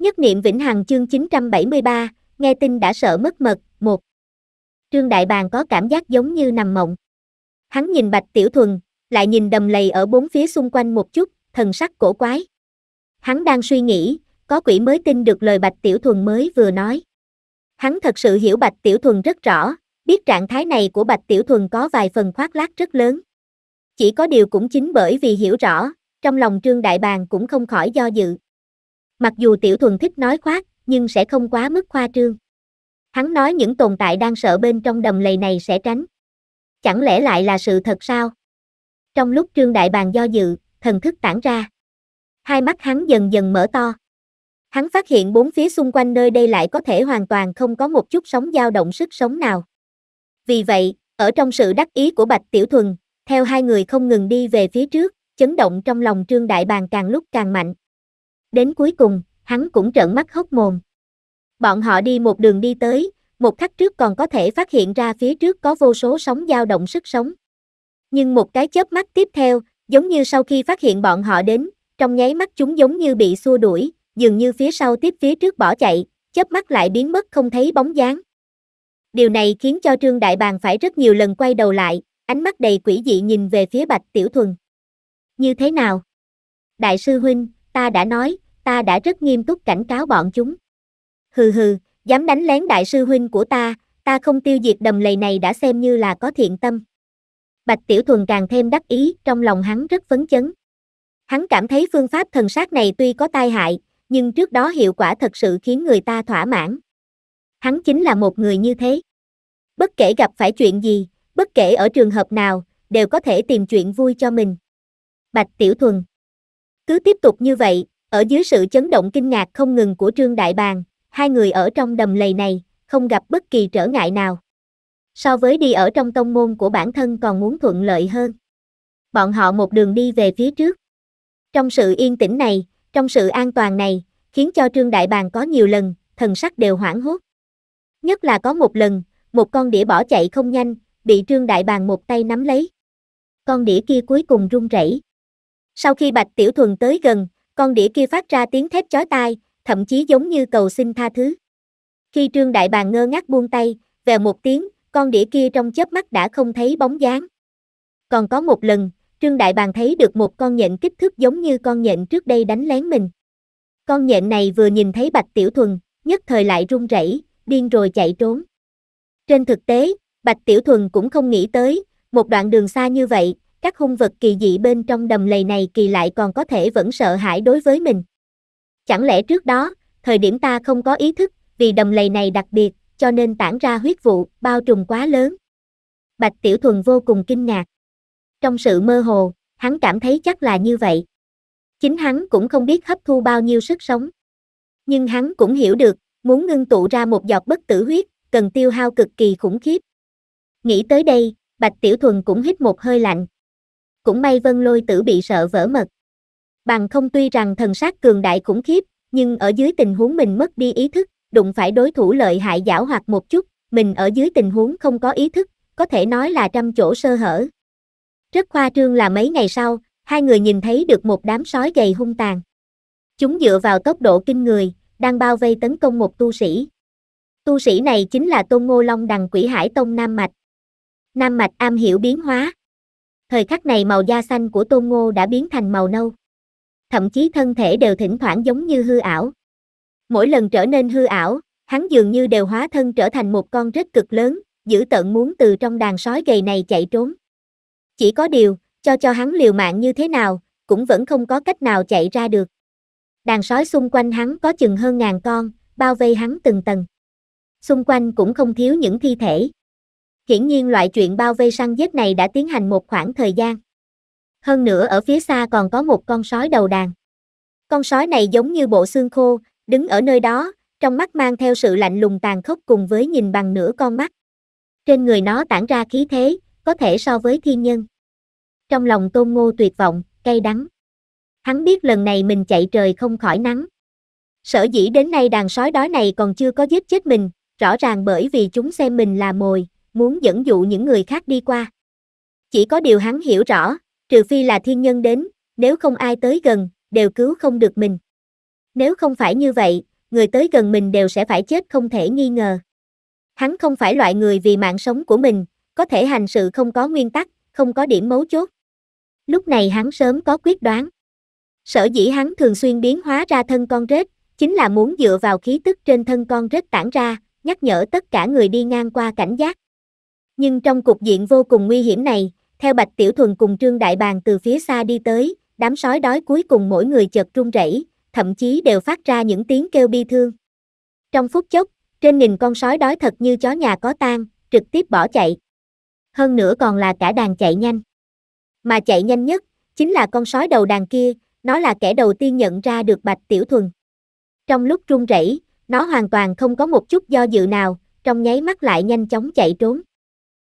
Nhất niệm vĩnh hằng chương 973, nghe tin đã sợ mất mật, một. Trương Đại Bàng có cảm giác giống như nằm mộng. Hắn nhìn Bạch Tiểu Thuần, lại nhìn đầm lầy ở bốn phía xung quanh một chút, thần sắc cổ quái. Hắn đang suy nghĩ, có quỷ mới tin được lời Bạch Tiểu Thuần mới vừa nói. Hắn thật sự hiểu Bạch Tiểu Thuần rất rõ, biết trạng thái này của Bạch Tiểu Thuần có vài phần khoác lác rất lớn. Chỉ có điều cũng chính bởi vì hiểu rõ, trong lòng Trương Đại Bàng cũng không khỏi do dự. Mặc dù tiểu thuần thích nói khoác, nhưng sẽ không quá mức khoa trương. Hắn nói những tồn tại đang sợ bên trong đầm lầy này sẽ tránh. Chẳng lẽ lại là sự thật sao? Trong lúc Trương Đại Bàng do dự, thần thức tản ra. Hai mắt hắn dần dần mở to. Hắn phát hiện bốn phía xung quanh nơi đây lại có thể hoàn toàn không có một chút sóng dao động sức sống nào. Vì vậy, ở trong sự đắc ý của Bạch Tiểu Thuần, theo hai người không ngừng đi về phía trước, chấn động trong lòng Trương Đại Bàng càng lúc càng mạnh. Đến cuối cùng, hắn cũng trợn mắt hốc mồm. Bọn họ đi một đường đi tới, một khắc trước còn có thể phát hiện ra phía trước có vô số sóng dao động sức sống. Nhưng một cái chớp mắt tiếp theo, giống như sau khi phát hiện bọn họ đến, trong nháy mắt chúng giống như bị xua đuổi, dường như phía sau tiếp phía trước bỏ chạy, chớp mắt lại biến mất không thấy bóng dáng. Điều này khiến cho Trương Đại Bàng phải rất nhiều lần quay đầu lại, ánh mắt đầy quỷ dị nhìn về phía Bạch Tiểu Thuần. Như thế nào? Đại sư Huynh, ta đã nói, ta đã rất nghiêm túc cảnh cáo bọn chúng. Hừ hừ, dám đánh lén đại sư huynh của ta, ta không tiêu diệt đầm lầy này đã xem như là có thiện tâm. Bạch Tiểu Thuần càng thêm đắc ý, trong lòng hắn rất phấn chấn. Hắn cảm thấy phương pháp thần sát này tuy có tai hại, nhưng trước đó hiệu quả thật sự khiến người ta thỏa mãn. Hắn chính là một người như thế. Bất kể gặp phải chuyện gì, bất kể ở trường hợp nào, đều có thể tìm chuyện vui cho mình. Bạch Tiểu Thuần cứ tiếp tục như vậy, ở dưới sự chấn động kinh ngạc không ngừng của Trương Đại Bàng, hai người ở trong đầm lầy này, không gặp bất kỳ trở ngại nào. So với đi ở trong tông môn của bản thân còn muốn thuận lợi hơn. Bọn họ một đường đi về phía trước. Trong sự yên tĩnh này, trong sự an toàn này, khiến cho Trương Đại Bàng có nhiều lần, thần sắc đều hoảng hốt. Nhất là có một lần, một con đĩa bỏ chạy không nhanh, bị Trương Đại Bàng một tay nắm lấy. Con đĩa kia cuối cùng run rẩy. Sau khi Bạch Tiểu Thuần tới gần, con đĩa kia phát ra tiếng thép chói tai, thậm chí giống như cầu xin tha thứ. Khi Trương Đại Bàng ngơ ngác buông tay, về một tiếng, con đĩa kia trong chớp mắt đã không thấy bóng dáng. Còn có một lần, Trương Đại Bàng thấy được một con nhện kích thước giống như con nhện trước đây đánh lén mình. Con nhện này vừa nhìn thấy Bạch Tiểu Thuần, nhất thời lại run rẩy, điên rồi chạy trốn. Trên thực tế, Bạch Tiểu Thuần cũng không nghĩ tới, một đoạn đường xa như vậy, các hung vật kỳ dị bên trong đầm lầy này kỳ lại còn có thể vẫn sợ hãi đối với mình. Chẳng lẽ trước đó, thời điểm ta không có ý thức, vì đầm lầy này đặc biệt, cho nên tản ra huyết vụ, bao trùm quá lớn. Bạch Tiểu Thuần vô cùng kinh ngạc. Trong sự mơ hồ, hắn cảm thấy chắc là như vậy. Chính hắn cũng không biết hấp thu bao nhiêu sức sống. Nhưng hắn cũng hiểu được, muốn ngưng tụ ra một giọt bất tử huyết, cần tiêu hao cực kỳ khủng khiếp. Nghĩ tới đây, Bạch Tiểu Thuần cũng hít một hơi lạnh, cũng may vân lôi tử bị sợ vỡ mật. Bằng không tuy rằng thần sát cường đại khủng khiếp, nhưng ở dưới tình huống mình mất đi ý thức, đụng phải đối thủ lợi hại giảo hoặc một chút, mình ở dưới tình huống không có ý thức, có thể nói là trăm chỗ sơ hở. Rất khoa trương là mấy ngày sau, hai người nhìn thấy được một đám sói gầy hung tàn. Chúng dựa vào tốc độ kinh người, đang bao vây tấn công một tu sĩ. Tu sĩ này chính là Tôn Ngô Long đằng quỷ hải Tông Nam Mạch. Nam Mạch am hiểu biến hóa thời khắc này màu da xanh của Tôn Ngô đã biến thành màu nâu. Thậm chí thân thể đều thỉnh thoảng giống như hư ảo. Mỗi lần trở nên hư ảo, hắn dường như đều hóa thân trở thành một con rết cực lớn, dữ tận muốn từ trong đàn sói gầy này chạy trốn. Chỉ có điều, cho cho hắn liều mạng như thế nào, cũng vẫn không có cách nào chạy ra được. Đàn sói xung quanh hắn có chừng hơn ngàn con, bao vây hắn từng tầng. Xung quanh cũng không thiếu những thi thể. Hiển nhiên loại chuyện bao vây săn giết này đã tiến hành một khoảng thời gian. Hơn nữa ở phía xa còn có một con sói đầu đàn. Con sói này giống như bộ xương khô, đứng ở nơi đó, trong mắt mang theo sự lạnh lùng tàn khốc cùng với nhìn bằng nửa con mắt. Trên người nó tản ra khí thế, có thể so với thiên nhân. Trong lòng Tôn Ngô tuyệt vọng, cay đắng. Hắn biết lần này mình chạy trời không khỏi nắng. Sở dĩ đến nay đàn sói đói này còn chưa có giết chết mình, rõ ràng bởi vì chúng xem mình là mồi, muốn dẫn dụ những người khác đi qua. Chỉ có điều hắn hiểu rõ, trừ phi là thiên nhân đến, nếu không ai tới gần, đều cứu không được mình. Nếu không phải như vậy, người tới gần mình đều sẽ phải chết không thể nghi ngờ. Hắn không phải loại người vì mạng sống của mình, có thể hành sự không có nguyên tắc, không có điểm mấu chốt. Lúc này hắn sớm có quyết đoán. Sở dĩ hắn thường xuyên biến hóa ra thân con rết, chính là muốn dựa vào khí tức trên thân con rết tản ra, nhắc nhở tất cả người đi ngang qua cảnh giác. Nhưng trong cục diện vô cùng nguy hiểm này, theo Bạch Tiểu Thuần cùng Trương Đại Bàng từ phía xa đi tới, đám sói đói cuối cùng mỗi người chợt run rẩy, thậm chí đều phát ra những tiếng kêu bi thương. Trong phút chốc, trên nghìn con sói đói thật như chó nhà có tang, trực tiếp bỏ chạy. Hơn nữa còn là cả đàn chạy nhanh. Mà chạy nhanh nhất, chính là con sói đầu đàn kia, nó là kẻ đầu tiên nhận ra được Bạch Tiểu Thuần. Trong lúc run rẩy, nó hoàn toàn không có một chút do dự nào, trong nháy mắt lại nhanh chóng chạy trốn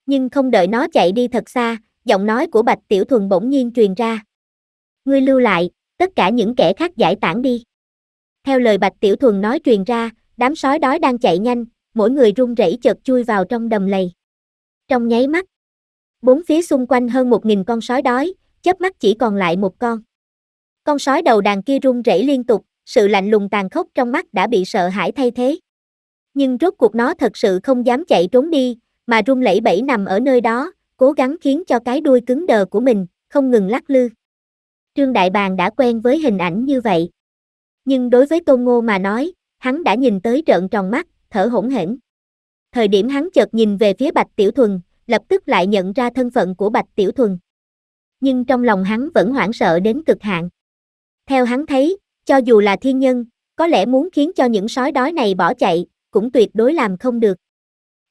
nhưng không đợi nó chạy đi thật xa, giọng nói của Bạch Tiểu Thuần bỗng nhiên truyền ra. Ngươi lưu lại, tất cả những kẻ khác giải tản đi. Theo lời Bạch Tiểu Thuần nói truyền ra, đám sói đói đang chạy nhanh, mỗi người run rẩy chợt chui vào trong đầm lầy. Trong nháy mắt, bốn phía xung quanh hơn một nghìn con sói đói, chớp mắt chỉ còn lại một con. Con sói đầu đàn kia run rẩy liên tục, sự lạnh lùng tàn khốc trong mắt đã bị sợ hãi thay thế. Nhưng rốt cuộc nó thật sự không dám chạy trốn đi, mà rung lẩy bẩy nằm ở nơi đó, cố gắng khiến cho cái đuôi cứng đờ của mình, không ngừng lắc lư. Trương Đại Bàng đã quen với hình ảnh như vậy. Nhưng đối với Tôn Ngô mà nói, hắn đã nhìn tới trợn tròn mắt, thở hổn hển. Thời điểm hắn chợt nhìn về phía Bạch Tiểu Thuần, lập tức lại nhận ra thân phận của Bạch Tiểu Thuần. Nhưng trong lòng hắn vẫn hoảng sợ đến cực hạn. Theo hắn thấy, cho dù là thiên nhân, có lẽ muốn khiến cho những sói đói này bỏ chạy, cũng tuyệt đối làm không được.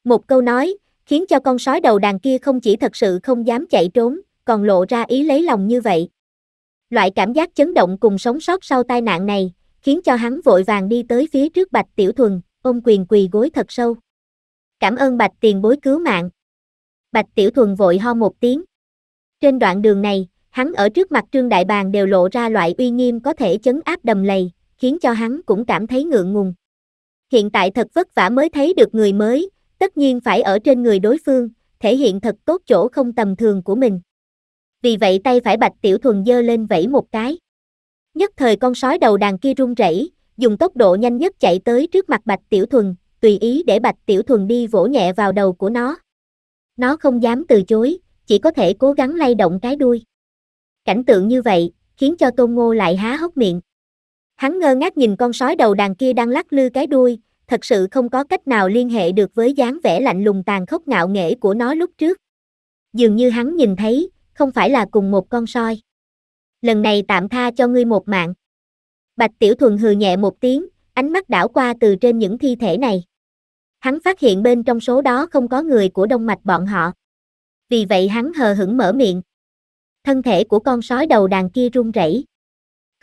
Một câu nói, khiến cho con sói đầu đàn kia không chỉ thật sự không dám chạy trốn, còn lộ ra ý lấy lòng như vậy. Loại cảm giác chấn động cùng sống sót sau tai nạn này, khiến cho hắn vội vàng đi tới phía trước Bạch Tiểu Thuần, ôm quyền quỳ gối thật sâu. Cảm ơn Bạch tiền bối cứu mạng. Bạch Tiểu Thuần vội ho một tiếng. Trên đoạn đường này, hắn ở trước mặt Trương Đại Bàng đều lộ ra loại uy nghiêm có thể chấn áp đầm lầy, khiến cho hắn cũng cảm thấy ngượng ngùng. Hiện tại thật vất vả mới thấy được người mới, tất nhiên phải ở trên người đối phương, thể hiện thật tốt chỗ không tầm thường của mình. Vì vậy tay phải Bạch Tiểu Thuần dơ lên vẫy một cái. Nhất thời con sói đầu đàn kia run rẩy, dùng tốc độ nhanh nhất chạy tới trước mặt Bạch Tiểu Thuần, tùy ý để Bạch Tiểu Thuần đi vỗ nhẹ vào đầu của nó. Nó không dám từ chối, chỉ có thể cố gắng lay động cái đuôi. Cảnh tượng như vậy, khiến cho Tôn Ngô lại há hốc miệng. Hắn ngơ ngác nhìn con sói đầu đàn kia đang lắc lư cái đuôi, thật sự không có cách nào liên hệ được với dáng vẻ lạnh lùng tàn khốc ngạo nghễ của nó lúc trước. Dường như hắn nhìn thấy, không phải là cùng một con soi. Lần này tạm tha cho ngươi một mạng. Bạch Tiểu Thuần hừ nhẹ một tiếng, ánh mắt đảo qua từ trên những thi thể này. Hắn phát hiện bên trong số đó không có người của đông mạch bọn họ. Vì vậy hắn hờ hững mở miệng. Thân thể của con sói đầu đàn kia run rẩy.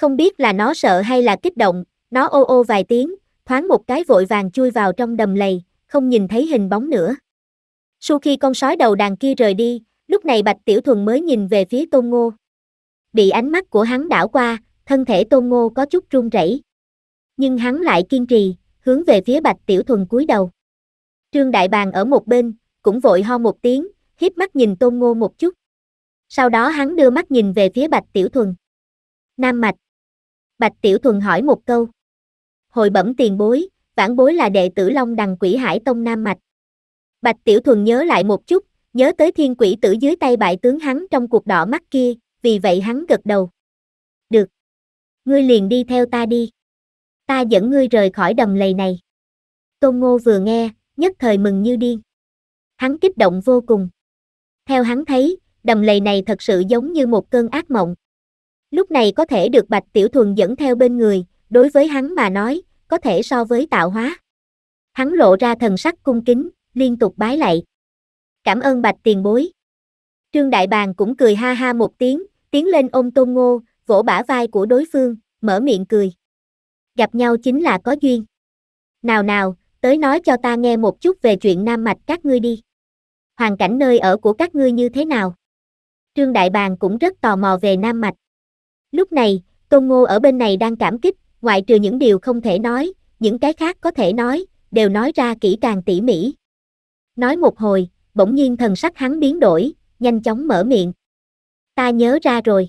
Không biết là nó sợ hay là kích động, nó ô ô vài tiếng, thoáng một cái vội vàng chui vào trong đầm lầy, không nhìn thấy hình bóng nữa. Sau khi con sói đầu đàn kia rời đi, lúc này Bạch Tiểu Thuần mới nhìn về phía Tôn Ngô. Bị ánh mắt của hắn đảo qua, thân thể Tôn Ngô có chút run rẩy. Nhưng hắn lại kiên trì, hướng về phía Bạch Tiểu Thuần cúi đầu. Trương Đại Bàng ở một bên, cũng vội ho một tiếng, hiếp mắt nhìn Tôn Ngô một chút. Sau đó hắn đưa mắt nhìn về phía Bạch Tiểu Thuần. Nam Mạch. Bạch Tiểu Thuần hỏi một câu hồi bẩm tiền bối, vãn bối là đệ tử Long Đằng Quỷ Hải Tông Nam Mạch. Bạch Tiểu Thuần nhớ lại một chút, nhớ tới thiên quỷ tử dưới tay bại tướng hắn trong cuộc đỏ mắt kia, vì vậy hắn gật đầu. Được. Ngươi liền đi theo ta đi. Ta dẫn ngươi rời khỏi đầm lầy này. Tôn Ngô vừa nghe, nhất thời mừng như điên. Hắn kích động vô cùng. Theo hắn thấy, đầm lầy này thật sự giống như một cơn ác mộng. Lúc này có thể được Bạch Tiểu Thuần dẫn theo bên người, đối với hắn mà nói, có thể so với tạo hóa. Hắn lộ ra thần sắc cung kính, liên tục bái lạy. Cảm ơn bạch tiền bối. Trương Đại Bàng cũng cười ha ha một tiếng, tiến lên ôm Tôn Ngô, vỗ bả vai của đối phương, mở miệng cười. Gặp nhau chính là có duyên. Nào nào, tới nói cho ta nghe một chút về chuyện Nam Mạch các ngươi đi. Hoàn cảnh nơi ở của các ngươi như thế nào? Trương Đại Bàng cũng rất tò mò về Nam Mạch. Lúc này, Tôn Ngô ở bên này đang cảm kích, ngoại trừ những điều không thể nói, những cái khác có thể nói, đều nói ra kỹ càng tỉ mỉ. Nói một hồi, bỗng nhiên thần sắc hắn biến đổi, nhanh chóng mở miệng. Ta nhớ ra rồi.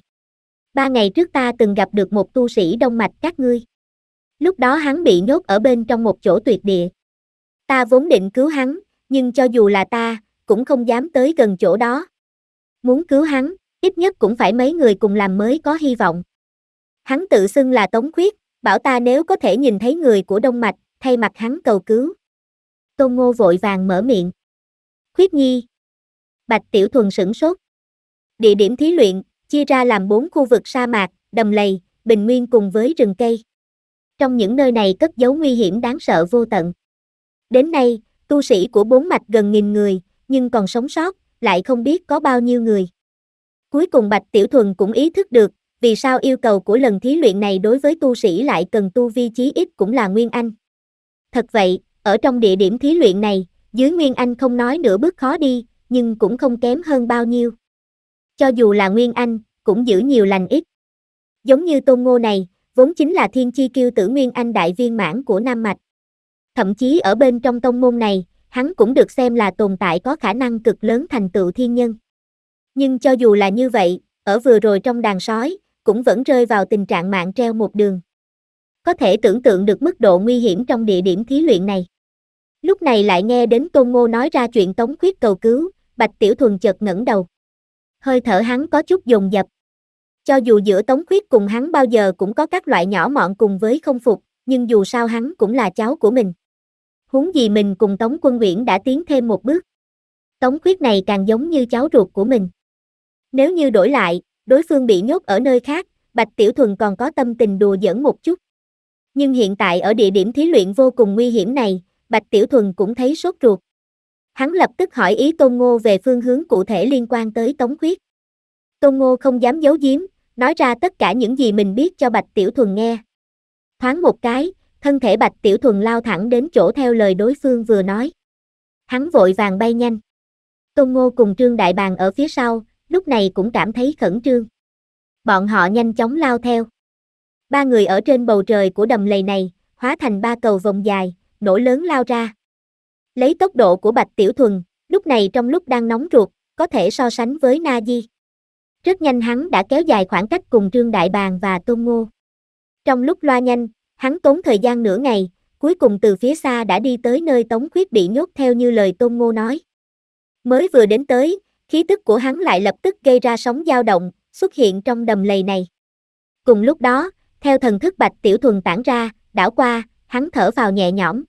Ba ngày trước ta từng gặp được một tu sĩ đông mạch các ngươi. Lúc đó hắn bị nhốt ở bên trong một chỗ tuyệt địa. Ta vốn định cứu hắn, nhưng cho dù là ta, cũng không dám tới gần chỗ đó. Muốn cứu hắn, ít nhất cũng phải mấy người cùng làm mới có hy vọng. Hắn tự xưng là Tống Khuyết, bảo ta nếu có thể nhìn thấy người của Đông Mạch, thay mặt hắn cầu cứu. Tôn Ngô vội vàng mở miệng. Khuyết Nhi. Bạch Tiểu Thuần sửng sốt. Địa điểm thí luyện, chia ra làm bốn khu vực sa mạc, đầm lầy, bình nguyên cùng với rừng cây. Trong những nơi này cất giấu nguy hiểm đáng sợ vô tận. Đến nay, tu sĩ của bốn mạch gần nghìn người, nhưng còn sống sót, lại không biết có bao nhiêu người. Cuối cùng Bạch Tiểu Thuần cũng ý thức được, vì sao yêu cầu của lần thí luyện này đối với tu sĩ lại cần tu vi chí ít cũng là Nguyên Anh. Thật vậy, ở trong địa điểm thí luyện này, dưới Nguyên Anh không nói nửa bước khó đi, nhưng cũng không kém hơn bao nhiêu. Cho dù là Nguyên Anh, cũng giữ nhiều lành ít. Giống như tôn ngô này, vốn chính là thiên chi kiêu tử Nguyên Anh đại viên mãn của Nam Mạch. Thậm chí ở bên trong tông môn này, hắn cũng được xem là tồn tại có khả năng cực lớn thành tựu thiên nhân. Nhưng cho dù là như vậy, ở vừa rồi trong đàn sói, cũng vẫn rơi vào tình trạng mạng treo một đường. Có thể tưởng tượng được mức độ nguy hiểm trong địa điểm thí luyện này. Lúc này lại nghe đến Tôn Ngô nói ra chuyện Tống Khuyết cầu cứu, Bạch Tiểu Thuần chợt ngẩng đầu. Hơi thở hắn có chút dồn dập. Cho dù giữa Tống Khuyết cùng hắn bao giờ cũng có các loại nhỏ mọn cùng với không phục, nhưng dù sao hắn cũng là cháu của mình. Huống gì mình cùng Tống Quân Nguyễn đã tiến thêm một bước. Tống Khuyết này càng giống như cháu ruột của mình. Nếu như đổi lại, đối phương bị nhốt ở nơi khác, Bạch Tiểu Thuần còn có tâm tình đùa giỡn một chút. Nhưng hiện tại ở địa điểm thí luyện vô cùng nguy hiểm này, Bạch Tiểu Thuần cũng thấy sốt ruột. Hắn lập tức hỏi ý Tôn Ngô về phương hướng cụ thể liên quan tới Tống Khuyết. Tôn Ngô không dám giấu giếm, nói ra tất cả những gì mình biết cho Bạch Tiểu Thuần nghe. Thoáng một cái, thân thể Bạch Tiểu Thuần lao thẳng đến chỗ theo lời đối phương vừa nói. Hắn vội vàng bay nhanh. Tôn Ngô cùng Trương Đại Bàng ở phía sau, lúc này cũng cảm thấy khẩn trương. Bọn họ nhanh chóng lao theo. Ba người ở trên bầu trời của đầm lầy này, hóa thành ba cầu vòng dài, nổ lớn lao ra. Lấy tốc độ của Bạch Tiểu Thuần, lúc này trong lúc đang nóng ruột, có thể so sánh với Na Di. Rất nhanh hắn đã kéo dài khoảng cách cùng Trương Đại Bàng và Tôn Ngô. Trong lúc loa nhanh, hắn tốn thời gian nửa ngày, cuối cùng từ phía xa đã đi tới nơi Tống Khuyết bị nhốt theo như lời Tôn Ngô nói. Mới vừa đến tới, Khí tức của hắn lại lập tức gây ra sóng dao động, xuất hiện trong đầm lầy này. Cùng lúc đó, theo thần thức bạch tiểu thuần tản ra, đảo qua, hắn thở vào nhẹ nhõm.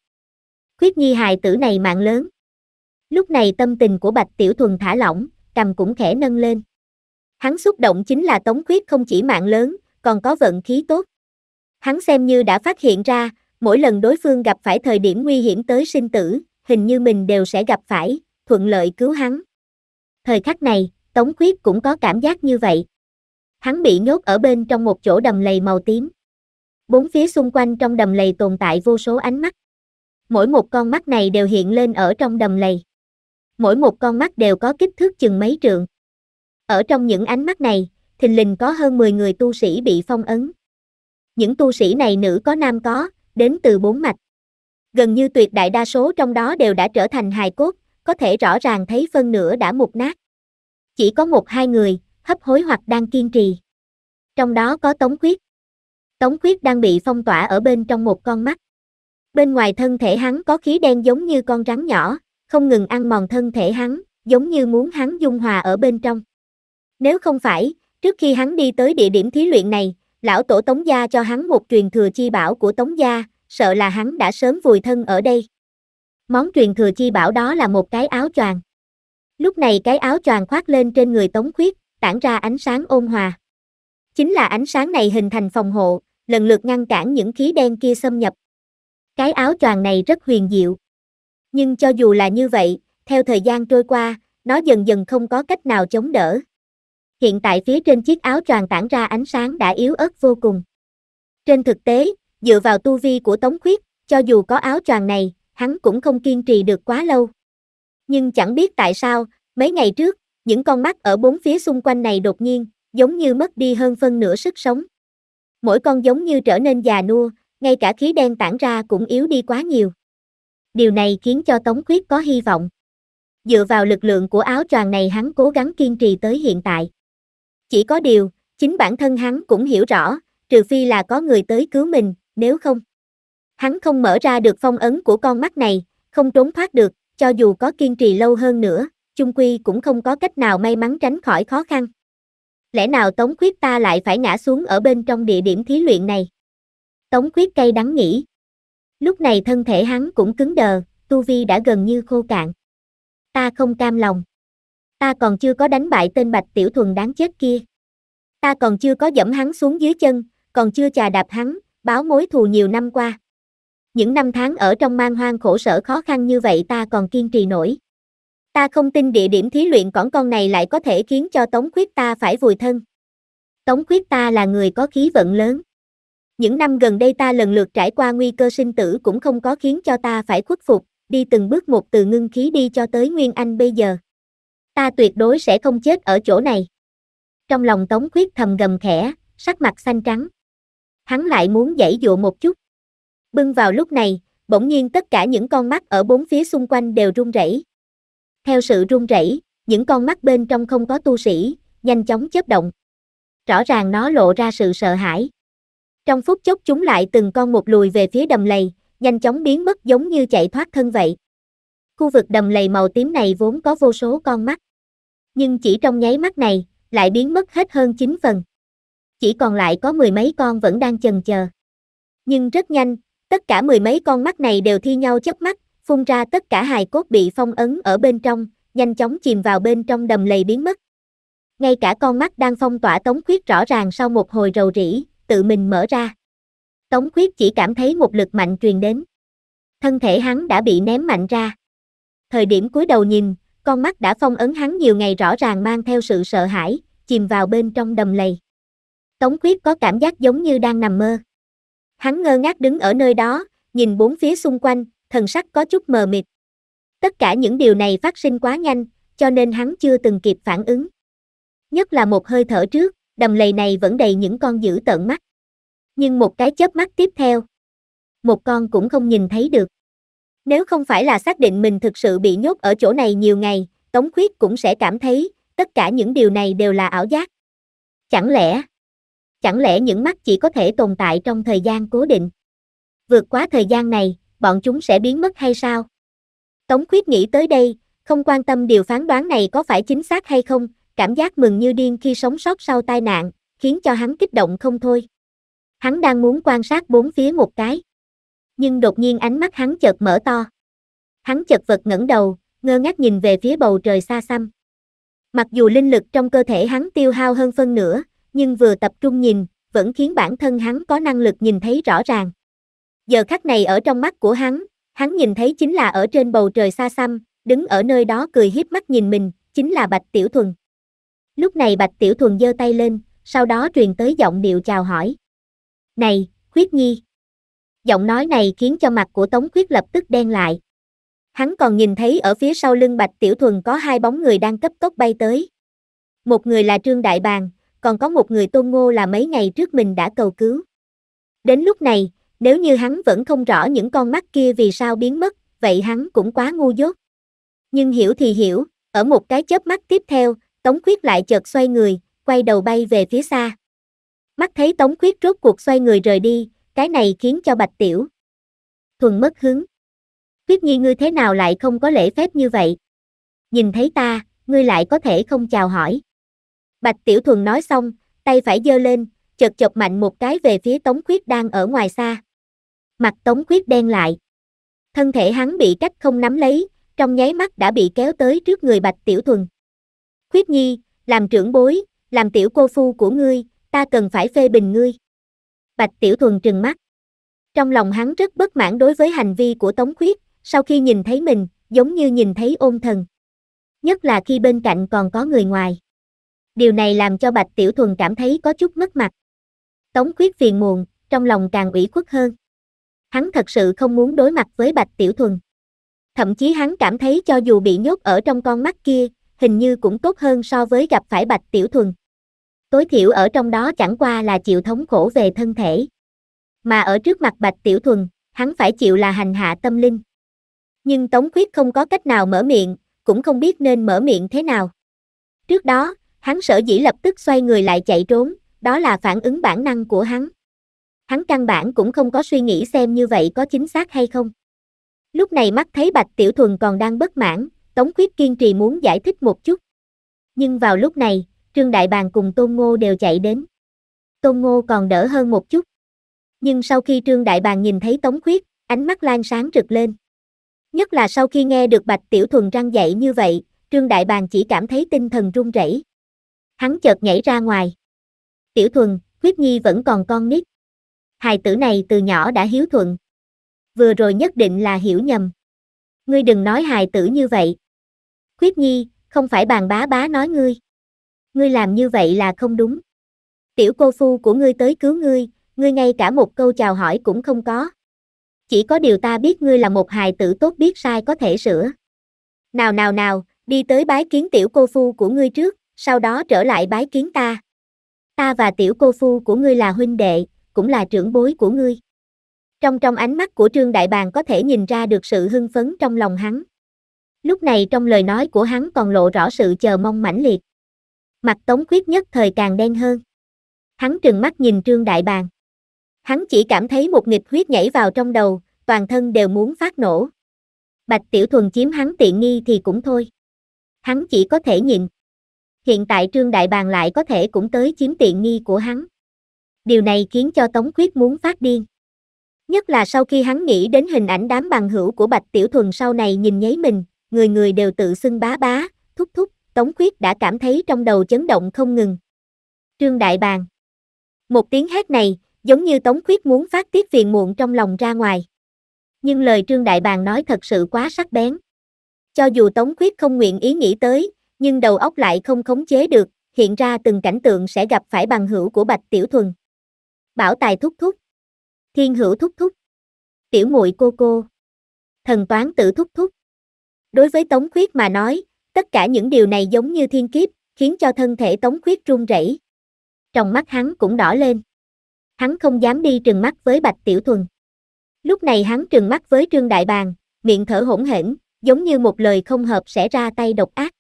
Khuyết nhi hài tử này mạng lớn. Lúc này tâm tình của bạch tiểu thuần thả lỏng, cầm cũng khẽ nâng lên. Hắn xúc động chính là tống khuyết không chỉ mạng lớn, còn có vận khí tốt. Hắn xem như đã phát hiện ra, mỗi lần đối phương gặp phải thời điểm nguy hiểm tới sinh tử, hình như mình đều sẽ gặp phải, thuận lợi cứu hắn. Thời khắc này, Tống Khuyết cũng có cảm giác như vậy. Hắn bị nhốt ở bên trong một chỗ đầm lầy màu tím. Bốn phía xung quanh trong đầm lầy tồn tại vô số ánh mắt. Mỗi một con mắt này đều hiện lên ở trong đầm lầy. Mỗi một con mắt đều có kích thước chừng mấy trượng. Ở trong những ánh mắt này, thình lình có hơn 10 người tu sĩ bị phong ấn. Những tu sĩ này nữ có nam có, đến từ bốn mạch. Gần như tuyệt đại đa số trong đó đều đã trở thành hài cốt, có thể rõ ràng thấy phân nửa đã mục nát. Chỉ có một hai người, hấp hối hoặc đang kiên trì. Trong đó có Tống Quyết Tống Quyết đang bị phong tỏa ở bên trong một con mắt. Bên ngoài thân thể hắn có khí đen giống như con rắn nhỏ, không ngừng ăn mòn thân thể hắn, giống như muốn hắn dung hòa ở bên trong. Nếu không phải, trước khi hắn đi tới địa điểm thí luyện này, lão tổ Tống Gia cho hắn một truyền thừa chi bảo của Tống Gia, sợ là hắn đã sớm vùi thân ở đây. Món truyền thừa chi bảo đó là một cái áo choàng. Lúc này cái áo choàng khoác lên trên người Tống Khuyết, tản ra ánh sáng ôn hòa. Chính là ánh sáng này hình thành phòng hộ, lần lượt ngăn cản những khí đen kia xâm nhập. Cái áo choàng này rất huyền diệu. Nhưng cho dù là như vậy, theo thời gian trôi qua, nó dần dần không có cách nào chống đỡ. Hiện tại phía trên chiếc áo choàng tản ra ánh sáng đã yếu ớt vô cùng. Trên thực tế, dựa vào tu vi của Tống Khuyết, cho dù có áo choàng này, hắn cũng không kiên trì được quá lâu. Nhưng chẳng biết tại sao, mấy ngày trước, những con mắt ở bốn phía xung quanh này đột nhiên, giống như mất đi hơn phân nửa sức sống. Mỗi con giống như trở nên già nua, ngay cả khí đen tản ra cũng yếu đi quá nhiều. Điều này khiến cho Tống quyết có hy vọng. Dựa vào lực lượng của áo choàng này hắn cố gắng kiên trì tới hiện tại. Chỉ có điều, chính bản thân hắn cũng hiểu rõ, trừ phi là có người tới cứu mình, nếu không. Hắn không mở ra được phong ấn của con mắt này, không trốn thoát được, cho dù có kiên trì lâu hơn nữa, chung quy cũng không có cách nào may mắn tránh khỏi khó khăn. Lẽ nào Tống Khuyết ta lại phải ngã xuống ở bên trong địa điểm thí luyện này? Tống Khuyết cay đắng nghĩ. Lúc này thân thể hắn cũng cứng đờ, tu vi đã gần như khô cạn. Ta không cam lòng. Ta còn chưa có đánh bại tên Bạch Tiểu Thuần đáng chết kia. Ta còn chưa có dẫm hắn xuống dưới chân, còn chưa chà đạp hắn, báo mối thù nhiều năm qua những năm tháng ở trong mang hoang khổ sở khó khăn như vậy ta còn kiên trì nổi. Ta không tin địa điểm thí luyện cỏn con này lại có thể khiến cho Tống Khuyết ta phải vùi thân. Tống Khuyết ta là người có khí vận lớn. Những năm gần đây ta lần lượt trải qua nguy cơ sinh tử cũng không có khiến cho ta phải khuất phục, đi từng bước một từ ngưng khí đi cho tới Nguyên Anh bây giờ. Ta tuyệt đối sẽ không chết ở chỗ này. Trong lòng Tống Khuyết thầm gầm khẽ, sắc mặt xanh trắng. Hắn lại muốn giải dụ một chút bưng vào lúc này, bỗng nhiên tất cả những con mắt ở bốn phía xung quanh đều run rẩy. Theo sự run rẩy, những con mắt bên trong không có tu sĩ, nhanh chóng chớp động. Rõ ràng nó lộ ra sự sợ hãi. Trong phút chốc chúng lại từng con một lùi về phía đầm lầy, nhanh chóng biến mất giống như chạy thoát thân vậy. Khu vực đầm lầy màu tím này vốn có vô số con mắt. Nhưng chỉ trong nháy mắt này, lại biến mất hết hơn 9 phần. Chỉ còn lại có mười mấy con vẫn đang chần chờ. Nhưng rất nhanh, Tất cả mười mấy con mắt này đều thi nhau chớp mắt, phun ra tất cả hài cốt bị phong ấn ở bên trong, nhanh chóng chìm vào bên trong đầm lầy biến mất. Ngay cả con mắt đang phong tỏa Tống Khuyết rõ ràng sau một hồi rầu rĩ, tự mình mở ra. Tống Khuyết chỉ cảm thấy một lực mạnh truyền đến. Thân thể hắn đã bị ném mạnh ra. Thời điểm cuối đầu nhìn, con mắt đã phong ấn hắn nhiều ngày rõ ràng mang theo sự sợ hãi, chìm vào bên trong đầm lầy. Tống Khuyết có cảm giác giống như đang nằm mơ. Hắn ngơ ngác đứng ở nơi đó, nhìn bốn phía xung quanh, thần sắc có chút mờ mịt. Tất cả những điều này phát sinh quá nhanh, cho nên hắn chưa từng kịp phản ứng. Nhất là một hơi thở trước, đầm lầy này vẫn đầy những con dữ tợn mắt. Nhưng một cái chớp mắt tiếp theo, một con cũng không nhìn thấy được. Nếu không phải là xác định mình thực sự bị nhốt ở chỗ này nhiều ngày, Tống Khuyết cũng sẽ cảm thấy, tất cả những điều này đều là ảo giác. Chẳng lẽ, chẳng lẽ những mắt chỉ có thể tồn tại trong thời gian cố định? Vượt quá thời gian này, bọn chúng sẽ biến mất hay sao? Tống khuyết nghĩ tới đây, không quan tâm điều phán đoán này có phải chính xác hay không, cảm giác mừng như điên khi sống sót sau tai nạn, khiến cho hắn kích động không thôi. Hắn đang muốn quan sát bốn phía một cái. Nhưng đột nhiên ánh mắt hắn chợt mở to. Hắn chật vật ngẩng đầu, ngơ ngác nhìn về phía bầu trời xa xăm. Mặc dù linh lực trong cơ thể hắn tiêu hao hơn phân nửa, nhưng vừa tập trung nhìn, vẫn khiến bản thân hắn có năng lực nhìn thấy rõ ràng. Giờ khắc này ở trong mắt của hắn, hắn nhìn thấy chính là ở trên bầu trời xa xăm, đứng ở nơi đó cười hiếp mắt nhìn mình, chính là Bạch Tiểu Thuần. Lúc này Bạch Tiểu Thuần giơ tay lên, sau đó truyền tới giọng điệu chào hỏi. Này, Khuyết Nhi. Giọng nói này khiến cho mặt của Tống Khuyết lập tức đen lại. Hắn còn nhìn thấy ở phía sau lưng Bạch Tiểu Thuần có hai bóng người đang cấp tốc bay tới. Một người là Trương Đại Bàng, còn có một người tôn ngô là mấy ngày trước mình đã cầu cứu. Đến lúc này, nếu như hắn vẫn không rõ những con mắt kia vì sao biến mất, vậy hắn cũng quá ngu dốt. Nhưng hiểu thì hiểu, ở một cái chớp mắt tiếp theo, Tống Khuyết lại chợt xoay người, quay đầu bay về phía xa. Mắt thấy Tống Khuyết rốt cuộc xoay người rời đi, cái này khiến cho Bạch Tiểu thuần mất hứng. Khuyết nhi ngươi thế nào lại không có lễ phép như vậy? Nhìn thấy ta, ngươi lại có thể không chào hỏi. Bạch Tiểu Thuần nói xong, tay phải giơ lên, chật chọc mạnh một cái về phía Tống Khuyết đang ở ngoài xa. Mặt Tống Khuyết đen lại. Thân thể hắn bị cách không nắm lấy, trong nháy mắt đã bị kéo tới trước người Bạch Tiểu Thuần. Khuyết Nhi, làm trưởng bối, làm tiểu cô phu của ngươi, ta cần phải phê bình ngươi. Bạch Tiểu Thuần trừng mắt. Trong lòng hắn rất bất mãn đối với hành vi của Tống Khuyết, sau khi nhìn thấy mình, giống như nhìn thấy ôn thần. Nhất là khi bên cạnh còn có người ngoài điều này làm cho Bạch Tiểu Thuần cảm thấy có chút mất mặt. Tống Khuyết phiền muộn, trong lòng càng ủy khuất hơn. Hắn thật sự không muốn đối mặt với Bạch Tiểu Thuần. Thậm chí hắn cảm thấy cho dù bị nhốt ở trong con mắt kia, hình như cũng tốt hơn so với gặp phải Bạch Tiểu Thuần. Tối thiểu ở trong đó chẳng qua là chịu thống khổ về thân thể. Mà ở trước mặt Bạch Tiểu Thuần, hắn phải chịu là hành hạ tâm linh. Nhưng Tống Khuyết không có cách nào mở miệng, cũng không biết nên mở miệng thế nào. Trước đó, Hắn sở dĩ lập tức xoay người lại chạy trốn, đó là phản ứng bản năng của hắn. Hắn căn bản cũng không có suy nghĩ xem như vậy có chính xác hay không. Lúc này mắt thấy Bạch Tiểu Thuần còn đang bất mãn, Tống Khuyết kiên trì muốn giải thích một chút. Nhưng vào lúc này, Trương Đại Bàng cùng Tôn Ngô đều chạy đến. Tôn Ngô còn đỡ hơn một chút. Nhưng sau khi Trương Đại Bàng nhìn thấy Tống Khuyết, ánh mắt lan sáng rực lên. Nhất là sau khi nghe được Bạch Tiểu Thuần răng dạy như vậy, Trương Đại Bàng chỉ cảm thấy tinh thần run rẩy. Hắn chợt nhảy ra ngoài. Tiểu thuần, Huyết Nhi vẫn còn con nít. Hài tử này từ nhỏ đã hiếu thuận. Vừa rồi nhất định là hiểu nhầm. Ngươi đừng nói hài tử như vậy. Huyết Nhi, không phải bàn bá bá nói ngươi. Ngươi làm như vậy là không đúng. Tiểu cô phu của ngươi tới cứu ngươi, ngươi ngay cả một câu chào hỏi cũng không có. Chỉ có điều ta biết ngươi là một hài tử tốt biết sai có thể sửa. Nào nào nào, đi tới bái kiến tiểu cô phu của ngươi trước sau đó trở lại bái kiến ta. Ta và tiểu cô phu của ngươi là huynh đệ, cũng là trưởng bối của ngươi. Trong trong ánh mắt của Trương Đại Bàng có thể nhìn ra được sự hưng phấn trong lòng hắn. Lúc này trong lời nói của hắn còn lộ rõ sự chờ mong mãnh liệt. Mặt Tống Khuyết nhất thời càng đen hơn. Hắn trừng mắt nhìn Trương Đại Bàng. Hắn chỉ cảm thấy một nghịch huyết nhảy vào trong đầu, toàn thân đều muốn phát nổ. Bạch Tiểu Thuần chiếm hắn tiện nghi thì cũng thôi. Hắn chỉ có thể nhịn hiện tại Trương Đại Bàng lại có thể cũng tới chiếm tiện nghi của hắn. Điều này khiến cho Tống Khuyết muốn phát điên. Nhất là sau khi hắn nghĩ đến hình ảnh đám bằng hữu của Bạch Tiểu Thuần sau này nhìn nháy mình, người người đều tự xưng bá bá, thúc thúc, Tống Khuyết đã cảm thấy trong đầu chấn động không ngừng. Trương Đại Bàng Một tiếng hét này, giống như Tống Khuyết muốn phát tiết phiền muộn trong lòng ra ngoài. Nhưng lời Trương Đại Bàng nói thật sự quá sắc bén. Cho dù Tống Khuyết không nguyện ý nghĩ tới, nhưng đầu óc lại không khống chế được, hiện ra từng cảnh tượng sẽ gặp phải bằng hữu của Bạch Tiểu Thuần. Bảo tài thúc thúc. Thiên hữu thúc thúc. Tiểu muội cô cô. Thần toán tử thúc thúc. Đối với Tống Khuyết mà nói, tất cả những điều này giống như thiên kiếp, khiến cho thân thể Tống Khuyết run rẩy. Trong mắt hắn cũng đỏ lên. Hắn không dám đi trừng mắt với Bạch Tiểu Thuần. Lúc này hắn trừng mắt với Trương Đại Bàng, miệng thở hỗn hển, giống như một lời không hợp sẽ ra tay độc ác.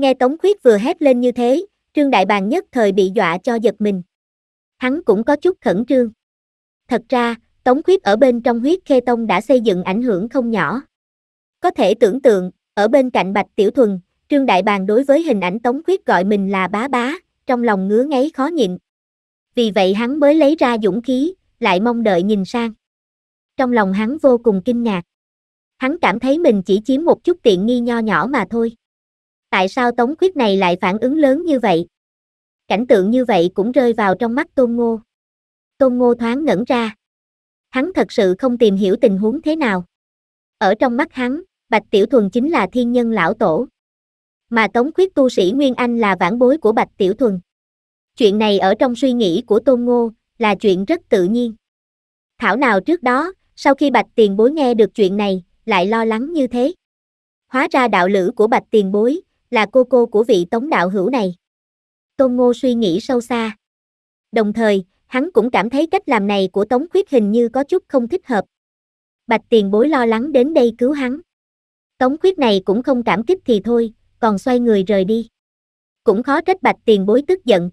Nghe Tống Khuyết vừa hét lên như thế, Trương Đại Bàng nhất thời bị dọa cho giật mình. Hắn cũng có chút khẩn trương. Thật ra, Tống Khuyết ở bên trong huyết khê tông đã xây dựng ảnh hưởng không nhỏ. Có thể tưởng tượng, ở bên cạnh Bạch Tiểu Thuần, Trương Đại Bàng đối với hình ảnh Tống Khuyết gọi mình là bá bá, trong lòng ngứa ngáy khó nhịn. Vì vậy hắn mới lấy ra dũng khí, lại mong đợi nhìn sang. Trong lòng hắn vô cùng kinh ngạc. Hắn cảm thấy mình chỉ chiếm một chút tiện nghi nho nhỏ mà thôi. Tại sao Tống Khuyết này lại phản ứng lớn như vậy? Cảnh tượng như vậy cũng rơi vào trong mắt Tôn Ngô. Tôn Ngô thoáng ngẩn ra. Hắn thật sự không tìm hiểu tình huống thế nào. Ở trong mắt hắn, Bạch Tiểu Thuần chính là thiên nhân lão tổ. Mà Tống Khuyết tu sĩ Nguyên Anh là vãn bối của Bạch Tiểu Thuần. Chuyện này ở trong suy nghĩ của Tôn Ngô là chuyện rất tự nhiên. Thảo nào trước đó, sau khi Bạch Tiền Bối nghe được chuyện này, lại lo lắng như thế. Hóa ra đạo lữ của Bạch Tiền Bối là cô cô của vị tống đạo hữu này. Tôn Ngô suy nghĩ sâu xa. Đồng thời, hắn cũng cảm thấy cách làm này của tống khuyết hình như có chút không thích hợp. Bạch tiền bối lo lắng đến đây cứu hắn. Tống khuyết này cũng không cảm kích thì thôi, còn xoay người rời đi. Cũng khó trách bạch tiền bối tức giận.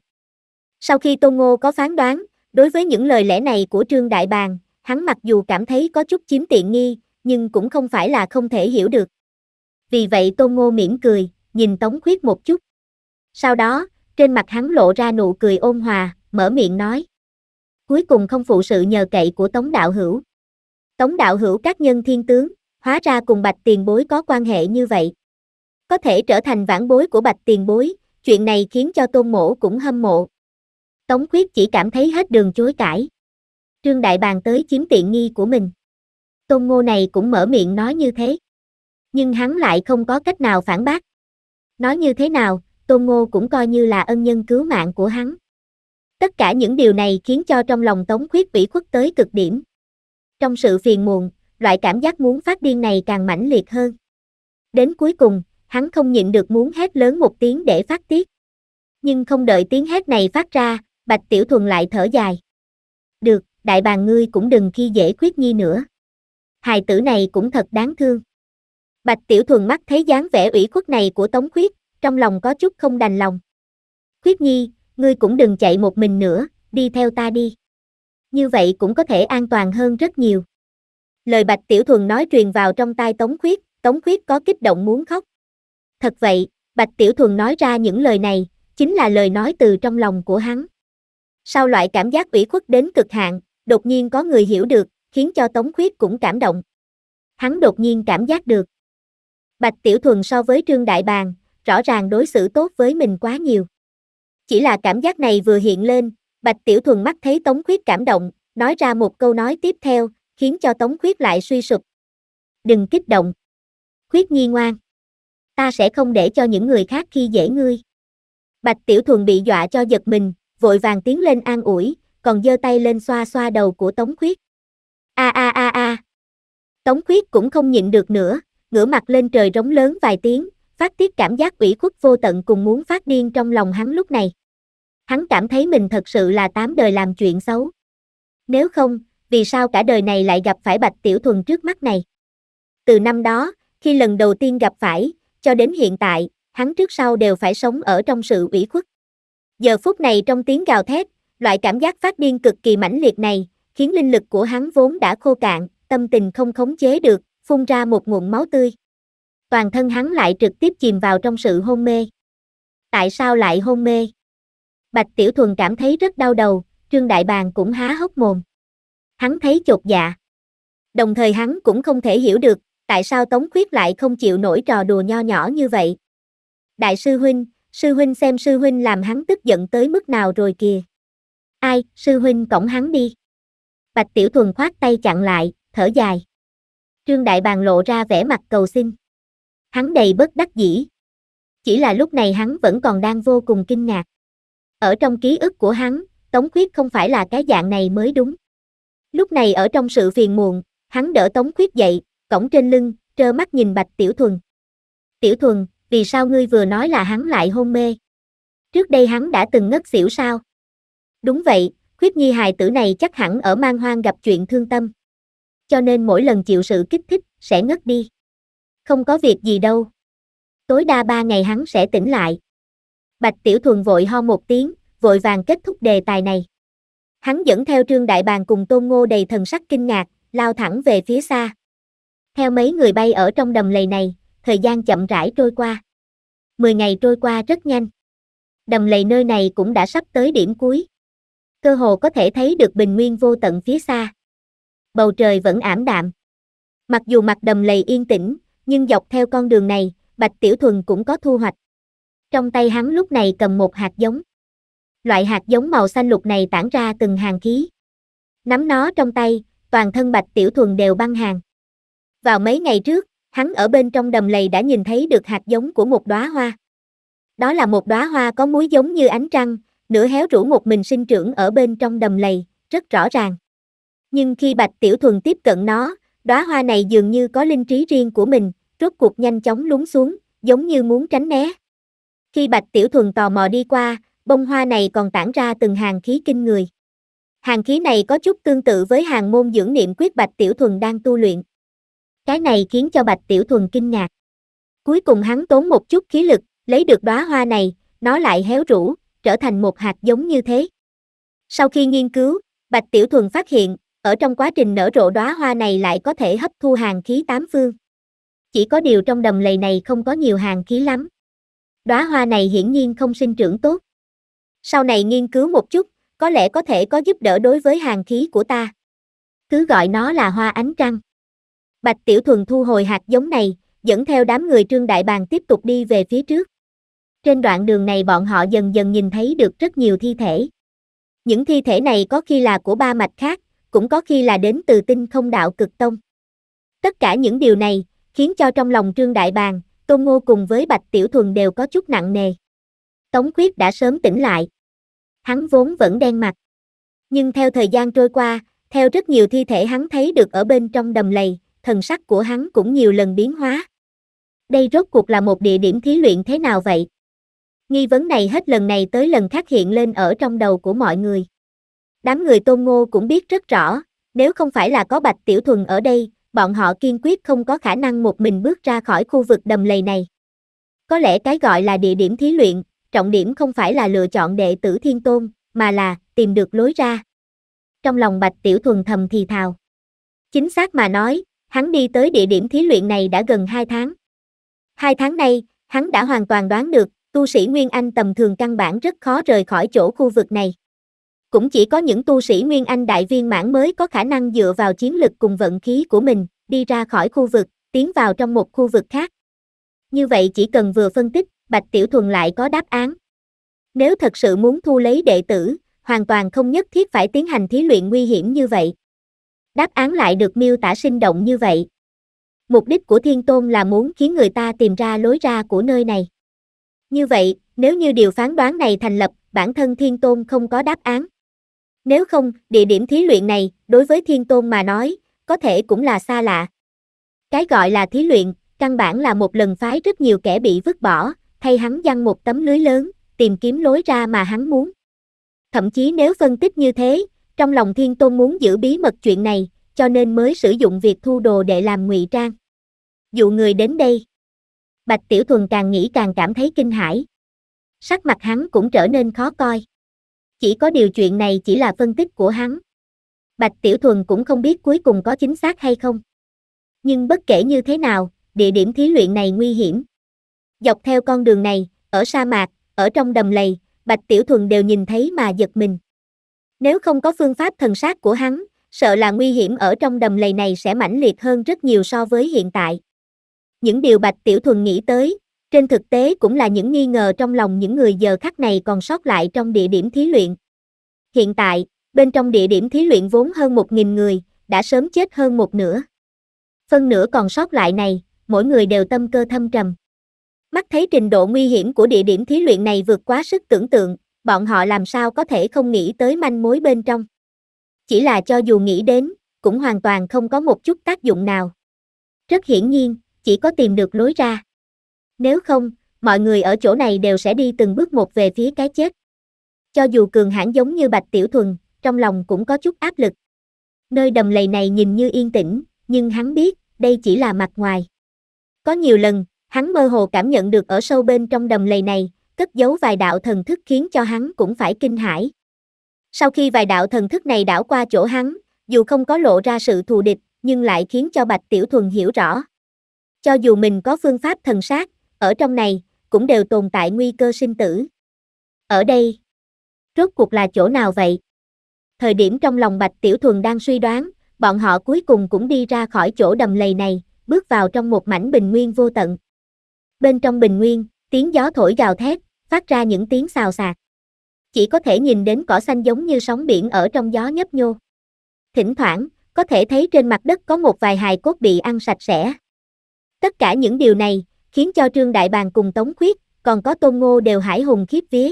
Sau khi Tôn Ngô có phán đoán, đối với những lời lẽ này của Trương Đại Bàng, hắn mặc dù cảm thấy có chút chiếm tiện nghi, nhưng cũng không phải là không thể hiểu được. Vì vậy Tôn Ngô mỉm cười, nhìn Tống Khuyết một chút. Sau đó, trên mặt hắn lộ ra nụ cười ôn hòa, mở miệng nói. Cuối cùng không phụ sự nhờ cậy của Tống Đạo Hữu. Tống Đạo Hữu các nhân thiên tướng, hóa ra cùng Bạch Tiền Bối có quan hệ như vậy. Có thể trở thành vãn bối của Bạch Tiền Bối, chuyện này khiến cho Tôn Mổ cũng hâm mộ. Tống Khuyết chỉ cảm thấy hết đường chối cãi. Trương Đại Bàng tới chiếm tiện nghi của mình. Tôn Ngô này cũng mở miệng nói như thế. Nhưng hắn lại không có cách nào phản bác. Nói như thế nào, Tôn Ngô cũng coi như là ân nhân cứu mạng của hắn. Tất cả những điều này khiến cho trong lòng Tống Khuyết vĩ khuất tới cực điểm. Trong sự phiền muộn, loại cảm giác muốn phát điên này càng mãnh liệt hơn. Đến cuối cùng, hắn không nhịn được muốn hét lớn một tiếng để phát tiết. Nhưng không đợi tiếng hét này phát ra, Bạch Tiểu Thuần lại thở dài. Được, đại bàng ngươi cũng đừng khi dễ Khuyết Nhi nữa. Hài tử này cũng thật đáng thương. Bạch Tiểu Thuần mắt thấy dáng vẻ ủy khuất này của Tống Khuyết, trong lòng có chút không đành lòng. Khuyết Nhi, ngươi cũng đừng chạy một mình nữa, đi theo ta đi. Như vậy cũng có thể an toàn hơn rất nhiều. Lời Bạch Tiểu Thuần nói truyền vào trong tai Tống Khuyết, Tống Khuyết có kích động muốn khóc. Thật vậy, Bạch Tiểu Thuần nói ra những lời này, chính là lời nói từ trong lòng của hắn. Sau loại cảm giác ủy khuất đến cực hạn, đột nhiên có người hiểu được, khiến cho Tống Khuyết cũng cảm động. Hắn đột nhiên cảm giác được. Bạch Tiểu Thuần so với Trương Đại Bàng, rõ ràng đối xử tốt với mình quá nhiều. Chỉ là cảm giác này vừa hiện lên, Bạch Tiểu Thuần mắt thấy Tống Khuyết cảm động, nói ra một câu nói tiếp theo, khiến cho Tống Khuyết lại suy sụp. Đừng kích động. Khuyết nhi ngoan. Ta sẽ không để cho những người khác khi dễ ngươi. Bạch Tiểu Thuần bị dọa cho giật mình, vội vàng tiến lên an ủi, còn giơ tay lên xoa xoa đầu của Tống Khuyết. A a a a. Tống Khuyết cũng không nhịn được nữa, ngửa mặt lên trời rống lớn vài tiếng, phát tiết cảm giác ủy khuất vô tận cùng muốn phát điên trong lòng hắn lúc này. Hắn cảm thấy mình thật sự là tám đời làm chuyện xấu. Nếu không, vì sao cả đời này lại gặp phải Bạch Tiểu Thuần trước mắt này? Từ năm đó, khi lần đầu tiên gặp phải, cho đến hiện tại, hắn trước sau đều phải sống ở trong sự ủy khuất. Giờ phút này trong tiếng gào thét, loại cảm giác phát điên cực kỳ mãnh liệt này, khiến linh lực của hắn vốn đã khô cạn, tâm tình không khống chế được, phun ra một nguồn máu tươi. Toàn thân hắn lại trực tiếp chìm vào trong sự hôn mê. Tại sao lại hôn mê? Bạch Tiểu Thuần cảm thấy rất đau đầu, Trương Đại Bàng cũng há hốc mồm. Hắn thấy chột dạ. Đồng thời hắn cũng không thể hiểu được, tại sao Tống Khuyết lại không chịu nổi trò đùa nho nhỏ như vậy. Đại sư Huynh, sư Huynh xem sư Huynh làm hắn tức giận tới mức nào rồi kìa. Ai, sư Huynh cổng hắn đi. Bạch Tiểu Thuần khoát tay chặn lại, thở dài. Trương Đại Bàng lộ ra vẻ mặt cầu xin. Hắn đầy bất đắc dĩ. Chỉ là lúc này hắn vẫn còn đang vô cùng kinh ngạc. Ở trong ký ức của hắn, Tống Khuyết không phải là cái dạng này mới đúng. Lúc này ở trong sự phiền muộn, hắn đỡ Tống Khuyết dậy, cổng trên lưng, trơ mắt nhìn Bạch Tiểu Thuần. Tiểu Thuần, vì sao ngươi vừa nói là hắn lại hôn mê? Trước đây hắn đã từng ngất xỉu sao? Đúng vậy, Khuyết Nhi hài tử này chắc hẳn ở mang hoang gặp chuyện thương tâm cho nên mỗi lần chịu sự kích thích, sẽ ngất đi. Không có việc gì đâu. Tối đa ba ngày hắn sẽ tỉnh lại. Bạch Tiểu Thuần vội ho một tiếng, vội vàng kết thúc đề tài này. Hắn dẫn theo Trương Đại Bàng cùng Tôn Ngô đầy thần sắc kinh ngạc, lao thẳng về phía xa. Theo mấy người bay ở trong đầm lầy này, thời gian chậm rãi trôi qua. Mười ngày trôi qua rất nhanh. Đầm lầy nơi này cũng đã sắp tới điểm cuối. Cơ hồ có thể thấy được bình nguyên vô tận phía xa bầu trời vẫn ảm đạm. Mặc dù mặt đầm lầy yên tĩnh, nhưng dọc theo con đường này, Bạch Tiểu Thuần cũng có thu hoạch. Trong tay hắn lúc này cầm một hạt giống. Loại hạt giống màu xanh lục này tản ra từng hàng khí. Nắm nó trong tay, toàn thân Bạch Tiểu Thuần đều băng hàng. Vào mấy ngày trước, hắn ở bên trong đầm lầy đã nhìn thấy được hạt giống của một đóa hoa. Đó là một đóa hoa có muối giống như ánh trăng, nửa héo rũ một mình sinh trưởng ở bên trong đầm lầy, rất rõ ràng. Nhưng khi Bạch Tiểu Thuần tiếp cận nó, đóa hoa này dường như có linh trí riêng của mình, rốt cuộc nhanh chóng lún xuống, giống như muốn tránh né. Khi Bạch Tiểu Thuần tò mò đi qua, bông hoa này còn tản ra từng hàng khí kinh người. Hàng khí này có chút tương tự với hàng môn dưỡng niệm quyết Bạch Tiểu Thuần đang tu luyện. Cái này khiến cho Bạch Tiểu Thuần kinh ngạc. Cuối cùng hắn tốn một chút khí lực, lấy được đóa hoa này, nó lại héo rũ, trở thành một hạt giống như thế. Sau khi nghiên cứu, Bạch Tiểu Thuần phát hiện, ở trong quá trình nở rộ đóa hoa này lại có thể hấp thu hàng khí tám phương. Chỉ có điều trong đầm lầy này không có nhiều hàng khí lắm. Đóa hoa này hiển nhiên không sinh trưởng tốt. Sau này nghiên cứu một chút, có lẽ có thể có giúp đỡ đối với hàng khí của ta. Cứ gọi nó là hoa ánh trăng. Bạch Tiểu Thuần thu hồi hạt giống này, dẫn theo đám người Trương Đại Bàng tiếp tục đi về phía trước. Trên đoạn đường này bọn họ dần dần nhìn thấy được rất nhiều thi thể. Những thi thể này có khi là của ba mạch khác, cũng có khi là đến từ tinh không đạo cực tông. Tất cả những điều này, khiến cho trong lòng Trương Đại Bàng, Tôn Ngô cùng với Bạch Tiểu Thuần đều có chút nặng nề. Tống Khuyết đã sớm tỉnh lại. Hắn vốn vẫn đen mặt. Nhưng theo thời gian trôi qua, theo rất nhiều thi thể hắn thấy được ở bên trong đầm lầy, thần sắc của hắn cũng nhiều lần biến hóa. Đây rốt cuộc là một địa điểm thí luyện thế nào vậy? Nghi vấn này hết lần này tới lần khác hiện lên ở trong đầu của mọi người. Đám người Tôn Ngô cũng biết rất rõ, nếu không phải là có Bạch Tiểu Thuần ở đây, bọn họ kiên quyết không có khả năng một mình bước ra khỏi khu vực đầm lầy này. Có lẽ cái gọi là địa điểm thí luyện, trọng điểm không phải là lựa chọn đệ tử Thiên Tôn, mà là tìm được lối ra. Trong lòng Bạch Tiểu Thuần thầm thì thào. Chính xác mà nói, hắn đi tới địa điểm thí luyện này đã gần 2 tháng. Hai tháng nay, hắn đã hoàn toàn đoán được, tu sĩ Nguyên Anh tầm thường căn bản rất khó rời khỏi chỗ khu vực này. Cũng chỉ có những tu sĩ Nguyên Anh Đại Viên mãn mới có khả năng dựa vào chiến lực cùng vận khí của mình, đi ra khỏi khu vực, tiến vào trong một khu vực khác. Như vậy chỉ cần vừa phân tích, Bạch Tiểu Thuần lại có đáp án. Nếu thật sự muốn thu lấy đệ tử, hoàn toàn không nhất thiết phải tiến hành thí luyện nguy hiểm như vậy. Đáp án lại được miêu tả sinh động như vậy. Mục đích của Thiên Tôn là muốn khiến người ta tìm ra lối ra của nơi này. Như vậy, nếu như điều phán đoán này thành lập, bản thân Thiên Tôn không có đáp án. Nếu không, địa điểm thí luyện này, đối với thiên tôn mà nói, có thể cũng là xa lạ. Cái gọi là thí luyện, căn bản là một lần phái rất nhiều kẻ bị vứt bỏ, thay hắn giăng một tấm lưới lớn, tìm kiếm lối ra mà hắn muốn. Thậm chí nếu phân tích như thế, trong lòng thiên tôn muốn giữ bí mật chuyện này, cho nên mới sử dụng việc thu đồ để làm ngụy trang. Dụ người đến đây. Bạch Tiểu Thuần càng nghĩ càng cảm thấy kinh hãi. Sắc mặt hắn cũng trở nên khó coi. Chỉ có điều chuyện này chỉ là phân tích của hắn. Bạch Tiểu Thuần cũng không biết cuối cùng có chính xác hay không. Nhưng bất kể như thế nào, địa điểm thí luyện này nguy hiểm. Dọc theo con đường này, ở sa mạc, ở trong đầm lầy, Bạch Tiểu Thuần đều nhìn thấy mà giật mình. Nếu không có phương pháp thần sát của hắn, sợ là nguy hiểm ở trong đầm lầy này sẽ mãnh liệt hơn rất nhiều so với hiện tại. Những điều Bạch Tiểu Thuần nghĩ tới, trên thực tế cũng là những nghi ngờ trong lòng những người giờ khắc này còn sót lại trong địa điểm thí luyện. Hiện tại, bên trong địa điểm thí luyện vốn hơn 1.000 người, đã sớm chết hơn một nửa. Phân nửa còn sót lại này, mỗi người đều tâm cơ thâm trầm. Mắt thấy trình độ nguy hiểm của địa điểm thí luyện này vượt quá sức tưởng tượng, bọn họ làm sao có thể không nghĩ tới manh mối bên trong. Chỉ là cho dù nghĩ đến, cũng hoàn toàn không có một chút tác dụng nào. Rất hiển nhiên, chỉ có tìm được lối ra. Nếu không, mọi người ở chỗ này đều sẽ đi từng bước một về phía cái chết. Cho dù cường hãn giống như Bạch Tiểu Thuần, trong lòng cũng có chút áp lực. Nơi đầm lầy này nhìn như yên tĩnh, nhưng hắn biết, đây chỉ là mặt ngoài. Có nhiều lần, hắn mơ hồ cảm nhận được ở sâu bên trong đầm lầy này, cất giấu vài đạo thần thức khiến cho hắn cũng phải kinh hãi. Sau khi vài đạo thần thức này đảo qua chỗ hắn, dù không có lộ ra sự thù địch, nhưng lại khiến cho Bạch Tiểu Thuần hiểu rõ. Cho dù mình có phương pháp thần sát, ở trong này, cũng đều tồn tại nguy cơ sinh tử. Ở đây, rốt cuộc là chỗ nào vậy? Thời điểm trong lòng Bạch Tiểu Thuần đang suy đoán, bọn họ cuối cùng cũng đi ra khỏi chỗ đầm lầy này, bước vào trong một mảnh bình nguyên vô tận. Bên trong bình nguyên, tiếng gió thổi gào thét, phát ra những tiếng xào xạc. Chỉ có thể nhìn đến cỏ xanh giống như sóng biển ở trong gió nhấp nhô. Thỉnh thoảng, có thể thấy trên mặt đất có một vài hài cốt bị ăn sạch sẽ. Tất cả những điều này, khiến cho Trương Đại Bàng cùng Tống Khuyết, còn có Tôn Ngô đều hải hùng khiếp vía.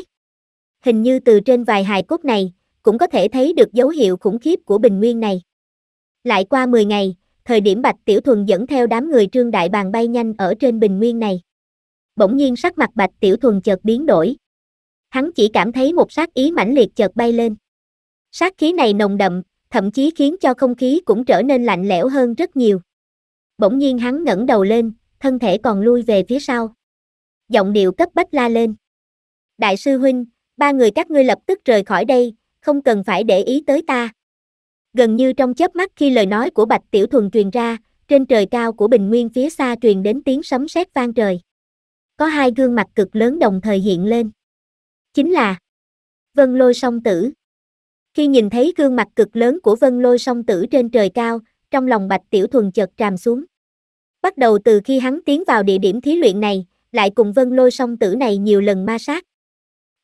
Hình như từ trên vài hài cốt này, cũng có thể thấy được dấu hiệu khủng khiếp của bình nguyên này. Lại qua 10 ngày, thời điểm Bạch Tiểu Thuần dẫn theo đám người Trương Đại Bàng bay nhanh ở trên bình nguyên này. Bỗng nhiên sắc mặt Bạch Tiểu Thuần chợt biến đổi. Hắn chỉ cảm thấy một sát ý mãnh liệt chợt bay lên. Sát khí này nồng đậm, thậm chí khiến cho không khí cũng trở nên lạnh lẽo hơn rất nhiều. Bỗng nhiên hắn ngẩng đầu lên, thân thể còn lui về phía sau. Giọng điệu cấp bách la lên. Đại sư huynh, ba người các ngươi lập tức rời khỏi đây, không cần phải để ý tới ta. Gần như trong chớp mắt khi lời nói của Bạch Tiểu Thuần truyền ra, trên trời cao của bình nguyên phía xa truyền đến tiếng sấm sét vang trời. Có hai gương mặt cực lớn đồng thời hiện lên. Chính là Vân Lôi Song Tử. Khi nhìn thấy gương mặt cực lớn của Vân Lôi Song Tử trên trời cao, trong lòng Bạch Tiểu Thuần chợt tràm xuống bắt đầu từ khi hắn tiến vào địa điểm thí luyện này, lại cùng vân lôi song tử này nhiều lần ma sát.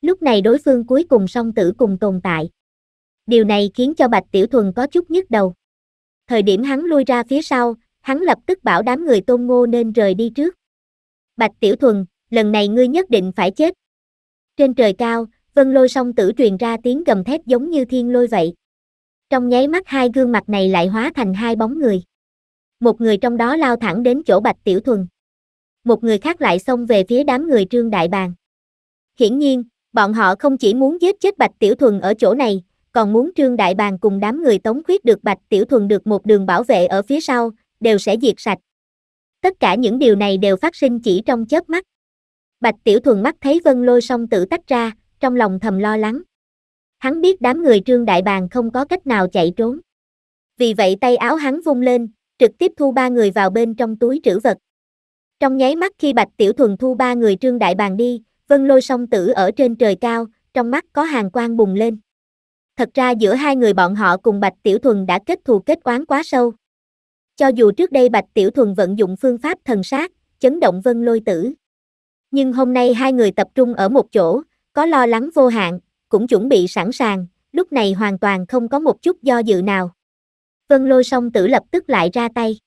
Lúc này đối phương cuối cùng song tử cùng tồn tại. Điều này khiến cho Bạch Tiểu Thuần có chút nhức đầu. Thời điểm hắn lui ra phía sau, hắn lập tức bảo đám người tôn ngô nên rời đi trước. Bạch Tiểu Thuần, lần này ngươi nhất định phải chết. Trên trời cao, vân lôi song tử truyền ra tiếng gầm thét giống như thiên lôi vậy. Trong nháy mắt hai gương mặt này lại hóa thành hai bóng người một người trong đó lao thẳng đến chỗ Bạch Tiểu Thuần. Một người khác lại xông về phía đám người Trương Đại Bàng. Hiển nhiên, bọn họ không chỉ muốn giết chết Bạch Tiểu Thuần ở chỗ này, còn muốn Trương Đại Bàng cùng đám người tống khuyết được Bạch Tiểu Thuần được một đường bảo vệ ở phía sau, đều sẽ diệt sạch. Tất cả những điều này đều phát sinh chỉ trong chớp mắt. Bạch Tiểu Thuần mắt thấy Vân Lôi song tử tách ra, trong lòng thầm lo lắng. Hắn biết đám người Trương Đại Bàng không có cách nào chạy trốn. Vì vậy tay áo hắn vung lên, trực tiếp thu ba người vào bên trong túi trữ vật. Trong nháy mắt khi Bạch Tiểu Thuần thu ba người Trương Đại Bàng đi, Vân Lôi song tử ở trên trời cao, trong mắt có hàng quang bùng lên. Thật ra giữa hai người bọn họ cùng Bạch Tiểu Thuần đã kết thù kết oán quá sâu. Cho dù trước đây Bạch Tiểu Thuần vận dụng phương pháp thần sát, chấn động Vân Lôi tử. Nhưng hôm nay hai người tập trung ở một chỗ, có lo lắng vô hạn, cũng chuẩn bị sẵn sàng, lúc này hoàn toàn không có một chút do dự nào. Vân lôi song tử lập tức lại ra tay.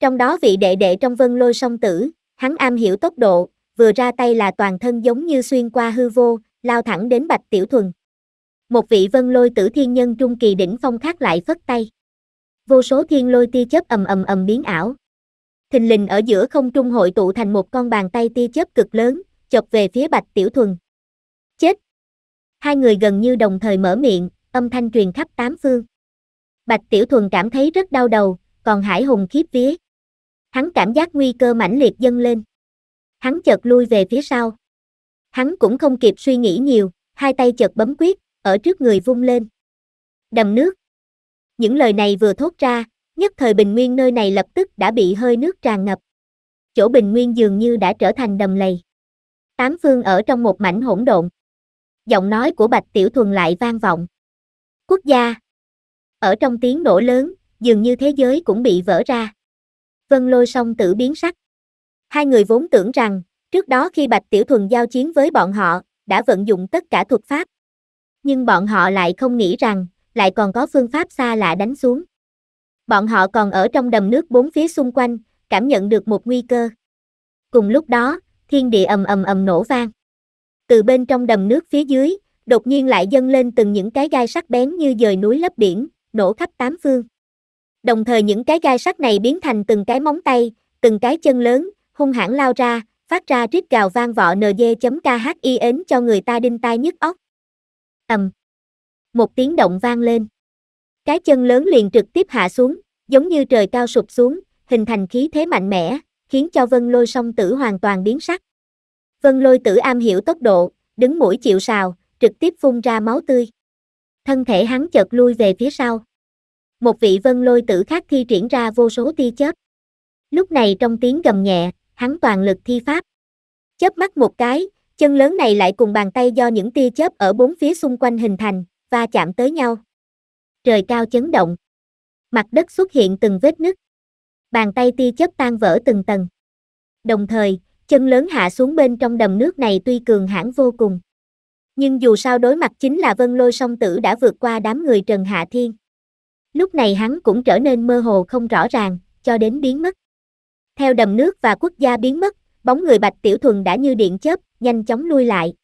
Trong đó vị đệ đệ trong vân lôi song tử, hắn am hiểu tốc độ, vừa ra tay là toàn thân giống như xuyên qua hư vô, lao thẳng đến bạch tiểu thuần. Một vị vân lôi tử thiên nhân trung kỳ đỉnh phong khác lại phất tay. Vô số thiên lôi tia chớp ầm ầm ầm biến ảo. Thình lình ở giữa không trung hội tụ thành một con bàn tay tia chớp cực lớn, chọc về phía bạch tiểu thuần. Chết! Hai người gần như đồng thời mở miệng, âm thanh truyền khắp tám phương. Bạch Tiểu Thuần cảm thấy rất đau đầu, còn Hải Hùng khiếp vía. Hắn cảm giác nguy cơ mãnh liệt dâng lên. Hắn chợt lui về phía sau. Hắn cũng không kịp suy nghĩ nhiều, hai tay chợt bấm quyết, ở trước người vung lên. Đầm nước. Những lời này vừa thốt ra, nhất thời bình nguyên nơi này lập tức đã bị hơi nước tràn ngập. Chỗ bình nguyên dường như đã trở thành đầm lầy. Tám phương ở trong một mảnh hỗn độn. Giọng nói của Bạch Tiểu Thuần lại vang vọng. Quốc gia, ở trong tiếng nổ lớn, dường như thế giới cũng bị vỡ ra. Vân lôi song tử biến sắc. Hai người vốn tưởng rằng, trước đó khi Bạch Tiểu Thuần giao chiến với bọn họ, đã vận dụng tất cả thuật pháp. Nhưng bọn họ lại không nghĩ rằng, lại còn có phương pháp xa lạ đánh xuống. Bọn họ còn ở trong đầm nước bốn phía xung quanh, cảm nhận được một nguy cơ. Cùng lúc đó, thiên địa ầm ầm ầm nổ vang. Từ bên trong đầm nước phía dưới, đột nhiên lại dâng lên từng những cái gai sắc bén như dời núi lấp biển, nổ khắp tám phương. Đồng thời những cái gai sắt này biến thành từng cái móng tay, từng cái chân lớn, hung hãn lao ra, phát ra rít gào vang vọ nd.khi đến cho người ta đinh tai nhức óc. Ầm. Một tiếng động vang lên. Cái chân lớn liền trực tiếp hạ xuống, giống như trời cao sụp xuống, hình thành khí thế mạnh mẽ, khiến cho Vân Lôi song tử hoàn toàn biến sắc. Vân Lôi tử am hiểu tốc độ, đứng mũi chịu sào, trực tiếp phun ra máu tươi. Thân thể hắn chợt lui về phía sau. Một vị vân lôi tử khác thi triển ra vô số tia chớp. Lúc này trong tiếng gầm nhẹ, hắn toàn lực thi pháp. Chớp mắt một cái, chân lớn này lại cùng bàn tay do những tia chớp ở bốn phía xung quanh hình thành, va chạm tới nhau. Trời cao chấn động. Mặt đất xuất hiện từng vết nứt. Bàn tay tia chớp tan vỡ từng tầng. Đồng thời, chân lớn hạ xuống bên trong đầm nước này tuy cường hãn vô cùng nhưng dù sao đối mặt chính là vân lôi song tử đã vượt qua đám người Trần Hạ Thiên. Lúc này hắn cũng trở nên mơ hồ không rõ ràng, cho đến biến mất. Theo đầm nước và quốc gia biến mất, bóng người Bạch Tiểu Thuần đã như điện chớp, nhanh chóng lui lại.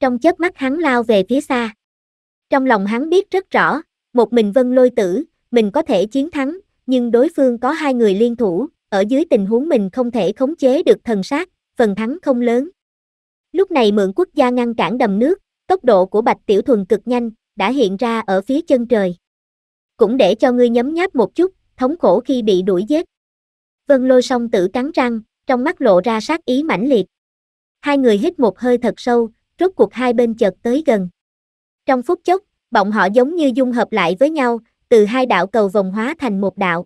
Trong chớp mắt hắn lao về phía xa. Trong lòng hắn biết rất rõ, một mình vân lôi tử, mình có thể chiến thắng, nhưng đối phương có hai người liên thủ, ở dưới tình huống mình không thể khống chế được thần sát, phần thắng không lớn. Lúc này mượn quốc gia ngăn cản đầm nước, tốc độ của Bạch Tiểu Thuần cực nhanh, đã hiện ra ở phía chân trời. Cũng để cho ngươi nhấm nháp một chút, thống khổ khi bị đuổi giết. Vân lôi song tử cắn răng, trong mắt lộ ra sát ý mãnh liệt. Hai người hít một hơi thật sâu, rốt cuộc hai bên chợt tới gần. Trong phút chốc, bọn họ giống như dung hợp lại với nhau, từ hai đạo cầu vòng hóa thành một đạo.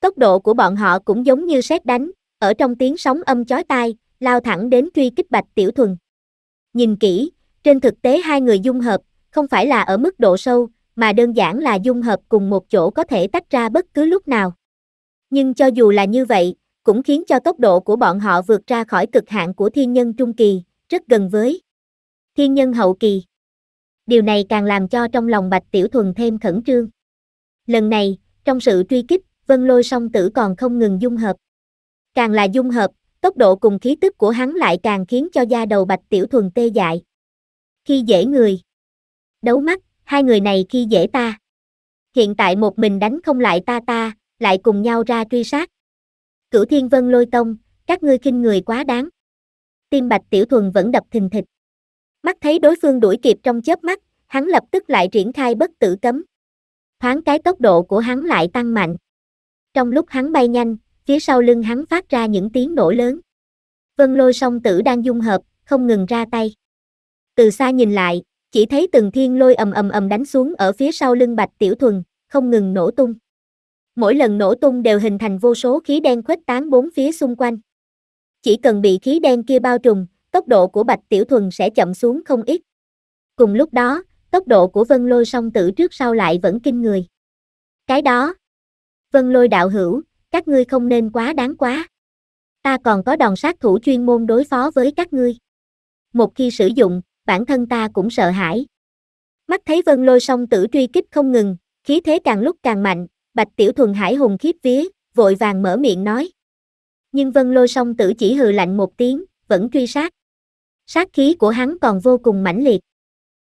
Tốc độ của bọn họ cũng giống như sét đánh, ở trong tiếng sóng âm chói tai, lao thẳng đến truy kích Bạch Tiểu Thuần. Nhìn kỹ, trên thực tế hai người dung hợp, không phải là ở mức độ sâu, mà đơn giản là dung hợp cùng một chỗ có thể tách ra bất cứ lúc nào. Nhưng cho dù là như vậy, cũng khiến cho tốc độ của bọn họ vượt ra khỏi cực hạn của thiên nhân trung kỳ, rất gần với thiên nhân hậu kỳ. Điều này càng làm cho trong lòng Bạch Tiểu Thuần thêm khẩn trương. Lần này, trong sự truy kích, Vân Lôi song tử còn không ngừng dung hợp. Càng là dung hợp, tốc độ cùng khí tức của hắn lại càng khiến cho da đầu bạch tiểu thuần tê dại. Khi dễ người. Đấu mắt, hai người này khi dễ ta. Hiện tại một mình đánh không lại ta ta, lại cùng nhau ra truy sát. Cửu Thiên Vân lôi tông, các ngươi khinh người quá đáng. Tim bạch tiểu thuần vẫn đập thình thịch. Mắt thấy đối phương đuổi kịp trong chớp mắt, hắn lập tức lại triển khai bất tử cấm. Thoáng cái tốc độ của hắn lại tăng mạnh. Trong lúc hắn bay nhanh, phía sau lưng hắn phát ra những tiếng nổ lớn. Vân lôi song tử đang dung hợp, không ngừng ra tay. Từ xa nhìn lại, chỉ thấy từng thiên lôi ầm ầm ầm đánh xuống ở phía sau lưng bạch tiểu thuần, không ngừng nổ tung. Mỗi lần nổ tung đều hình thành vô số khí đen khuếch tán bốn phía xung quanh. Chỉ cần bị khí đen kia bao trùm, tốc độ của bạch tiểu thuần sẽ chậm xuống không ít. Cùng lúc đó, tốc độ của vân lôi song tử trước sau lại vẫn kinh người. Cái đó, vân lôi đạo hữu, các ngươi không nên quá đáng quá. Ta còn có đòn sát thủ chuyên môn đối phó với các ngươi. Một khi sử dụng, bản thân ta cũng sợ hãi. Mắt thấy vân lôi song tử truy kích không ngừng, khí thế càng lúc càng mạnh, bạch tiểu thuần hải hùng khiếp vía, vội vàng mở miệng nói. Nhưng vân lôi song tử chỉ hừ lạnh một tiếng, vẫn truy sát. Sát khí của hắn còn vô cùng mãnh liệt.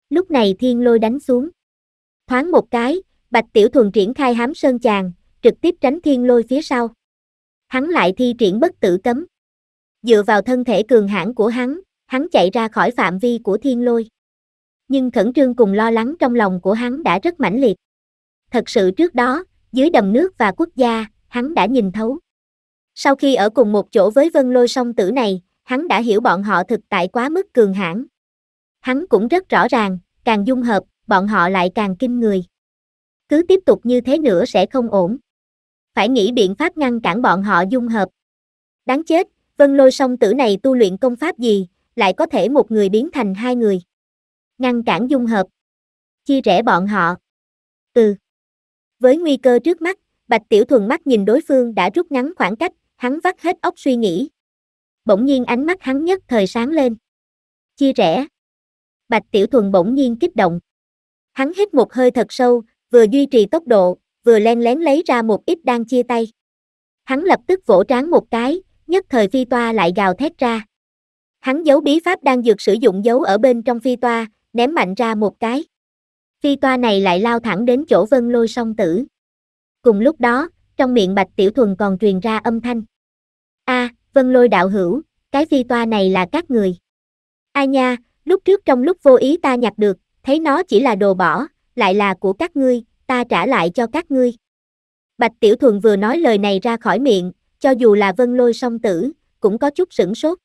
Lúc này thiên lôi đánh xuống. Thoáng một cái, bạch tiểu thuần triển khai hám sơn chàng, trực tiếp tránh thiên lôi phía sau. Hắn lại thi triển bất tử cấm. Dựa vào thân thể cường hãn của hắn, hắn chạy ra khỏi phạm vi của thiên lôi. Nhưng khẩn trương cùng lo lắng trong lòng của hắn đã rất mãnh liệt. Thật sự trước đó, dưới đầm nước và quốc gia, hắn đã nhìn thấu. Sau khi ở cùng một chỗ với vân lôi song tử này, hắn đã hiểu bọn họ thực tại quá mức cường hãn. Hắn cũng rất rõ ràng, càng dung hợp, bọn họ lại càng kinh người. Cứ tiếp tục như thế nữa sẽ không ổn phải nghĩ biện pháp ngăn cản bọn họ dung hợp. Đáng chết, vân lôi song tử này tu luyện công pháp gì, lại có thể một người biến thành hai người. Ngăn cản dung hợp. Chia rẽ bọn họ. Ừ. Với nguy cơ trước mắt, Bạch Tiểu Thuần mắt nhìn đối phương đã rút ngắn khoảng cách, hắn vắt hết óc suy nghĩ. Bỗng nhiên ánh mắt hắn nhất thời sáng lên. Chia rẽ. Bạch Tiểu Thuần bỗng nhiên kích động. Hắn hít một hơi thật sâu, vừa duy trì tốc độ, vừa len lén lấy ra một ít đang chia tay. Hắn lập tức vỗ trán một cái, nhất thời phi toa lại gào thét ra. Hắn giấu bí pháp đang dược sử dụng giấu ở bên trong phi toa, ném mạnh ra một cái. Phi toa này lại lao thẳng đến chỗ vân lôi song tử. Cùng lúc đó, trong miệng bạch tiểu thuần còn truyền ra âm thanh. a à, vân lôi đạo hữu, cái phi toa này là các người. ai nha, lúc trước trong lúc vô ý ta nhặt được, thấy nó chỉ là đồ bỏ, lại là của các ngươi, ta trả lại cho các ngươi. Bạch Tiểu Thuần vừa nói lời này ra khỏi miệng, cho dù là vân lôi song tử, cũng có chút sửng sốt.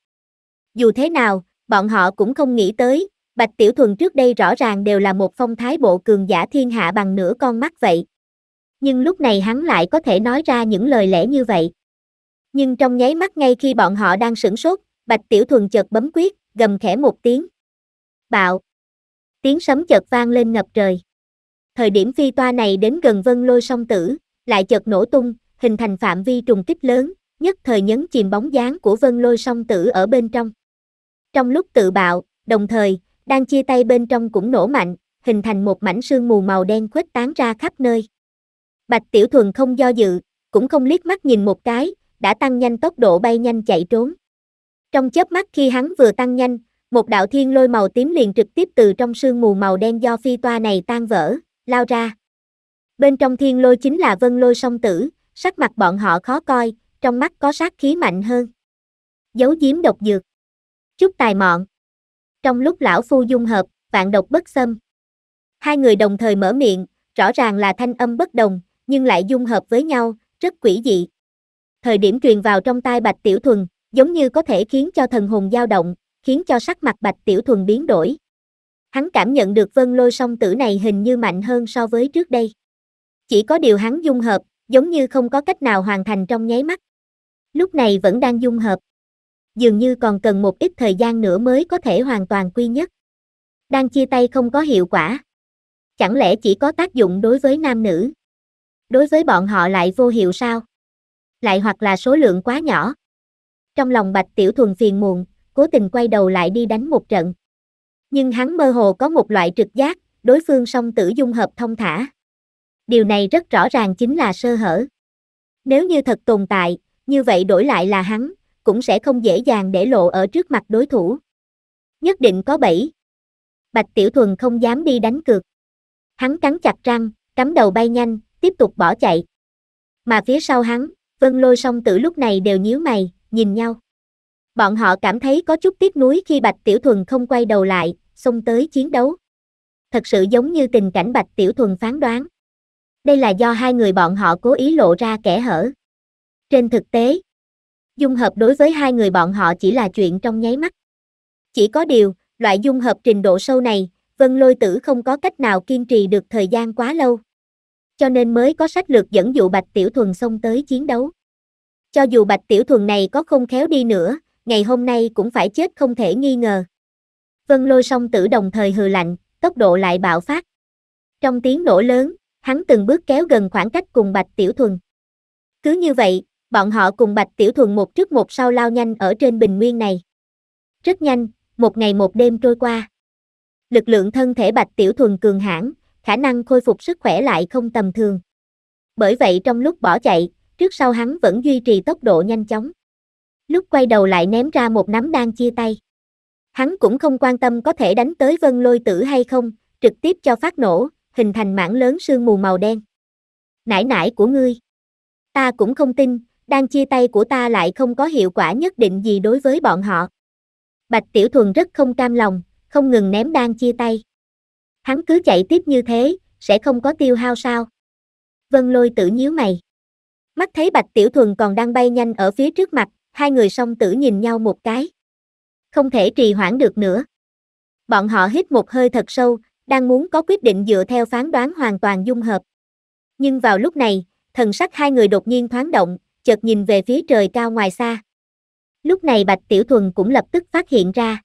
Dù thế nào, bọn họ cũng không nghĩ tới, Bạch Tiểu Thuần trước đây rõ ràng đều là một phong thái bộ cường giả thiên hạ bằng nửa con mắt vậy. Nhưng lúc này hắn lại có thể nói ra những lời lẽ như vậy. Nhưng trong nháy mắt ngay khi bọn họ đang sửng sốt, Bạch Tiểu Thuần chợt bấm quyết, gầm khẽ một tiếng. Bạo! Tiếng sấm chợt vang lên ngập trời thời điểm phi toa này đến gần vân lôi song tử, lại chợt nổ tung, hình thành phạm vi trùng kích lớn, nhất thời nhấn chìm bóng dáng của vân lôi song tử ở bên trong. Trong lúc tự bạo, đồng thời, đang chia tay bên trong cũng nổ mạnh, hình thành một mảnh sương mù màu đen khuếch tán ra khắp nơi. Bạch Tiểu Thuần không do dự, cũng không liếc mắt nhìn một cái, đã tăng nhanh tốc độ bay nhanh chạy trốn. Trong chớp mắt khi hắn vừa tăng nhanh, một đạo thiên lôi màu tím liền trực tiếp từ trong sương mù màu đen do phi toa này tan vỡ, lao ra. Bên trong thiên lôi chính là vân lôi song tử, sắc mặt bọn họ khó coi, trong mắt có sát khí mạnh hơn. Giấu giếm độc dược. Chút tài mọn. Trong lúc lão phu dung hợp, vạn độc bất xâm. Hai người đồng thời mở miệng, rõ ràng là thanh âm bất đồng, nhưng lại dung hợp với nhau, rất quỷ dị. Thời điểm truyền vào trong tai Bạch Tiểu Thuần, giống như có thể khiến cho thần hồn dao động, khiến cho sắc mặt Bạch Tiểu Thuần biến đổi. Hắn cảm nhận được vân lôi song tử này hình như mạnh hơn so với trước đây. Chỉ có điều hắn dung hợp, giống như không có cách nào hoàn thành trong nháy mắt. Lúc này vẫn đang dung hợp. Dường như còn cần một ít thời gian nữa mới có thể hoàn toàn quy nhất. Đang chia tay không có hiệu quả. Chẳng lẽ chỉ có tác dụng đối với nam nữ? Đối với bọn họ lại vô hiệu sao? Lại hoặc là số lượng quá nhỏ. Trong lòng Bạch Tiểu Thuần phiền muộn, cố tình quay đầu lại đi đánh một trận. Nhưng hắn mơ hồ có một loại trực giác, đối phương song tử dung hợp thông thả. Điều này rất rõ ràng chính là sơ hở. Nếu như thật tồn tại, như vậy đổi lại là hắn, cũng sẽ không dễ dàng để lộ ở trước mặt đối thủ. Nhất định có bẫy. Bạch Tiểu Thuần không dám đi đánh cược. Hắn cắn chặt răng, cắm đầu bay nhanh, tiếp tục bỏ chạy. Mà phía sau hắn, Vân Lôi song tử lúc này đều nhíu mày, nhìn nhau bọn họ cảm thấy có chút tiếc nuối khi Bạch Tiểu Thuần không quay đầu lại, xông tới chiến đấu. Thật sự giống như tình cảnh Bạch Tiểu Thuần phán đoán. Đây là do hai người bọn họ cố ý lộ ra kẻ hở. Trên thực tế, dung hợp đối với hai người bọn họ chỉ là chuyện trong nháy mắt. Chỉ có điều, loại dung hợp trình độ sâu này, Vân Lôi Tử không có cách nào kiên trì được thời gian quá lâu. Cho nên mới có sách lược dẫn dụ Bạch Tiểu Thuần xông tới chiến đấu. Cho dù Bạch Tiểu Thuần này có không khéo đi nữa, ngày hôm nay cũng phải chết không thể nghi ngờ. Vân lôi song tử đồng thời hừ lạnh, tốc độ lại bạo phát. Trong tiếng nổ lớn, hắn từng bước kéo gần khoảng cách cùng Bạch Tiểu Thuần. Cứ như vậy, bọn họ cùng Bạch Tiểu Thuần một trước một sau lao nhanh ở trên bình nguyên này. Rất nhanh, một ngày một đêm trôi qua. Lực lượng thân thể Bạch Tiểu Thuần cường hãn, khả năng khôi phục sức khỏe lại không tầm thường. Bởi vậy trong lúc bỏ chạy, trước sau hắn vẫn duy trì tốc độ nhanh chóng lúc quay đầu lại ném ra một nắm đang chia tay. Hắn cũng không quan tâm có thể đánh tới vân lôi tử hay không, trực tiếp cho phát nổ, hình thành mảng lớn sương mù màu đen. Nải nải của ngươi. Ta cũng không tin, đang chia tay của ta lại không có hiệu quả nhất định gì đối với bọn họ. Bạch Tiểu Thuần rất không cam lòng, không ngừng ném đang chia tay. Hắn cứ chạy tiếp như thế, sẽ không có tiêu hao sao. Vân lôi tử nhíu mày. Mắt thấy Bạch Tiểu Thuần còn đang bay nhanh ở phía trước mặt, hai người song tử nhìn nhau một cái. Không thể trì hoãn được nữa. Bọn họ hít một hơi thật sâu, đang muốn có quyết định dựa theo phán đoán hoàn toàn dung hợp. Nhưng vào lúc này, thần sắc hai người đột nhiên thoáng động, chợt nhìn về phía trời cao ngoài xa. Lúc này Bạch Tiểu Thuần cũng lập tức phát hiện ra.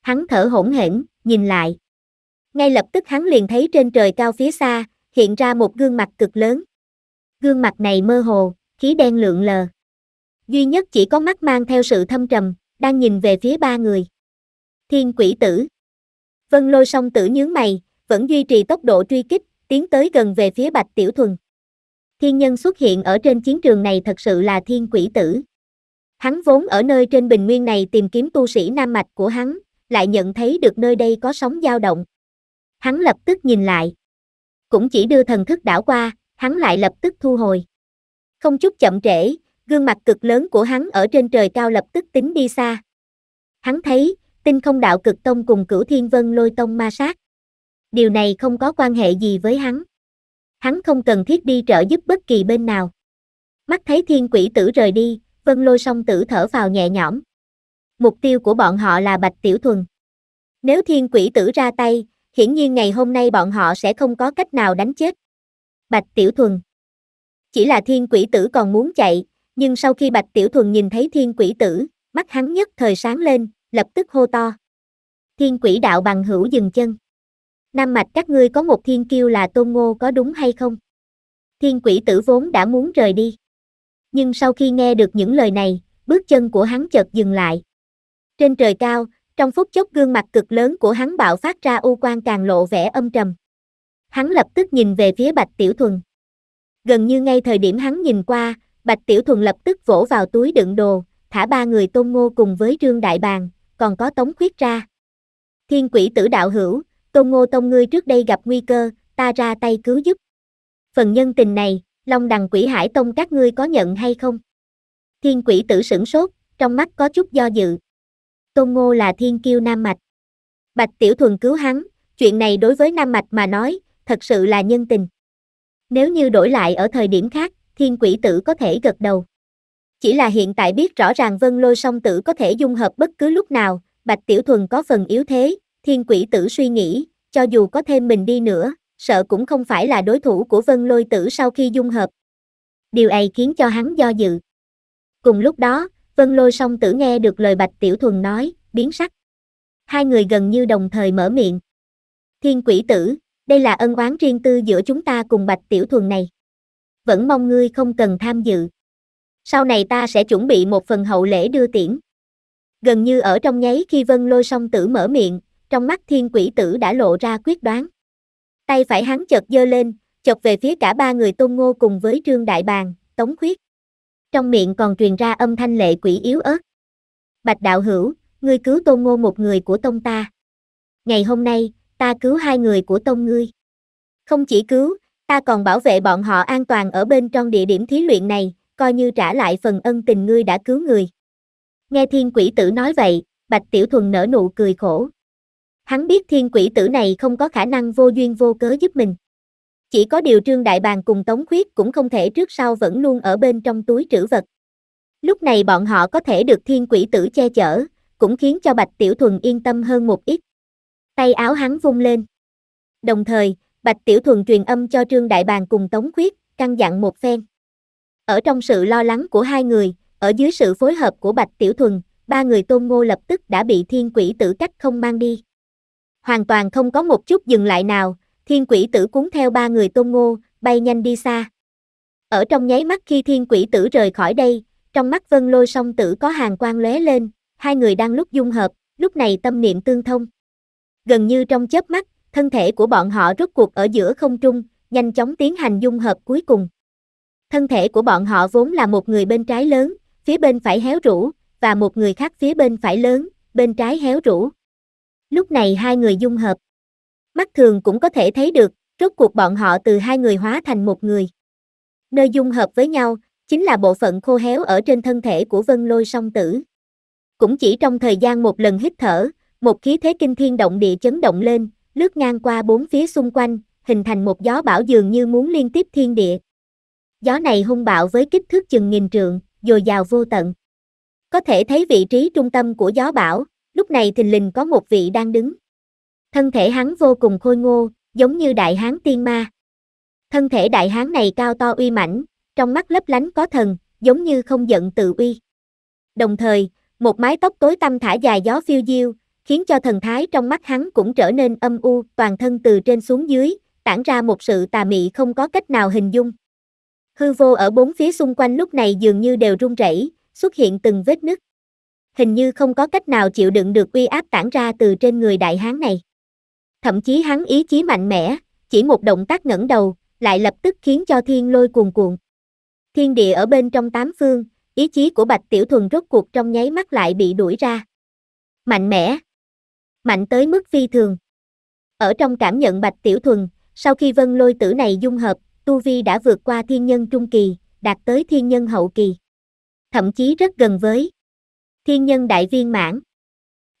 Hắn thở hổn hển, nhìn lại. Ngay lập tức hắn liền thấy trên trời cao phía xa, hiện ra một gương mặt cực lớn. Gương mặt này mơ hồ, khí đen lượn lờ duy nhất chỉ có mắt mang theo sự thâm trầm, đang nhìn về phía ba người. Thiên quỷ tử. Vân lôi song tử nhướng mày, vẫn duy trì tốc độ truy kích, tiến tới gần về phía bạch tiểu thuần. Thiên nhân xuất hiện ở trên chiến trường này thật sự là thiên quỷ tử. Hắn vốn ở nơi trên bình nguyên này tìm kiếm tu sĩ nam mạch của hắn, lại nhận thấy được nơi đây có sóng dao động. Hắn lập tức nhìn lại. Cũng chỉ đưa thần thức đảo qua, hắn lại lập tức thu hồi. Không chút chậm trễ, gương mặt cực lớn của hắn ở trên trời cao lập tức tính đi xa. Hắn thấy, tinh không đạo cực tông cùng cửu thiên vân lôi tông ma sát. Điều này không có quan hệ gì với hắn. Hắn không cần thiết đi trợ giúp bất kỳ bên nào. Mắt thấy thiên quỷ tử rời đi, vân lôi song tử thở vào nhẹ nhõm. Mục tiêu của bọn họ là Bạch Tiểu Thuần. Nếu thiên quỷ tử ra tay, hiển nhiên ngày hôm nay bọn họ sẽ không có cách nào đánh chết. Bạch Tiểu Thuần Chỉ là thiên quỷ tử còn muốn chạy, nhưng sau khi Bạch Tiểu Thuần nhìn thấy thiên quỷ tử, mắt hắn nhất thời sáng lên, lập tức hô to. Thiên quỷ đạo bằng hữu dừng chân. Nam mạch các ngươi có một thiên kiêu là Tôn Ngô có đúng hay không? Thiên quỷ tử vốn đã muốn rời đi. Nhưng sau khi nghe được những lời này, bước chân của hắn chợt dừng lại. Trên trời cao, trong phút chốc gương mặt cực lớn của hắn bạo phát ra u quan càng lộ vẻ âm trầm. Hắn lập tức nhìn về phía Bạch Tiểu Thuần. Gần như ngay thời điểm hắn nhìn qua, Bạch Tiểu Thuần lập tức vỗ vào túi đựng đồ, thả ba người Tôn Ngô cùng với Trương Đại Bàng, còn có Tống Khuyết ra. Thiên quỷ tử đạo hữu, Tôn Ngô Tông ngươi trước đây gặp nguy cơ, ta ra tay cứu giúp. Phần nhân tình này, Long đằng quỷ hải tông các ngươi có nhận hay không? Thiên quỷ tử sửng sốt, trong mắt có chút do dự. Tôn Ngô là thiên kiêu Nam Mạch. Bạch Tiểu Thuần cứu hắn, chuyện này đối với Nam Mạch mà nói, thật sự là nhân tình. Nếu như đổi lại ở thời điểm khác, thiên quỷ tử có thể gật đầu. Chỉ là hiện tại biết rõ ràng vân lôi song tử có thể dung hợp bất cứ lúc nào, bạch tiểu thuần có phần yếu thế, thiên quỷ tử suy nghĩ, cho dù có thêm mình đi nữa, sợ cũng không phải là đối thủ của vân lôi tử sau khi dung hợp. Điều này khiến cho hắn do dự. Cùng lúc đó, vân lôi song tử nghe được lời bạch tiểu thuần nói, biến sắc. Hai người gần như đồng thời mở miệng. Thiên quỷ tử, đây là ân oán riêng tư giữa chúng ta cùng bạch tiểu thuần này vẫn mong ngươi không cần tham dự. Sau này ta sẽ chuẩn bị một phần hậu lễ đưa tiễn. Gần như ở trong nháy khi vân lôi song tử mở miệng, trong mắt thiên quỷ tử đã lộ ra quyết đoán. Tay phải hắn chợt dơ lên, chọc về phía cả ba người tôn ngô cùng với trương đại bàng, tống khuyết. Trong miệng còn truyền ra âm thanh lệ quỷ yếu ớt. Bạch đạo hữu, ngươi cứu tôn ngô một người của tông ta. Ngày hôm nay, ta cứu hai người của tông ngươi. Không chỉ cứu, Ta còn bảo vệ bọn họ an toàn ở bên trong địa điểm thí luyện này, coi như trả lại phần ân tình ngươi đã cứu người. Nghe thiên quỷ tử nói vậy, Bạch Tiểu Thuần nở nụ cười khổ. Hắn biết thiên quỷ tử này không có khả năng vô duyên vô cớ giúp mình. Chỉ có điều trương đại bàng cùng tống khuyết cũng không thể trước sau vẫn luôn ở bên trong túi trữ vật. Lúc này bọn họ có thể được thiên quỷ tử che chở, cũng khiến cho Bạch Tiểu Thuần yên tâm hơn một ít. Tay áo hắn vung lên. Đồng thời, Bạch Tiểu Thuần truyền âm cho Trương Đại Bàng cùng Tống Khuyết, căn dặn một phen. Ở trong sự lo lắng của hai người, ở dưới sự phối hợp của Bạch Tiểu Thuần, ba người tôn ngô lập tức đã bị thiên quỷ tử cách không mang đi. Hoàn toàn không có một chút dừng lại nào, thiên quỷ tử cuốn theo ba người tôn ngô, bay nhanh đi xa. Ở trong nháy mắt khi thiên quỷ tử rời khỏi đây, trong mắt vân lôi song tử có hàng quang lóe lên, hai người đang lúc dung hợp, lúc này tâm niệm tương thông. Gần như trong chớp mắt, thân thể của bọn họ rốt cuộc ở giữa không trung, nhanh chóng tiến hành dung hợp cuối cùng. Thân thể của bọn họ vốn là một người bên trái lớn, phía bên phải héo rũ, và một người khác phía bên phải lớn, bên trái héo rũ. Lúc này hai người dung hợp. Mắt thường cũng có thể thấy được, rốt cuộc bọn họ từ hai người hóa thành một người. Nơi dung hợp với nhau, chính là bộ phận khô héo ở trên thân thể của vân lôi song tử. Cũng chỉ trong thời gian một lần hít thở, một khí thế kinh thiên động địa chấn động lên, lướt ngang qua bốn phía xung quanh, hình thành một gió bão dường như muốn liên tiếp thiên địa. Gió này hung bạo với kích thước chừng nghìn trượng, dồi dào vô tận. Có thể thấy vị trí trung tâm của gió bão, lúc này thình lình có một vị đang đứng. Thân thể hắn vô cùng khôi ngô, giống như đại hán tiên ma. Thân thể đại hán này cao to uy mãnh, trong mắt lấp lánh có thần, giống như không giận tự uy. Đồng thời, một mái tóc tối tăm thả dài gió phiêu diêu, khiến cho thần thái trong mắt hắn cũng trở nên âm u, toàn thân từ trên xuống dưới, tản ra một sự tà mị không có cách nào hình dung. Hư vô ở bốn phía xung quanh lúc này dường như đều rung rẩy, xuất hiện từng vết nứt. Hình như không có cách nào chịu đựng được uy áp tản ra từ trên người đại hán này. Thậm chí hắn ý chí mạnh mẽ, chỉ một động tác ngẩng đầu, lại lập tức khiến cho thiên lôi cuồn cuộn. Thiên địa ở bên trong tám phương, ý chí của Bạch Tiểu Thuần rốt cuộc trong nháy mắt lại bị đuổi ra. Mạnh mẽ, mạnh tới mức phi thường. Ở trong cảm nhận Bạch Tiểu Thuần, sau khi vân lôi tử này dung hợp, Tu Vi đã vượt qua thiên nhân trung kỳ, đạt tới thiên nhân hậu kỳ. Thậm chí rất gần với thiên nhân đại viên mãn.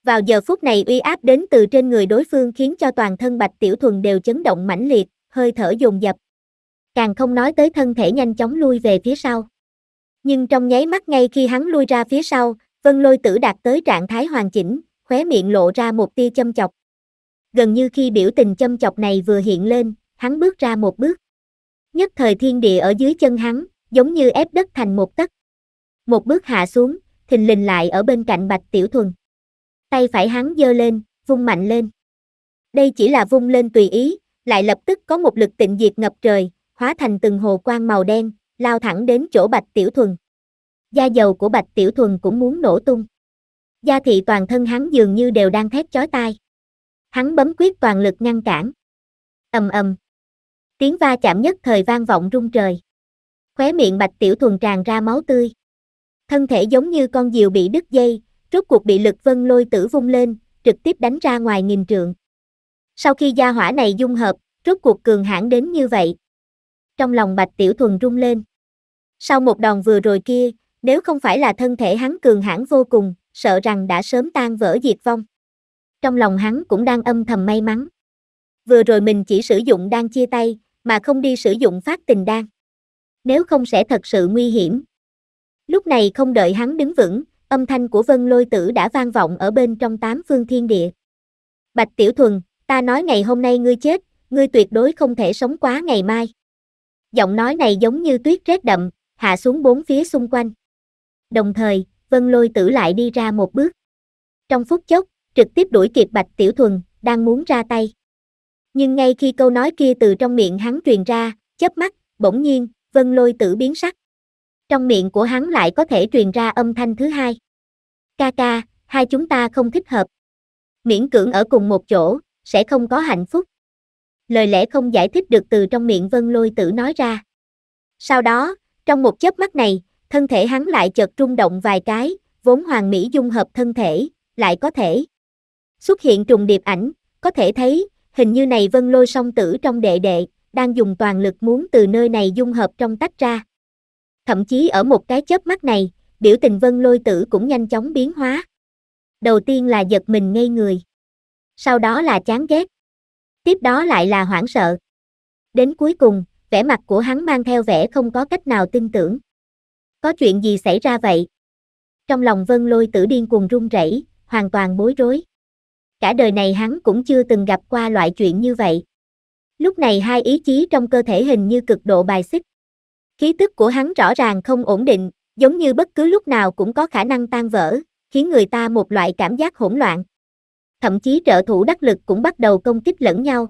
Vào giờ phút này uy áp đến từ trên người đối phương khiến cho toàn thân Bạch Tiểu Thuần đều chấn động mãnh liệt, hơi thở dồn dập. Càng không nói tới thân thể nhanh chóng lui về phía sau. Nhưng trong nháy mắt ngay khi hắn lui ra phía sau, Vân Lôi Tử đạt tới trạng thái hoàn chỉnh, khóe miệng lộ ra một tia châm chọc. Gần như khi biểu tình châm chọc này vừa hiện lên, hắn bước ra một bước. Nhất thời thiên địa ở dưới chân hắn, giống như ép đất thành một tấc. Một bước hạ xuống, thình lình lại ở bên cạnh Bạch Tiểu Thuần. Tay phải hắn giơ lên, vung mạnh lên. Đây chỉ là vung lên tùy ý, lại lập tức có một lực tịnh diệt ngập trời, hóa thành từng hồ quang màu đen, lao thẳng đến chỗ Bạch Tiểu Thuần. Da dầu của Bạch Tiểu Thuần cũng muốn nổ tung gia thị toàn thân hắn dường như đều đang thét chói tai. Hắn bấm quyết toàn lực ngăn cản. ầm ầm. Tiếng va chạm nhất thời vang vọng rung trời. Khóe miệng Bạch Tiểu Thuần tràn ra máu tươi. Thân thể giống như con diều bị đứt dây, rốt cuộc bị lực vân lôi tử vung lên, trực tiếp đánh ra ngoài nghìn trượng. Sau khi gia hỏa này dung hợp, rốt cuộc cường hãn đến như vậy. Trong lòng Bạch Tiểu Thuần rung lên. Sau một đòn vừa rồi kia, nếu không phải là thân thể hắn cường hãn vô cùng, sợ rằng đã sớm tan vỡ diệt vong. Trong lòng hắn cũng đang âm thầm may mắn. Vừa rồi mình chỉ sử dụng đan chia tay, mà không đi sử dụng phát tình đan. Nếu không sẽ thật sự nguy hiểm. Lúc này không đợi hắn đứng vững, âm thanh của vân lôi tử đã vang vọng ở bên trong tám phương thiên địa. Bạch Tiểu Thuần, ta nói ngày hôm nay ngươi chết, ngươi tuyệt đối không thể sống quá ngày mai. Giọng nói này giống như tuyết rét đậm, hạ xuống bốn phía xung quanh. Đồng thời, vân lôi tử lại đi ra một bước. Trong phút chốc, trực tiếp đuổi kịp bạch tiểu thuần, đang muốn ra tay. Nhưng ngay khi câu nói kia từ trong miệng hắn truyền ra, chớp mắt, bỗng nhiên, vân lôi tử biến sắc. Trong miệng của hắn lại có thể truyền ra âm thanh thứ hai. Ca ca, hai chúng ta không thích hợp. Miễn cưỡng ở cùng một chỗ, sẽ không có hạnh phúc. Lời lẽ không giải thích được từ trong miệng vân lôi tử nói ra. Sau đó, trong một chớp mắt này, Thân thể hắn lại chợt rung động vài cái, vốn hoàng mỹ dung hợp thân thể, lại có thể xuất hiện trùng điệp ảnh, có thể thấy, hình như này vân lôi song tử trong đệ đệ, đang dùng toàn lực muốn từ nơi này dung hợp trong tách ra. Thậm chí ở một cái chớp mắt này, biểu tình vân lôi tử cũng nhanh chóng biến hóa. Đầu tiên là giật mình ngây người. Sau đó là chán ghét. Tiếp đó lại là hoảng sợ. Đến cuối cùng, vẻ mặt của hắn mang theo vẻ không có cách nào tin tưởng. Có chuyện gì xảy ra vậy? Trong lòng vân lôi tử điên cuồng run rẩy, hoàn toàn bối rối. Cả đời này hắn cũng chưa từng gặp qua loại chuyện như vậy. Lúc này hai ý chí trong cơ thể hình như cực độ bài xích. Khí tức của hắn rõ ràng không ổn định, giống như bất cứ lúc nào cũng có khả năng tan vỡ, khiến người ta một loại cảm giác hỗn loạn. Thậm chí trợ thủ đắc lực cũng bắt đầu công kích lẫn nhau.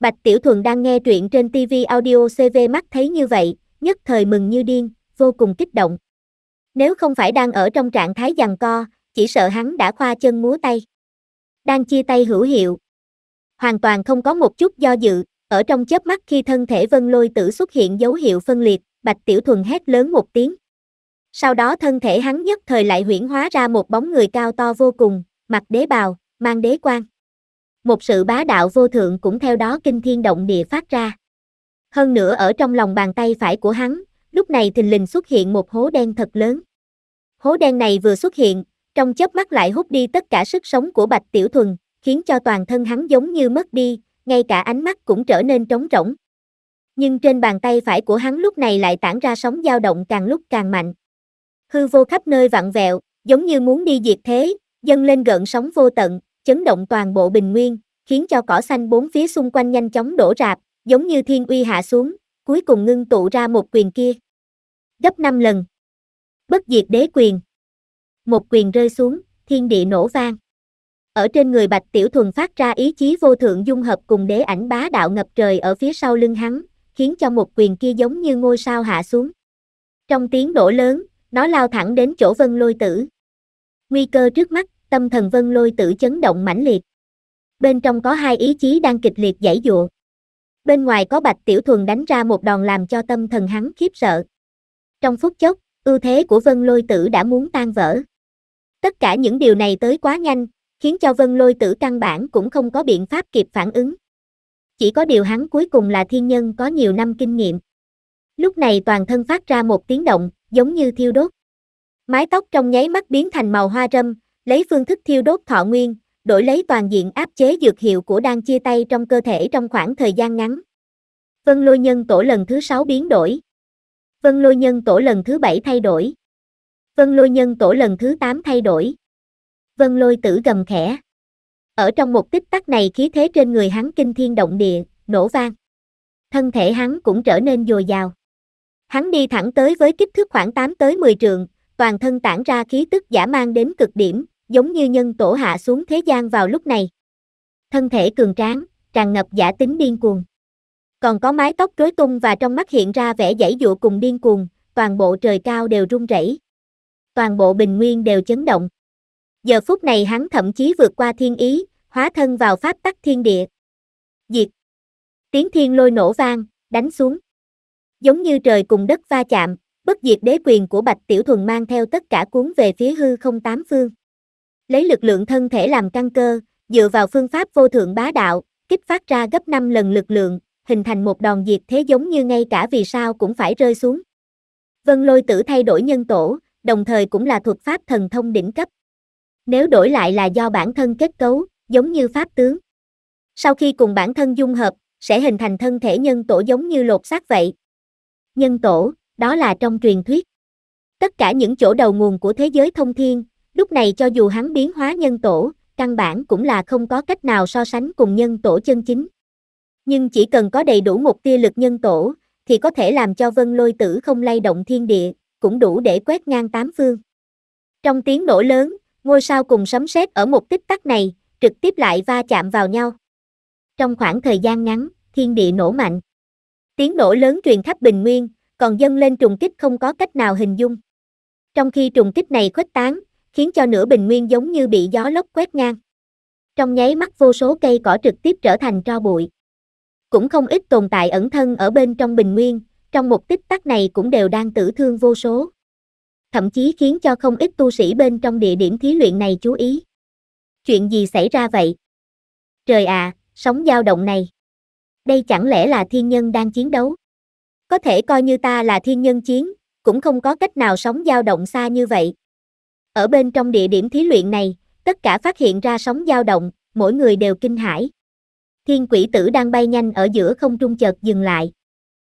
Bạch Tiểu Thuần đang nghe truyện trên TV audio CV mắt thấy như vậy, nhất thời mừng như điên, vô cùng kích động. Nếu không phải đang ở trong trạng thái giằng co, chỉ sợ hắn đã khoa chân múa tay. Đang chia tay hữu hiệu. Hoàn toàn không có một chút do dự, ở trong chớp mắt khi thân thể vân lôi tử xuất hiện dấu hiệu phân liệt, bạch tiểu thuần hét lớn một tiếng. Sau đó thân thể hắn nhất thời lại huyển hóa ra một bóng người cao to vô cùng, mặt đế bào, mang đế quan. Một sự bá đạo vô thượng cũng theo đó kinh thiên động địa phát ra. Hơn nữa ở trong lòng bàn tay phải của hắn, lúc này thình lình xuất hiện một hố đen thật lớn. Hố đen này vừa xuất hiện, trong chớp mắt lại hút đi tất cả sức sống của Bạch Tiểu Thuần, khiến cho toàn thân hắn giống như mất đi, ngay cả ánh mắt cũng trở nên trống rỗng. Nhưng trên bàn tay phải của hắn lúc này lại tản ra sóng dao động càng lúc càng mạnh. Hư vô khắp nơi vặn vẹo, giống như muốn đi diệt thế, dâng lên gợn sóng vô tận, chấn động toàn bộ bình nguyên, khiến cho cỏ xanh bốn phía xung quanh nhanh chóng đổ rạp, giống như thiên uy hạ xuống, cuối cùng ngưng tụ ra một quyền kia gấp 5 lần. Bất diệt đế quyền. Một quyền rơi xuống, thiên địa nổ vang. Ở trên người Bạch Tiểu Thuần phát ra ý chí vô thượng dung hợp cùng đế ảnh bá đạo ngập trời ở phía sau lưng hắn, khiến cho một quyền kia giống như ngôi sao hạ xuống. Trong tiếng nổ lớn, nó lao thẳng đến chỗ Vân Lôi Tử. Nguy cơ trước mắt, tâm thần Vân Lôi Tử chấn động mãnh liệt. Bên trong có hai ý chí đang kịch liệt giãy giụa. Bên ngoài có Bạch Tiểu Thuần đánh ra một đòn làm cho tâm thần hắn khiếp sợ. Trong phút chốc, ưu thế của Vân Lôi Tử đã muốn tan vỡ. Tất cả những điều này tới quá nhanh, khiến cho Vân Lôi Tử căn bản cũng không có biện pháp kịp phản ứng. Chỉ có điều hắn cuối cùng là thiên nhân có nhiều năm kinh nghiệm. Lúc này toàn thân phát ra một tiếng động, giống như thiêu đốt. Mái tóc trong nháy mắt biến thành màu hoa râm, lấy phương thức thiêu đốt thọ nguyên, đổi lấy toàn diện áp chế dược hiệu của đang chia tay trong cơ thể trong khoảng thời gian ngắn. Vân lôi nhân tổ lần thứ sáu biến đổi, Vân lôi nhân tổ lần thứ bảy thay đổi. Vân lôi nhân tổ lần thứ tám thay đổi. Vân lôi tử gầm khẽ. Ở trong một tích tắc này khí thế trên người hắn kinh thiên động địa, nổ vang. Thân thể hắn cũng trở nên dồi dào. Hắn đi thẳng tới với kích thước khoảng 8 tới 10 trường, toàn thân tản ra khí tức giả mang đến cực điểm, giống như nhân tổ hạ xuống thế gian vào lúc này. Thân thể cường tráng, tràn ngập giả tính điên cuồng. Còn có mái tóc rối tung và trong mắt hiện ra vẻ dãy dụa cùng điên cuồng, toàn bộ trời cao đều rung rẩy. Toàn bộ bình nguyên đều chấn động. Giờ phút này hắn thậm chí vượt qua thiên ý, hóa thân vào pháp tắc thiên địa. Diệt. Tiếng thiên lôi nổ vang, đánh xuống. Giống như trời cùng đất va chạm, bất diệt đế quyền của Bạch Tiểu Thuần mang theo tất cả cuốn về phía hư không tám phương. Lấy lực lượng thân thể làm căn cơ, dựa vào phương pháp vô thượng bá đạo, kích phát ra gấp 5 lần lực lượng, hình thành một đòn diệt thế giống như ngay cả vì sao cũng phải rơi xuống. Vân lôi tử thay đổi nhân tổ, đồng thời cũng là thuật pháp thần thông đỉnh cấp. Nếu đổi lại là do bản thân kết cấu, giống như pháp tướng. Sau khi cùng bản thân dung hợp, sẽ hình thành thân thể nhân tổ giống như lột xác vậy. Nhân tổ, đó là trong truyền thuyết. Tất cả những chỗ đầu nguồn của thế giới thông thiên, lúc này cho dù hắn biến hóa nhân tổ, căn bản cũng là không có cách nào so sánh cùng nhân tổ chân chính nhưng chỉ cần có đầy đủ một tia lực nhân tổ, thì có thể làm cho vân lôi tử không lay động thiên địa, cũng đủ để quét ngang tám phương. Trong tiếng nổ lớn, ngôi sao cùng sấm sét ở một tích tắc này, trực tiếp lại va chạm vào nhau. Trong khoảng thời gian ngắn, thiên địa nổ mạnh. Tiếng nổ lớn truyền khắp bình nguyên, còn dâng lên trùng kích không có cách nào hình dung. Trong khi trùng kích này khuếch tán, khiến cho nửa bình nguyên giống như bị gió lốc quét ngang. Trong nháy mắt vô số cây cỏ trực tiếp trở thành tro bụi. Cũng không ít tồn tại ẩn thân ở bên trong bình nguyên, trong một tích tắc này cũng đều đang tử thương vô số. Thậm chí khiến cho không ít tu sĩ bên trong địa điểm thí luyện này chú ý. Chuyện gì xảy ra vậy? Trời à, sóng dao động này. Đây chẳng lẽ là thiên nhân đang chiến đấu? Có thể coi như ta là thiên nhân chiến, cũng không có cách nào sóng dao động xa như vậy. Ở bên trong địa điểm thí luyện này, tất cả phát hiện ra sóng dao động, mỗi người đều kinh hãi. Thiên quỷ tử đang bay nhanh ở giữa không trung chợt dừng lại.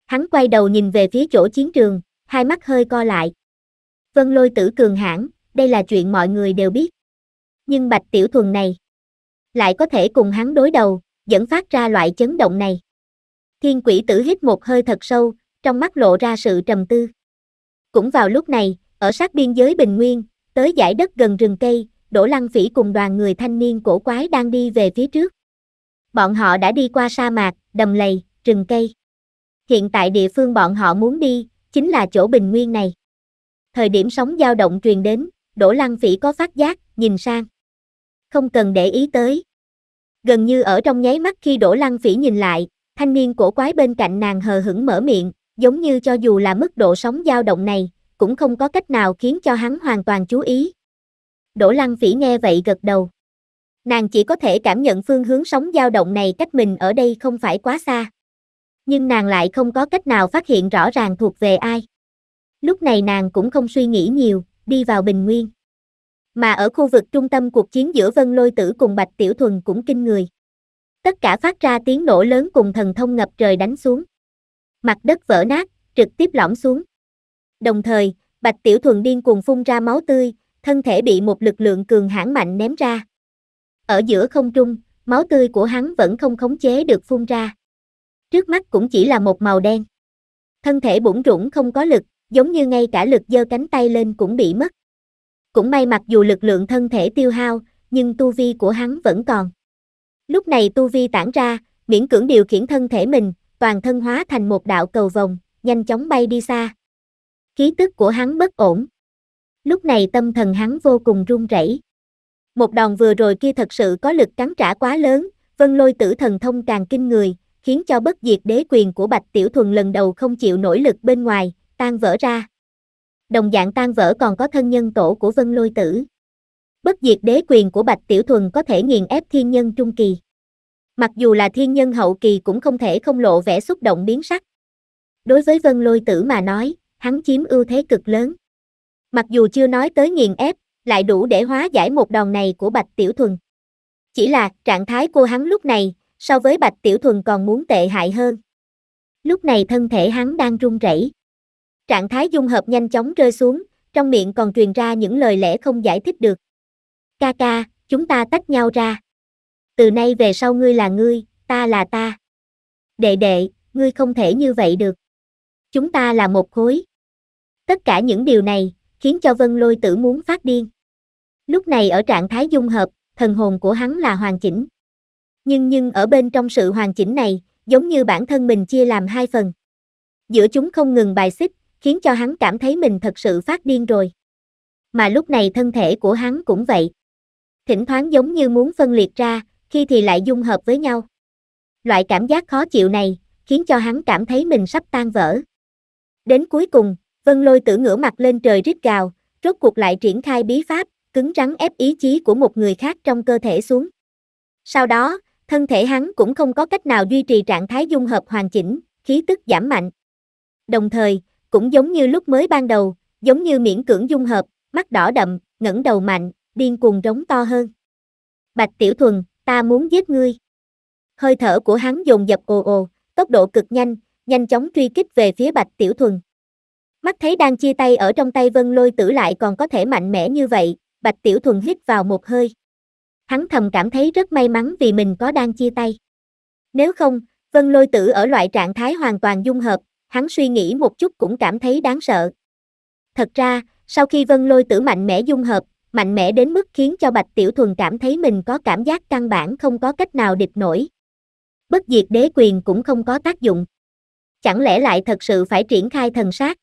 Hắn quay đầu nhìn về phía chỗ chiến trường, hai mắt hơi co lại. Vân lôi tử cường hãn, đây là chuyện mọi người đều biết. Nhưng bạch tiểu thuần này, lại có thể cùng hắn đối đầu, dẫn phát ra loại chấn động này. Thiên quỷ tử hít một hơi thật sâu, trong mắt lộ ra sự trầm tư. Cũng vào lúc này, ở sát biên giới Bình Nguyên, tới giải đất gần rừng cây, Đỗ Lăng Phỉ cùng đoàn người thanh niên cổ quái đang đi về phía trước. Bọn họ đã đi qua sa mạc, đầm lầy, rừng cây. Hiện tại địa phương bọn họ muốn đi, chính là chỗ bình nguyên này. Thời điểm sóng dao động truyền đến, Đỗ Lăng Phỉ có phát giác, nhìn sang. Không cần để ý tới. Gần như ở trong nháy mắt khi Đỗ Lăng Phỉ nhìn lại, thanh niên cổ quái bên cạnh nàng hờ hững mở miệng, giống như cho dù là mức độ sóng dao động này, cũng không có cách nào khiến cho hắn hoàn toàn chú ý. Đỗ Lăng Phỉ nghe vậy gật đầu nàng chỉ có thể cảm nhận phương hướng sóng dao động này cách mình ở đây không phải quá xa. Nhưng nàng lại không có cách nào phát hiện rõ ràng thuộc về ai. Lúc này nàng cũng không suy nghĩ nhiều, đi vào bình nguyên. Mà ở khu vực trung tâm cuộc chiến giữa Vân Lôi Tử cùng Bạch Tiểu Thuần cũng kinh người. Tất cả phát ra tiếng nổ lớn cùng thần thông ngập trời đánh xuống. Mặt đất vỡ nát, trực tiếp lõm xuống. Đồng thời, Bạch Tiểu Thuần điên cuồng phun ra máu tươi, thân thể bị một lực lượng cường hãn mạnh ném ra. Ở giữa không trung, máu tươi của hắn vẫn không khống chế được phun ra. Trước mắt cũng chỉ là một màu đen. Thân thể bủng rủng không có lực, giống như ngay cả lực giơ cánh tay lên cũng bị mất. Cũng may mặc dù lực lượng thân thể tiêu hao, nhưng tu vi của hắn vẫn còn. Lúc này tu vi tản ra, miễn cưỡng điều khiển thân thể mình, toàn thân hóa thành một đạo cầu vòng, nhanh chóng bay đi xa. Khí tức của hắn bất ổn. Lúc này tâm thần hắn vô cùng run rẩy. Một đòn vừa rồi kia thật sự có lực cắn trả quá lớn, vân lôi tử thần thông càng kinh người, khiến cho bất diệt đế quyền của Bạch Tiểu Thuần lần đầu không chịu nổi lực bên ngoài, tan vỡ ra. Đồng dạng tan vỡ còn có thân nhân tổ của vân lôi tử. Bất diệt đế quyền của Bạch Tiểu Thuần có thể nghiền ép thiên nhân trung kỳ. Mặc dù là thiên nhân hậu kỳ cũng không thể không lộ vẻ xúc động biến sắc. Đối với vân lôi tử mà nói, hắn chiếm ưu thế cực lớn. Mặc dù chưa nói tới nghiền ép, lại đủ để hóa giải một đòn này của Bạch Tiểu Thuần. Chỉ là trạng thái cô hắn lúc này, so với Bạch Tiểu Thuần còn muốn tệ hại hơn. Lúc này thân thể hắn đang run rẩy. Trạng thái dung hợp nhanh chóng rơi xuống, trong miệng còn truyền ra những lời lẽ không giải thích được. Ca ca, chúng ta tách nhau ra. Từ nay về sau ngươi là ngươi, ta là ta. Đệ đệ, ngươi không thể như vậy được. Chúng ta là một khối. Tất cả những điều này, khiến cho Vân Lôi Tử muốn phát điên. Lúc này ở trạng thái dung hợp, thần hồn của hắn là hoàn chỉnh. Nhưng nhưng ở bên trong sự hoàn chỉnh này, giống như bản thân mình chia làm hai phần. Giữa chúng không ngừng bài xích, khiến cho hắn cảm thấy mình thật sự phát điên rồi. Mà lúc này thân thể của hắn cũng vậy. Thỉnh thoảng giống như muốn phân liệt ra, khi thì lại dung hợp với nhau. Loại cảm giác khó chịu này, khiến cho hắn cảm thấy mình sắp tan vỡ. Đến cuối cùng, Vân Lôi Tử ngửa mặt lên trời rít gào, rốt cuộc lại triển khai bí pháp, cứng rắn ép ý chí của một người khác trong cơ thể xuống. Sau đó, thân thể hắn cũng không có cách nào duy trì trạng thái dung hợp hoàn chỉnh, khí tức giảm mạnh. Đồng thời, cũng giống như lúc mới ban đầu, giống như miễn cưỡng dung hợp, mắt đỏ đậm, ngẩng đầu mạnh, điên cuồng rống to hơn. Bạch Tiểu Thuần, ta muốn giết ngươi. Hơi thở của hắn dồn dập ồ ồ, tốc độ cực nhanh, nhanh chóng truy kích về phía Bạch Tiểu Thuần. Mắt thấy đang chia tay ở trong tay Vân Lôi Tử lại còn có thể mạnh mẽ như vậy, Bạch Tiểu Thuần hít vào một hơi. Hắn thầm cảm thấy rất may mắn vì mình có đang chia tay. Nếu không, Vân Lôi Tử ở loại trạng thái hoàn toàn dung hợp, hắn suy nghĩ một chút cũng cảm thấy đáng sợ. Thật ra, sau khi Vân Lôi Tử mạnh mẽ dung hợp, mạnh mẽ đến mức khiến cho Bạch Tiểu Thuần cảm thấy mình có cảm giác căn bản không có cách nào địch nổi. Bất diệt đế quyền cũng không có tác dụng. Chẳng lẽ lại thật sự phải triển khai thần sát?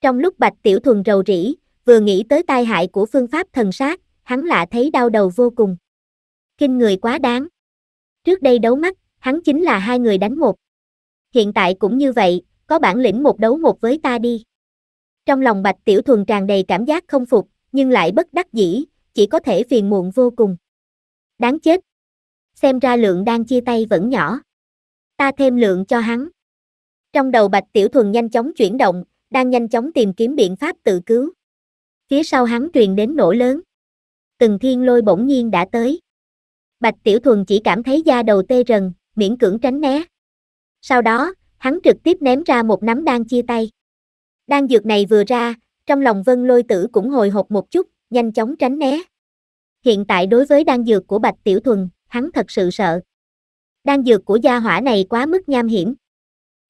Trong lúc Bạch Tiểu Thuần rầu rĩ, vừa nghĩ tới tai hại của phương pháp thần sát, hắn lạ thấy đau đầu vô cùng. Kinh người quá đáng. Trước đây đấu mắt, hắn chính là hai người đánh một. Hiện tại cũng như vậy, có bản lĩnh một đấu một với ta đi. Trong lòng Bạch Tiểu Thuần tràn đầy cảm giác không phục, nhưng lại bất đắc dĩ, chỉ có thể phiền muộn vô cùng. Đáng chết. Xem ra lượng đang chia tay vẫn nhỏ. Ta thêm lượng cho hắn. Trong đầu Bạch Tiểu Thuần nhanh chóng chuyển động, đang nhanh chóng tìm kiếm biện pháp tự cứu phía sau hắn truyền đến nổ lớn. Từng thiên lôi bỗng nhiên đã tới. Bạch Tiểu Thuần chỉ cảm thấy da đầu tê rần, miễn cưỡng tránh né. Sau đó, hắn trực tiếp ném ra một nắm đan chia tay. Đan dược này vừa ra, trong lòng vân lôi tử cũng hồi hộp một chút, nhanh chóng tránh né. Hiện tại đối với đan dược của Bạch Tiểu Thuần, hắn thật sự sợ. Đan dược của gia hỏa này quá mức nham hiểm.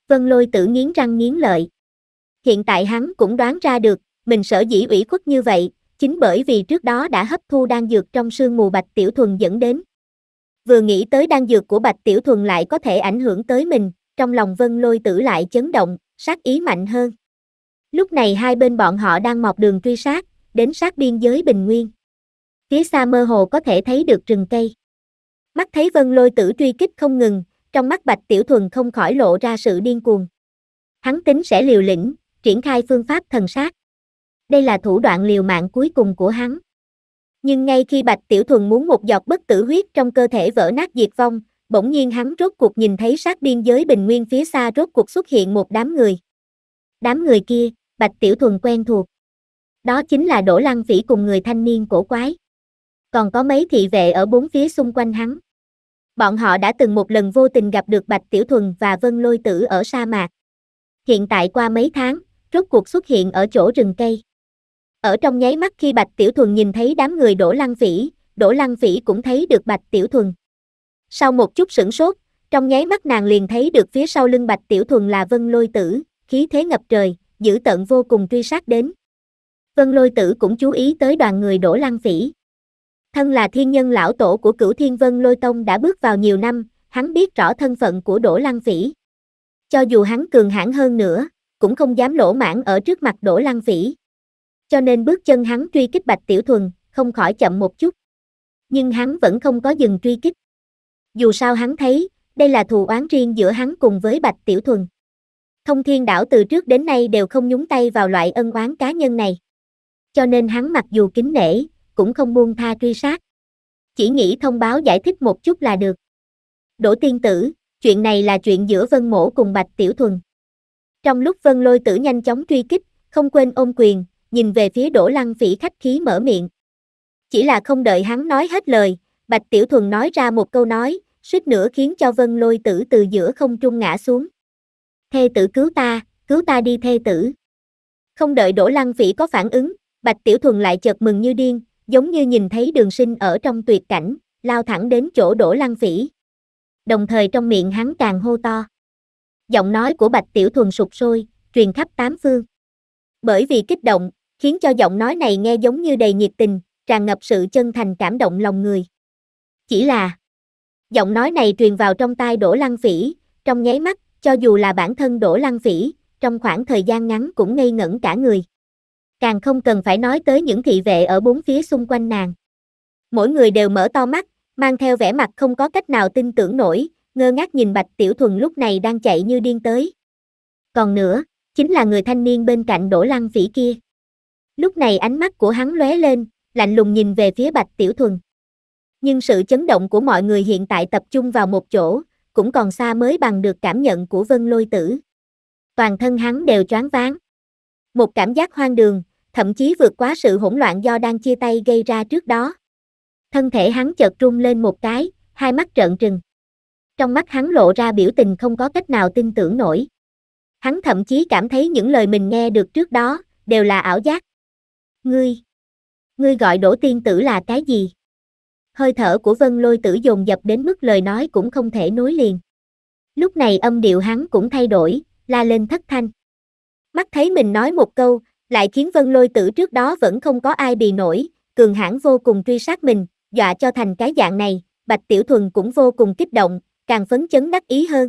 Vân lôi tử nghiến răng nghiến lợi. Hiện tại hắn cũng đoán ra được, mình sở dĩ ủy khuất như vậy, chính bởi vì trước đó đã hấp thu đan dược trong sương mù Bạch Tiểu Thuần dẫn đến. Vừa nghĩ tới đan dược của Bạch Tiểu Thuần lại có thể ảnh hưởng tới mình, trong lòng Vân Lôi Tử lại chấn động, sát ý mạnh hơn. Lúc này hai bên bọn họ đang mọc đường truy sát, đến sát biên giới Bình Nguyên. Phía xa mơ hồ có thể thấy được rừng cây. Mắt thấy Vân Lôi Tử truy kích không ngừng, trong mắt Bạch Tiểu Thuần không khỏi lộ ra sự điên cuồng. Hắn tính sẽ liều lĩnh, triển khai phương pháp thần sát đây là thủ đoạn liều mạng cuối cùng của hắn. Nhưng ngay khi Bạch Tiểu Thuần muốn một giọt bất tử huyết trong cơ thể vỡ nát diệt vong, bỗng nhiên hắn rốt cuộc nhìn thấy sát biên giới bình nguyên phía xa rốt cuộc xuất hiện một đám người. Đám người kia, Bạch Tiểu Thuần quen thuộc. Đó chính là Đỗ Lăng Phỉ cùng người thanh niên cổ quái. Còn có mấy thị vệ ở bốn phía xung quanh hắn. Bọn họ đã từng một lần vô tình gặp được Bạch Tiểu Thuần và Vân Lôi Tử ở sa mạc. Hiện tại qua mấy tháng, rốt cuộc xuất hiện ở chỗ rừng cây. Ở trong nháy mắt khi Bạch Tiểu Thuần nhìn thấy đám người Đỗ Lăng Phỉ, Đỗ Lăng Phỉ cũng thấy được Bạch Tiểu Thuần. Sau một chút sửng sốt, trong nháy mắt nàng liền thấy được phía sau lưng Bạch Tiểu Thuần là Vân Lôi Tử, khí thế ngập trời, dữ tận vô cùng truy sát đến. Vân Lôi Tử cũng chú ý tới đoàn người Đỗ Lăng Phỉ. Thân là thiên nhân lão tổ của cửu thiên Vân Lôi Tông đã bước vào nhiều năm, hắn biết rõ thân phận của Đỗ Lăng Phỉ. Cho dù hắn cường hãn hơn nữa, cũng không dám lỗ mãn ở trước mặt Đỗ Lăng Phỉ cho nên bước chân hắn truy kích Bạch Tiểu Thuần, không khỏi chậm một chút. Nhưng hắn vẫn không có dừng truy kích. Dù sao hắn thấy, đây là thù oán riêng giữa hắn cùng với Bạch Tiểu Thuần. Thông thiên đảo từ trước đến nay đều không nhúng tay vào loại ân oán cá nhân này. Cho nên hắn mặc dù kính nể, cũng không buông tha truy sát. Chỉ nghĩ thông báo giải thích một chút là được. Đỗ tiên tử, chuyện này là chuyện giữa Vân Mổ cùng Bạch Tiểu Thuần. Trong lúc Vân Lôi Tử nhanh chóng truy kích, không quên ôm quyền, nhìn về phía Đỗ Lăng Phỉ khách khí mở miệng. Chỉ là không đợi hắn nói hết lời, Bạch Tiểu Thuần nói ra một câu nói, suýt nữa khiến cho Vân Lôi Tử từ giữa không trung ngã xuống. Thê tử cứu ta, cứu ta đi thê tử. Không đợi Đỗ Lăng Phỉ có phản ứng, Bạch Tiểu Thuần lại chợt mừng như điên, giống như nhìn thấy đường sinh ở trong tuyệt cảnh, lao thẳng đến chỗ Đỗ Lăng Phỉ. Đồng thời trong miệng hắn càng hô to. Giọng nói của Bạch Tiểu Thuần sụp sôi, truyền khắp tám phương. Bởi vì kích động, khiến cho giọng nói này nghe giống như đầy nhiệt tình, tràn ngập sự chân thành cảm động lòng người. Chỉ là giọng nói này truyền vào trong tai Đỗ Lăng Phỉ, trong nháy mắt, cho dù là bản thân Đỗ Lăng Phỉ, trong khoảng thời gian ngắn cũng ngây ngẩn cả người. Càng không cần phải nói tới những thị vệ ở bốn phía xung quanh nàng. Mỗi người đều mở to mắt, mang theo vẻ mặt không có cách nào tin tưởng nổi, ngơ ngác nhìn Bạch Tiểu Thuần lúc này đang chạy như điên tới. Còn nữa, chính là người thanh niên bên cạnh Đỗ Lăng Phỉ kia. Lúc này ánh mắt của hắn lóe lên, lạnh lùng nhìn về phía Bạch Tiểu Thuần. Nhưng sự chấn động của mọi người hiện tại tập trung vào một chỗ, cũng còn xa mới bằng được cảm nhận của Vân Lôi Tử. Toàn thân hắn đều choáng váng. Một cảm giác hoang đường, thậm chí vượt quá sự hỗn loạn do đang chia tay gây ra trước đó. Thân thể hắn chợt rung lên một cái, hai mắt trợn trừng. Trong mắt hắn lộ ra biểu tình không có cách nào tin tưởng nổi. Hắn thậm chí cảm thấy những lời mình nghe được trước đó đều là ảo giác. Ngươi, ngươi gọi đổ tiên tử là cái gì? Hơi thở của vân lôi tử dồn dập đến mức lời nói cũng không thể nối liền. Lúc này âm điệu hắn cũng thay đổi, la lên thất thanh. Mắt thấy mình nói một câu, lại khiến vân lôi tử trước đó vẫn không có ai bì nổi, cường hãn vô cùng truy sát mình, dọa cho thành cái dạng này, bạch tiểu thuần cũng vô cùng kích động, càng phấn chấn đắc ý hơn.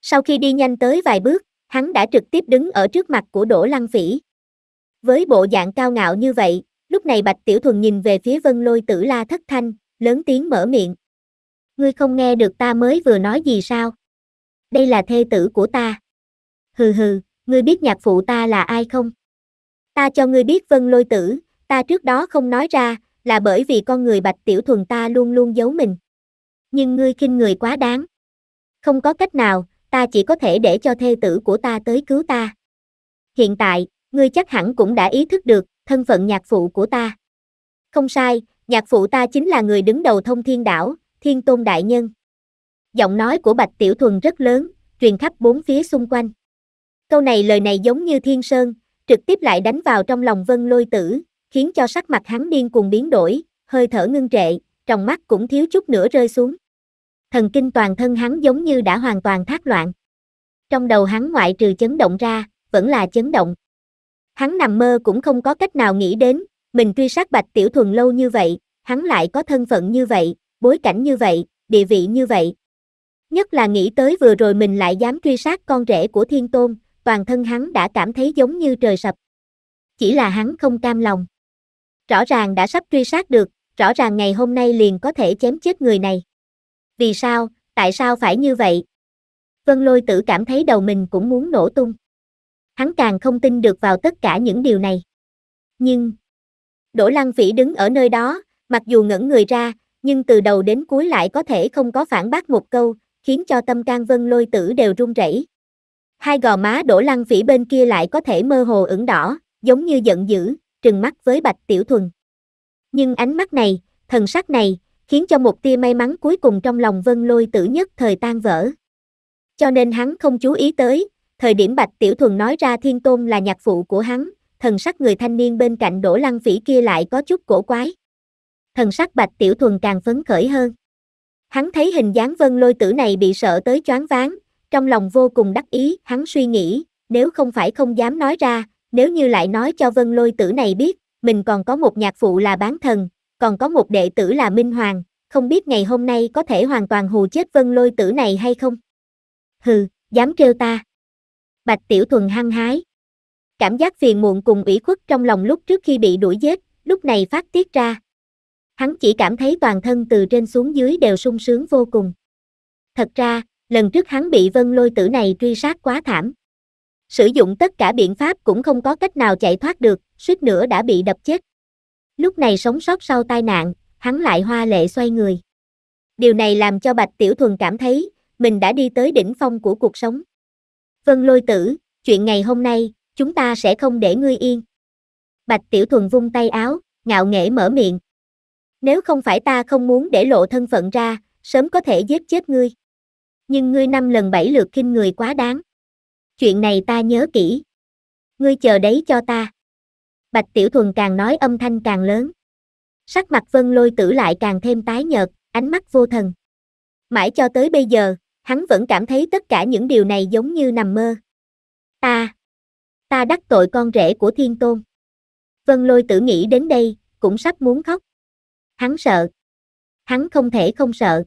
Sau khi đi nhanh tới vài bước, hắn đã trực tiếp đứng ở trước mặt của Đỗ Lăng Phỉ. Với bộ dạng cao ngạo như vậy, lúc này Bạch Tiểu Thuần nhìn về phía vân lôi tử la thất thanh, lớn tiếng mở miệng. Ngươi không nghe được ta mới vừa nói gì sao? Đây là thê tử của ta. Hừ hừ, ngươi biết nhạc phụ ta là ai không? Ta cho ngươi biết vân lôi tử, ta trước đó không nói ra, là bởi vì con người Bạch Tiểu Thuần ta luôn luôn giấu mình. Nhưng ngươi khinh người quá đáng. Không có cách nào, ta chỉ có thể để cho thê tử của ta tới cứu ta. Hiện tại, ngươi chắc hẳn cũng đã ý thức được thân phận nhạc phụ của ta. Không sai, nhạc phụ ta chính là người đứng đầu thông thiên đảo, thiên tôn đại nhân. Giọng nói của Bạch Tiểu Thuần rất lớn, truyền khắp bốn phía xung quanh. Câu này lời này giống như thiên sơn, trực tiếp lại đánh vào trong lòng vân lôi tử, khiến cho sắc mặt hắn điên cuồng biến đổi, hơi thở ngưng trệ, trong mắt cũng thiếu chút nữa rơi xuống. Thần kinh toàn thân hắn giống như đã hoàn toàn thác loạn. Trong đầu hắn ngoại trừ chấn động ra, vẫn là chấn động. Hắn nằm mơ cũng không có cách nào nghĩ đến, mình truy sát Bạch Tiểu Thuần lâu như vậy, hắn lại có thân phận như vậy, bối cảnh như vậy, địa vị như vậy. Nhất là nghĩ tới vừa rồi mình lại dám truy sát con rể của Thiên Tôn, toàn thân hắn đã cảm thấy giống như trời sập. Chỉ là hắn không cam lòng. Rõ ràng đã sắp truy sát được, rõ ràng ngày hôm nay liền có thể chém chết người này. Vì sao, tại sao phải như vậy? Vân lôi tử cảm thấy đầu mình cũng muốn nổ tung hắn càng không tin được vào tất cả những điều này. Nhưng, Đỗ Lăng Vĩ đứng ở nơi đó, mặc dù ngẩn người ra, nhưng từ đầu đến cuối lại có thể không có phản bác một câu, khiến cho tâm can vân lôi tử đều run rẩy. Hai gò má Đỗ Lăng Vĩ bên kia lại có thể mơ hồ ửng đỏ, giống như giận dữ, trừng mắt với Bạch Tiểu Thuần. Nhưng ánh mắt này, thần sắc này, khiến cho một tia may mắn cuối cùng trong lòng vân lôi tử nhất thời tan vỡ. Cho nên hắn không chú ý tới, Thời điểm Bạch Tiểu Thuần nói ra Thiên Tôn là nhạc phụ của hắn, thần sắc người thanh niên bên cạnh Đỗ Lăng Phỉ kia lại có chút cổ quái. Thần sắc Bạch Tiểu Thuần càng phấn khởi hơn. Hắn thấy hình dáng vân lôi tử này bị sợ tới choáng váng, trong lòng vô cùng đắc ý, hắn suy nghĩ, nếu không phải không dám nói ra, nếu như lại nói cho vân lôi tử này biết, mình còn có một nhạc phụ là bán thần, còn có một đệ tử là Minh Hoàng, không biết ngày hôm nay có thể hoàn toàn hù chết vân lôi tử này hay không. Hừ, dám trêu ta. Bạch Tiểu Thuần hăng hái. Cảm giác phiền muộn cùng ủy khuất trong lòng lúc trước khi bị đuổi giết, lúc này phát tiết ra. Hắn chỉ cảm thấy toàn thân từ trên xuống dưới đều sung sướng vô cùng. Thật ra, lần trước hắn bị vân lôi tử này truy sát quá thảm. Sử dụng tất cả biện pháp cũng không có cách nào chạy thoát được, suýt nữa đã bị đập chết. Lúc này sống sót sau tai nạn, hắn lại hoa lệ xoay người. Điều này làm cho Bạch Tiểu Thuần cảm thấy, mình đã đi tới đỉnh phong của cuộc sống. Vân lôi tử, chuyện ngày hôm nay, chúng ta sẽ không để ngươi yên. Bạch Tiểu Thuần vung tay áo, ngạo nghễ mở miệng. Nếu không phải ta không muốn để lộ thân phận ra, sớm có thể giết chết ngươi. Nhưng ngươi năm lần bảy lượt khinh người quá đáng. Chuyện này ta nhớ kỹ. Ngươi chờ đấy cho ta. Bạch Tiểu Thuần càng nói âm thanh càng lớn. Sắc mặt vân lôi tử lại càng thêm tái nhợt, ánh mắt vô thần. Mãi cho tới bây giờ, hắn vẫn cảm thấy tất cả những điều này giống như nằm mơ. Ta, ta đắc tội con rể của thiên tôn. Vân lôi tử nghĩ đến đây, cũng sắp muốn khóc. Hắn sợ. Hắn không thể không sợ.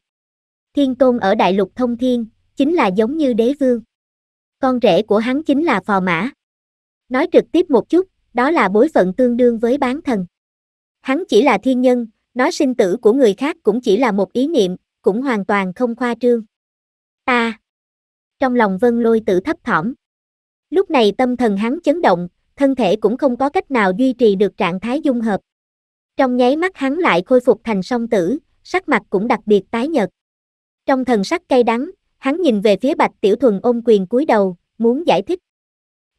Thiên tôn ở đại lục thông thiên, chính là giống như đế vương. Con rể của hắn chính là phò mã. Nói trực tiếp một chút, đó là bối phận tương đương với bán thần. Hắn chỉ là thiên nhân, nói sinh tử của người khác cũng chỉ là một ý niệm, cũng hoàn toàn không khoa trương ta. Trong lòng vân lôi tự thấp thỏm. Lúc này tâm thần hắn chấn động, thân thể cũng không có cách nào duy trì được trạng thái dung hợp. Trong nháy mắt hắn lại khôi phục thành song tử, sắc mặt cũng đặc biệt tái nhợt. Trong thần sắc cay đắng, hắn nhìn về phía Bạch Tiểu Thuần ôm quyền cúi đầu, muốn giải thích.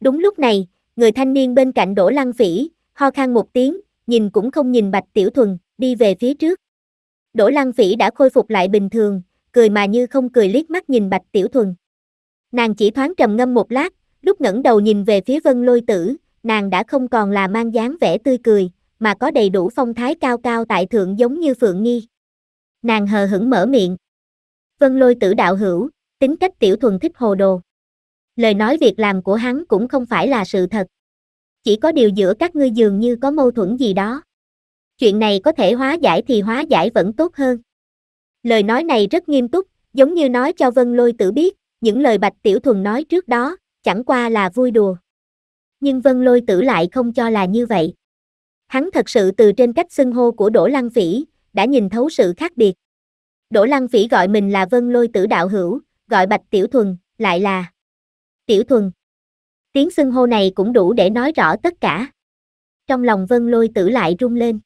Đúng lúc này, người thanh niên bên cạnh đổ Lăng Phỉ, ho khan một tiếng, nhìn cũng không nhìn Bạch Tiểu Thuần, đi về phía trước. Đỗ Lăng Phỉ đã khôi phục lại bình thường, cười mà như không cười liếc mắt nhìn Bạch Tiểu Thuần. Nàng chỉ thoáng trầm ngâm một lát, lúc ngẩng đầu nhìn về phía Vân Lôi Tử, nàng đã không còn là mang dáng vẻ tươi cười, mà có đầy đủ phong thái cao cao tại thượng giống như Phượng Nghi. Nàng hờ hững mở miệng. Vân Lôi Tử đạo hữu, tính cách Tiểu Thuần thích hồ đồ. Lời nói việc làm của hắn cũng không phải là sự thật. Chỉ có điều giữa các ngươi dường như có mâu thuẫn gì đó. Chuyện này có thể hóa giải thì hóa giải vẫn tốt hơn. Lời nói này rất nghiêm túc, giống như nói cho Vân Lôi Tử biết, những lời Bạch Tiểu Thuần nói trước đó, chẳng qua là vui đùa. Nhưng Vân Lôi Tử lại không cho là như vậy. Hắn thật sự từ trên cách xưng hô của Đỗ Lăng Phỉ, đã nhìn thấu sự khác biệt. Đỗ Lăng Phỉ gọi mình là Vân Lôi Tử Đạo Hữu, gọi Bạch Tiểu Thuần, lại là Tiểu Thuần. Tiếng xưng hô này cũng đủ để nói rõ tất cả. Trong lòng Vân Lôi Tử lại rung lên.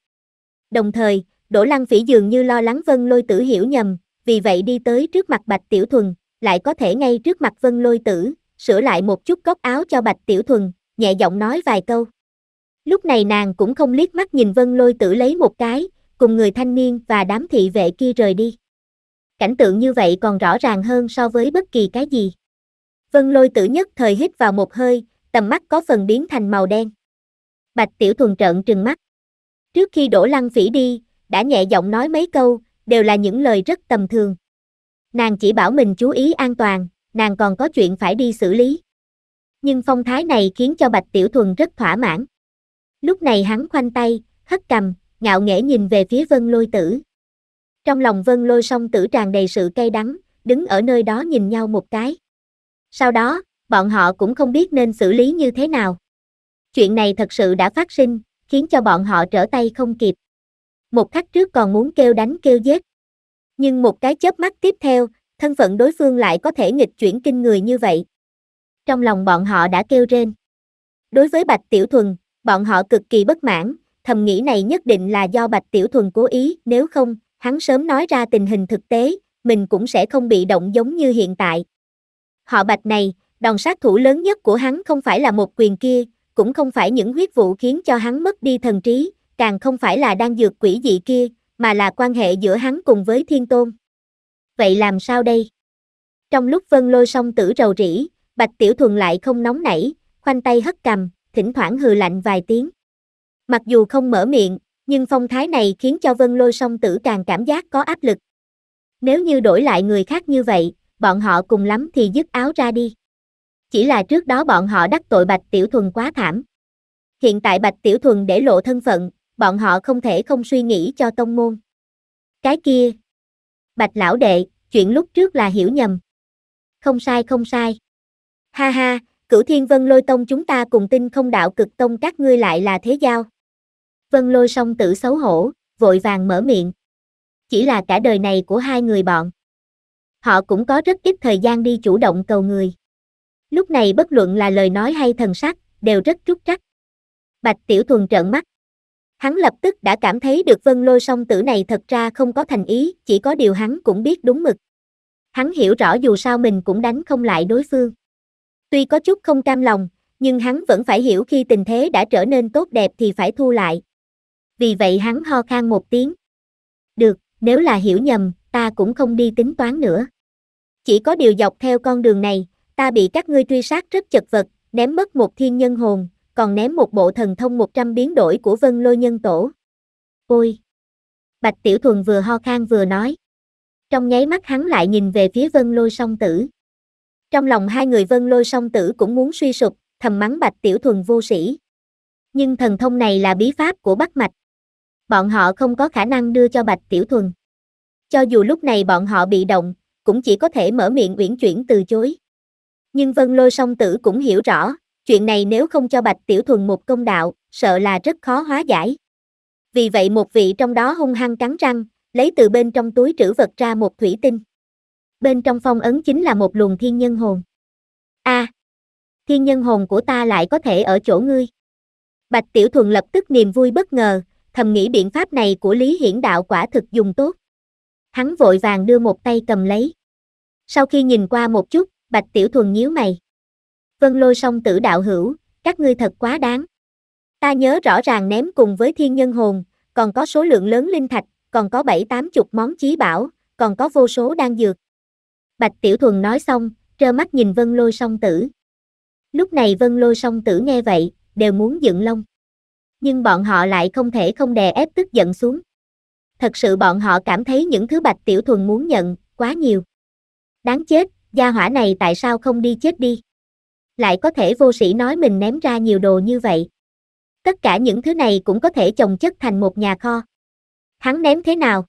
Đồng thời, Đỗ Lăng Phỉ dường như lo lắng Vân Lôi Tử hiểu nhầm, vì vậy đi tới trước mặt Bạch Tiểu Thuần, lại có thể ngay trước mặt Vân Lôi Tử, sửa lại một chút góc áo cho Bạch Tiểu Thuần, nhẹ giọng nói vài câu. Lúc này nàng cũng không liếc mắt nhìn Vân Lôi Tử lấy một cái, cùng người thanh niên và đám thị vệ kia rời đi. Cảnh tượng như vậy còn rõ ràng hơn so với bất kỳ cái gì. Vân Lôi Tử nhất thời hít vào một hơi, tầm mắt có phần biến thành màu đen. Bạch Tiểu Thuần trợn trừng mắt. Trước khi Đổ Lăng Phỉ đi, đã nhẹ giọng nói mấy câu, đều là những lời rất tầm thường. Nàng chỉ bảo mình chú ý an toàn, nàng còn có chuyện phải đi xử lý. Nhưng phong thái này khiến cho Bạch Tiểu Thuần rất thỏa mãn. Lúc này hắn khoanh tay, hất cầm, ngạo nghễ nhìn về phía vân lôi tử. Trong lòng vân lôi song tử tràn đầy sự cay đắng, đứng ở nơi đó nhìn nhau một cái. Sau đó, bọn họ cũng không biết nên xử lý như thế nào. Chuyện này thật sự đã phát sinh, khiến cho bọn họ trở tay không kịp một khắc trước còn muốn kêu đánh kêu giết. Nhưng một cái chớp mắt tiếp theo, thân phận đối phương lại có thể nghịch chuyển kinh người như vậy. Trong lòng bọn họ đã kêu rên. Đối với Bạch Tiểu Thuần, bọn họ cực kỳ bất mãn, thầm nghĩ này nhất định là do Bạch Tiểu Thuần cố ý, nếu không, hắn sớm nói ra tình hình thực tế, mình cũng sẽ không bị động giống như hiện tại. Họ Bạch này, đòn sát thủ lớn nhất của hắn không phải là một quyền kia, cũng không phải những huyết vụ khiến cho hắn mất đi thần trí, càng không phải là đang dược quỷ dị kia, mà là quan hệ giữa hắn cùng với thiên tôn. Vậy làm sao đây? Trong lúc vân lôi song tử rầu rĩ, bạch tiểu thuần lại không nóng nảy, khoanh tay hất cầm, thỉnh thoảng hừ lạnh vài tiếng. Mặc dù không mở miệng, nhưng phong thái này khiến cho vân lôi song tử càng cảm giác có áp lực. Nếu như đổi lại người khác như vậy, bọn họ cùng lắm thì dứt áo ra đi. Chỉ là trước đó bọn họ đắc tội Bạch Tiểu Thuần quá thảm. Hiện tại Bạch Tiểu Thuần để lộ thân phận, bọn họ không thể không suy nghĩ cho tông môn. Cái kia, bạch lão đệ, chuyện lúc trước là hiểu nhầm. Không sai không sai. Ha ha, cửu thiên vân lôi tông chúng ta cùng tin không đạo cực tông các ngươi lại là thế giao. Vân lôi song tử xấu hổ, vội vàng mở miệng. Chỉ là cả đời này của hai người bọn. Họ cũng có rất ít thời gian đi chủ động cầu người. Lúc này bất luận là lời nói hay thần sắc, đều rất trúc trắc. Bạch Tiểu Thuần trợn mắt. Hắn lập tức đã cảm thấy được vân lôi song tử này thật ra không có thành ý, chỉ có điều hắn cũng biết đúng mực. Hắn hiểu rõ dù sao mình cũng đánh không lại đối phương. Tuy có chút không cam lòng, nhưng hắn vẫn phải hiểu khi tình thế đã trở nên tốt đẹp thì phải thu lại. Vì vậy hắn ho khan một tiếng. Được, nếu là hiểu nhầm, ta cũng không đi tính toán nữa. Chỉ có điều dọc theo con đường này, ta bị các ngươi truy sát rất chật vật, ném mất một thiên nhân hồn, còn ném một bộ thần thông 100 biến đổi của vân lôi nhân tổ. Ôi! Bạch Tiểu Thuần vừa ho khang vừa nói. Trong nháy mắt hắn lại nhìn về phía vân lôi song tử. Trong lòng hai người vân lôi song tử cũng muốn suy sụp, thầm mắng Bạch Tiểu Thuần vô sĩ. Nhưng thần thông này là bí pháp của Bắc Mạch. Bọn họ không có khả năng đưa cho Bạch Tiểu Thuần. Cho dù lúc này bọn họ bị động, cũng chỉ có thể mở miệng uyển chuyển từ chối. Nhưng Vân Lôi Song Tử cũng hiểu rõ, chuyện này nếu không cho Bạch Tiểu Thuần một công đạo, sợ là rất khó hóa giải. Vì vậy một vị trong đó hung hăng cắn răng, lấy từ bên trong túi trữ vật ra một thủy tinh. Bên trong phong ấn chính là một luồng thiên nhân hồn. a à, thiên nhân hồn của ta lại có thể ở chỗ ngươi. Bạch Tiểu Thuần lập tức niềm vui bất ngờ, thầm nghĩ biện pháp này của Lý Hiển Đạo quả thực dùng tốt. Hắn vội vàng đưa một tay cầm lấy. Sau khi nhìn qua một chút, Bạch Tiểu Thuần nhíu mày vân lôi song tử đạo hữu, các ngươi thật quá đáng. Ta nhớ rõ ràng ném cùng với thiên nhân hồn, còn có số lượng lớn linh thạch, còn có bảy tám chục món chí bảo, còn có vô số đan dược. Bạch Tiểu Thuần nói xong, trơ mắt nhìn vân lôi song tử. Lúc này vân lôi song tử nghe vậy, đều muốn dựng lông. Nhưng bọn họ lại không thể không đè ép tức giận xuống. Thật sự bọn họ cảm thấy những thứ Bạch Tiểu Thuần muốn nhận, quá nhiều. Đáng chết, gia hỏa này tại sao không đi chết đi? lại có thể vô sĩ nói mình ném ra nhiều đồ như vậy. Tất cả những thứ này cũng có thể chồng chất thành một nhà kho. Hắn ném thế nào?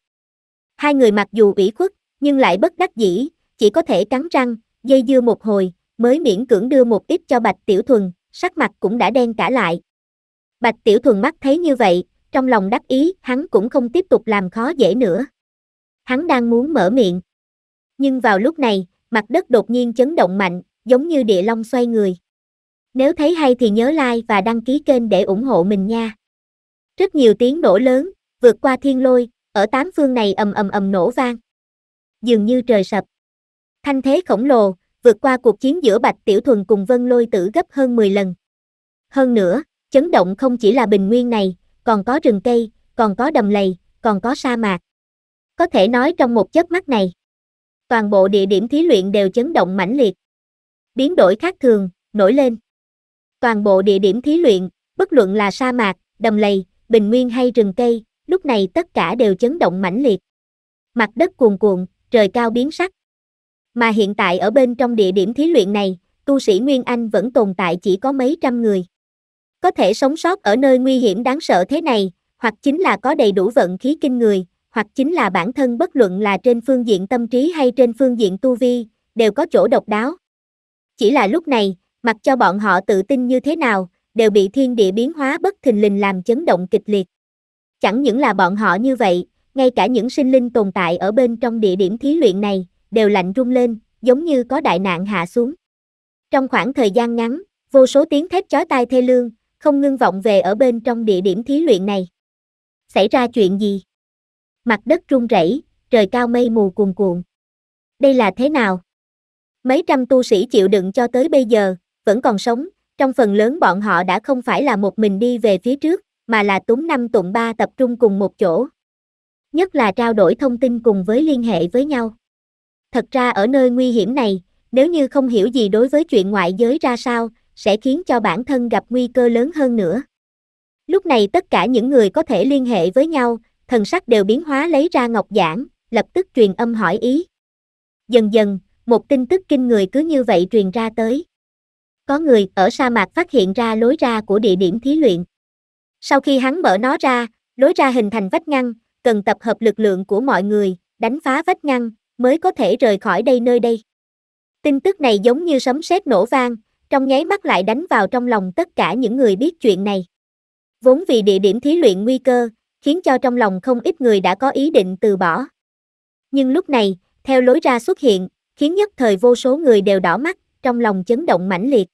Hai người mặc dù ủy khuất, nhưng lại bất đắc dĩ, chỉ có thể cắn răng, dây dưa một hồi, mới miễn cưỡng đưa một ít cho Bạch Tiểu Thuần, sắc mặt cũng đã đen cả lại. Bạch Tiểu Thuần mắt thấy như vậy, trong lòng đắc ý, hắn cũng không tiếp tục làm khó dễ nữa. Hắn đang muốn mở miệng. Nhưng vào lúc này, mặt đất đột nhiên chấn động mạnh, giống như địa long xoay người. Nếu thấy hay thì nhớ like và đăng ký kênh để ủng hộ mình nha. Rất nhiều tiếng nổ lớn, vượt qua thiên lôi, ở tám phương này ầm ầm ầm nổ vang. Dường như trời sập. Thanh thế khổng lồ, vượt qua cuộc chiến giữa Bạch Tiểu Thuần cùng Vân Lôi Tử gấp hơn 10 lần. Hơn nữa, chấn động không chỉ là bình nguyên này, còn có rừng cây, còn có đầm lầy, còn có sa mạc. Có thể nói trong một chớp mắt này, toàn bộ địa điểm thí luyện đều chấn động mãnh liệt biến đổi khác thường, nổi lên. Toàn bộ địa điểm thí luyện, bất luận là sa mạc, đầm lầy, bình nguyên hay rừng cây, lúc này tất cả đều chấn động mãnh liệt. Mặt đất cuồn cuộn, trời cao biến sắc. Mà hiện tại ở bên trong địa điểm thí luyện này, tu sĩ Nguyên Anh vẫn tồn tại chỉ có mấy trăm người. Có thể sống sót ở nơi nguy hiểm đáng sợ thế này, hoặc chính là có đầy đủ vận khí kinh người, hoặc chính là bản thân bất luận là trên phương diện tâm trí hay trên phương diện tu vi, đều có chỗ độc đáo. Chỉ là lúc này, mặc cho bọn họ tự tin như thế nào, đều bị thiên địa biến hóa bất thình lình làm chấn động kịch liệt. Chẳng những là bọn họ như vậy, ngay cả những sinh linh tồn tại ở bên trong địa điểm thí luyện này, đều lạnh rung lên, giống như có đại nạn hạ xuống. Trong khoảng thời gian ngắn, vô số tiếng thép chói tai thê lương, không ngưng vọng về ở bên trong địa điểm thí luyện này. Xảy ra chuyện gì? Mặt đất rung rẩy, trời cao mây mù cuồn cuộn. Đây là thế nào? Mấy trăm tu sĩ chịu đựng cho tới bây giờ, vẫn còn sống, trong phần lớn bọn họ đã không phải là một mình đi về phía trước, mà là túm năm tụng ba tập trung cùng một chỗ. Nhất là trao đổi thông tin cùng với liên hệ với nhau. Thật ra ở nơi nguy hiểm này, nếu như không hiểu gì đối với chuyện ngoại giới ra sao, sẽ khiến cho bản thân gặp nguy cơ lớn hơn nữa. Lúc này tất cả những người có thể liên hệ với nhau, thần sắc đều biến hóa lấy ra ngọc giản, lập tức truyền âm hỏi ý. Dần dần, một tin tức kinh người cứ như vậy truyền ra tới. Có người ở sa mạc phát hiện ra lối ra của địa điểm thí luyện. Sau khi hắn mở nó ra, lối ra hình thành vách ngăn, cần tập hợp lực lượng của mọi người, đánh phá vách ngăn, mới có thể rời khỏi đây nơi đây. Tin tức này giống như sấm sét nổ vang, trong nháy mắt lại đánh vào trong lòng tất cả những người biết chuyện này. Vốn vì địa điểm thí luyện nguy cơ, khiến cho trong lòng không ít người đã có ý định từ bỏ. Nhưng lúc này, theo lối ra xuất hiện, khiến nhất thời vô số người đều đỏ mắt, trong lòng chấn động mãnh liệt.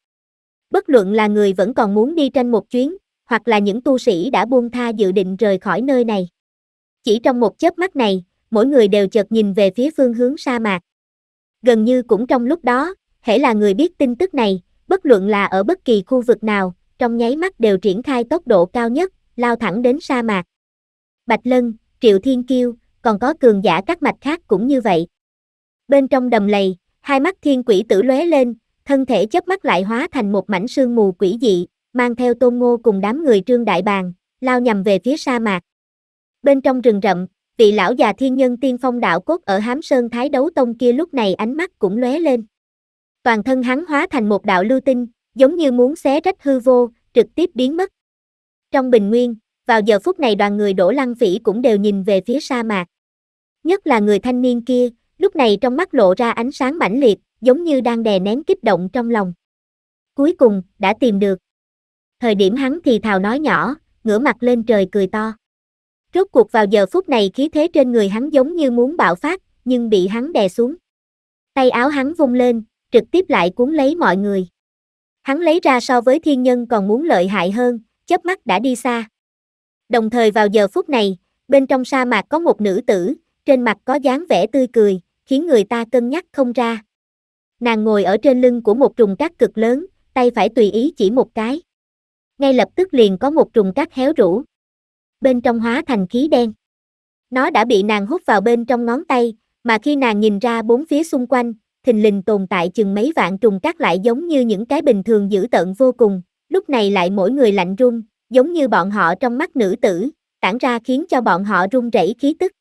Bất luận là người vẫn còn muốn đi trên một chuyến, hoặc là những tu sĩ đã buông tha dự định rời khỏi nơi này. Chỉ trong một chớp mắt này, mỗi người đều chợt nhìn về phía phương hướng sa mạc. Gần như cũng trong lúc đó, hễ là người biết tin tức này, bất luận là ở bất kỳ khu vực nào, trong nháy mắt đều triển khai tốc độ cao nhất, lao thẳng đến sa mạc. Bạch Lân, Triệu Thiên Kiêu, còn có cường giả các mạch khác cũng như vậy. Bên trong đầm lầy, hai mắt thiên quỷ tử lóe lên, thân thể chớp mắt lại hóa thành một mảnh sương mù quỷ dị, mang theo Tôn Ngô cùng đám người Trương Đại Bàng, lao nhằm về phía sa mạc. Bên trong rừng rậm, vị lão già thiên nhân tiên phong đạo cốt ở Hám Sơn Thái Đấu Tông kia lúc này ánh mắt cũng lóe lên. Toàn thân hắn hóa thành một đạo lưu tinh, giống như muốn xé rách hư vô, trực tiếp biến mất. Trong bình nguyên, vào giờ phút này đoàn người đổ lăng phỉ cũng đều nhìn về phía sa mạc. Nhất là người thanh niên kia, lúc này trong mắt lộ ra ánh sáng mãnh liệt, giống như đang đè nén kích động trong lòng. Cuối cùng, đã tìm được. Thời điểm hắn thì thào nói nhỏ, ngửa mặt lên trời cười to. Rốt cuộc vào giờ phút này khí thế trên người hắn giống như muốn bạo phát, nhưng bị hắn đè xuống. Tay áo hắn vung lên, trực tiếp lại cuốn lấy mọi người. Hắn lấy ra so với thiên nhân còn muốn lợi hại hơn, chớp mắt đã đi xa. Đồng thời vào giờ phút này, bên trong sa mạc có một nữ tử, trên mặt có dáng vẻ tươi cười, khiến người ta cân nhắc không ra. Nàng ngồi ở trên lưng của một trùng cát cực lớn, tay phải tùy ý chỉ một cái. Ngay lập tức liền có một trùng cát héo rũ. Bên trong hóa thành khí đen. Nó đã bị nàng hút vào bên trong ngón tay, mà khi nàng nhìn ra bốn phía xung quanh, thình lình tồn tại chừng mấy vạn trùng cát lại giống như những cái bình thường dữ tợn vô cùng, lúc này lại mỗi người lạnh run, giống như bọn họ trong mắt nữ tử, tản ra khiến cho bọn họ run rẩy khí tức.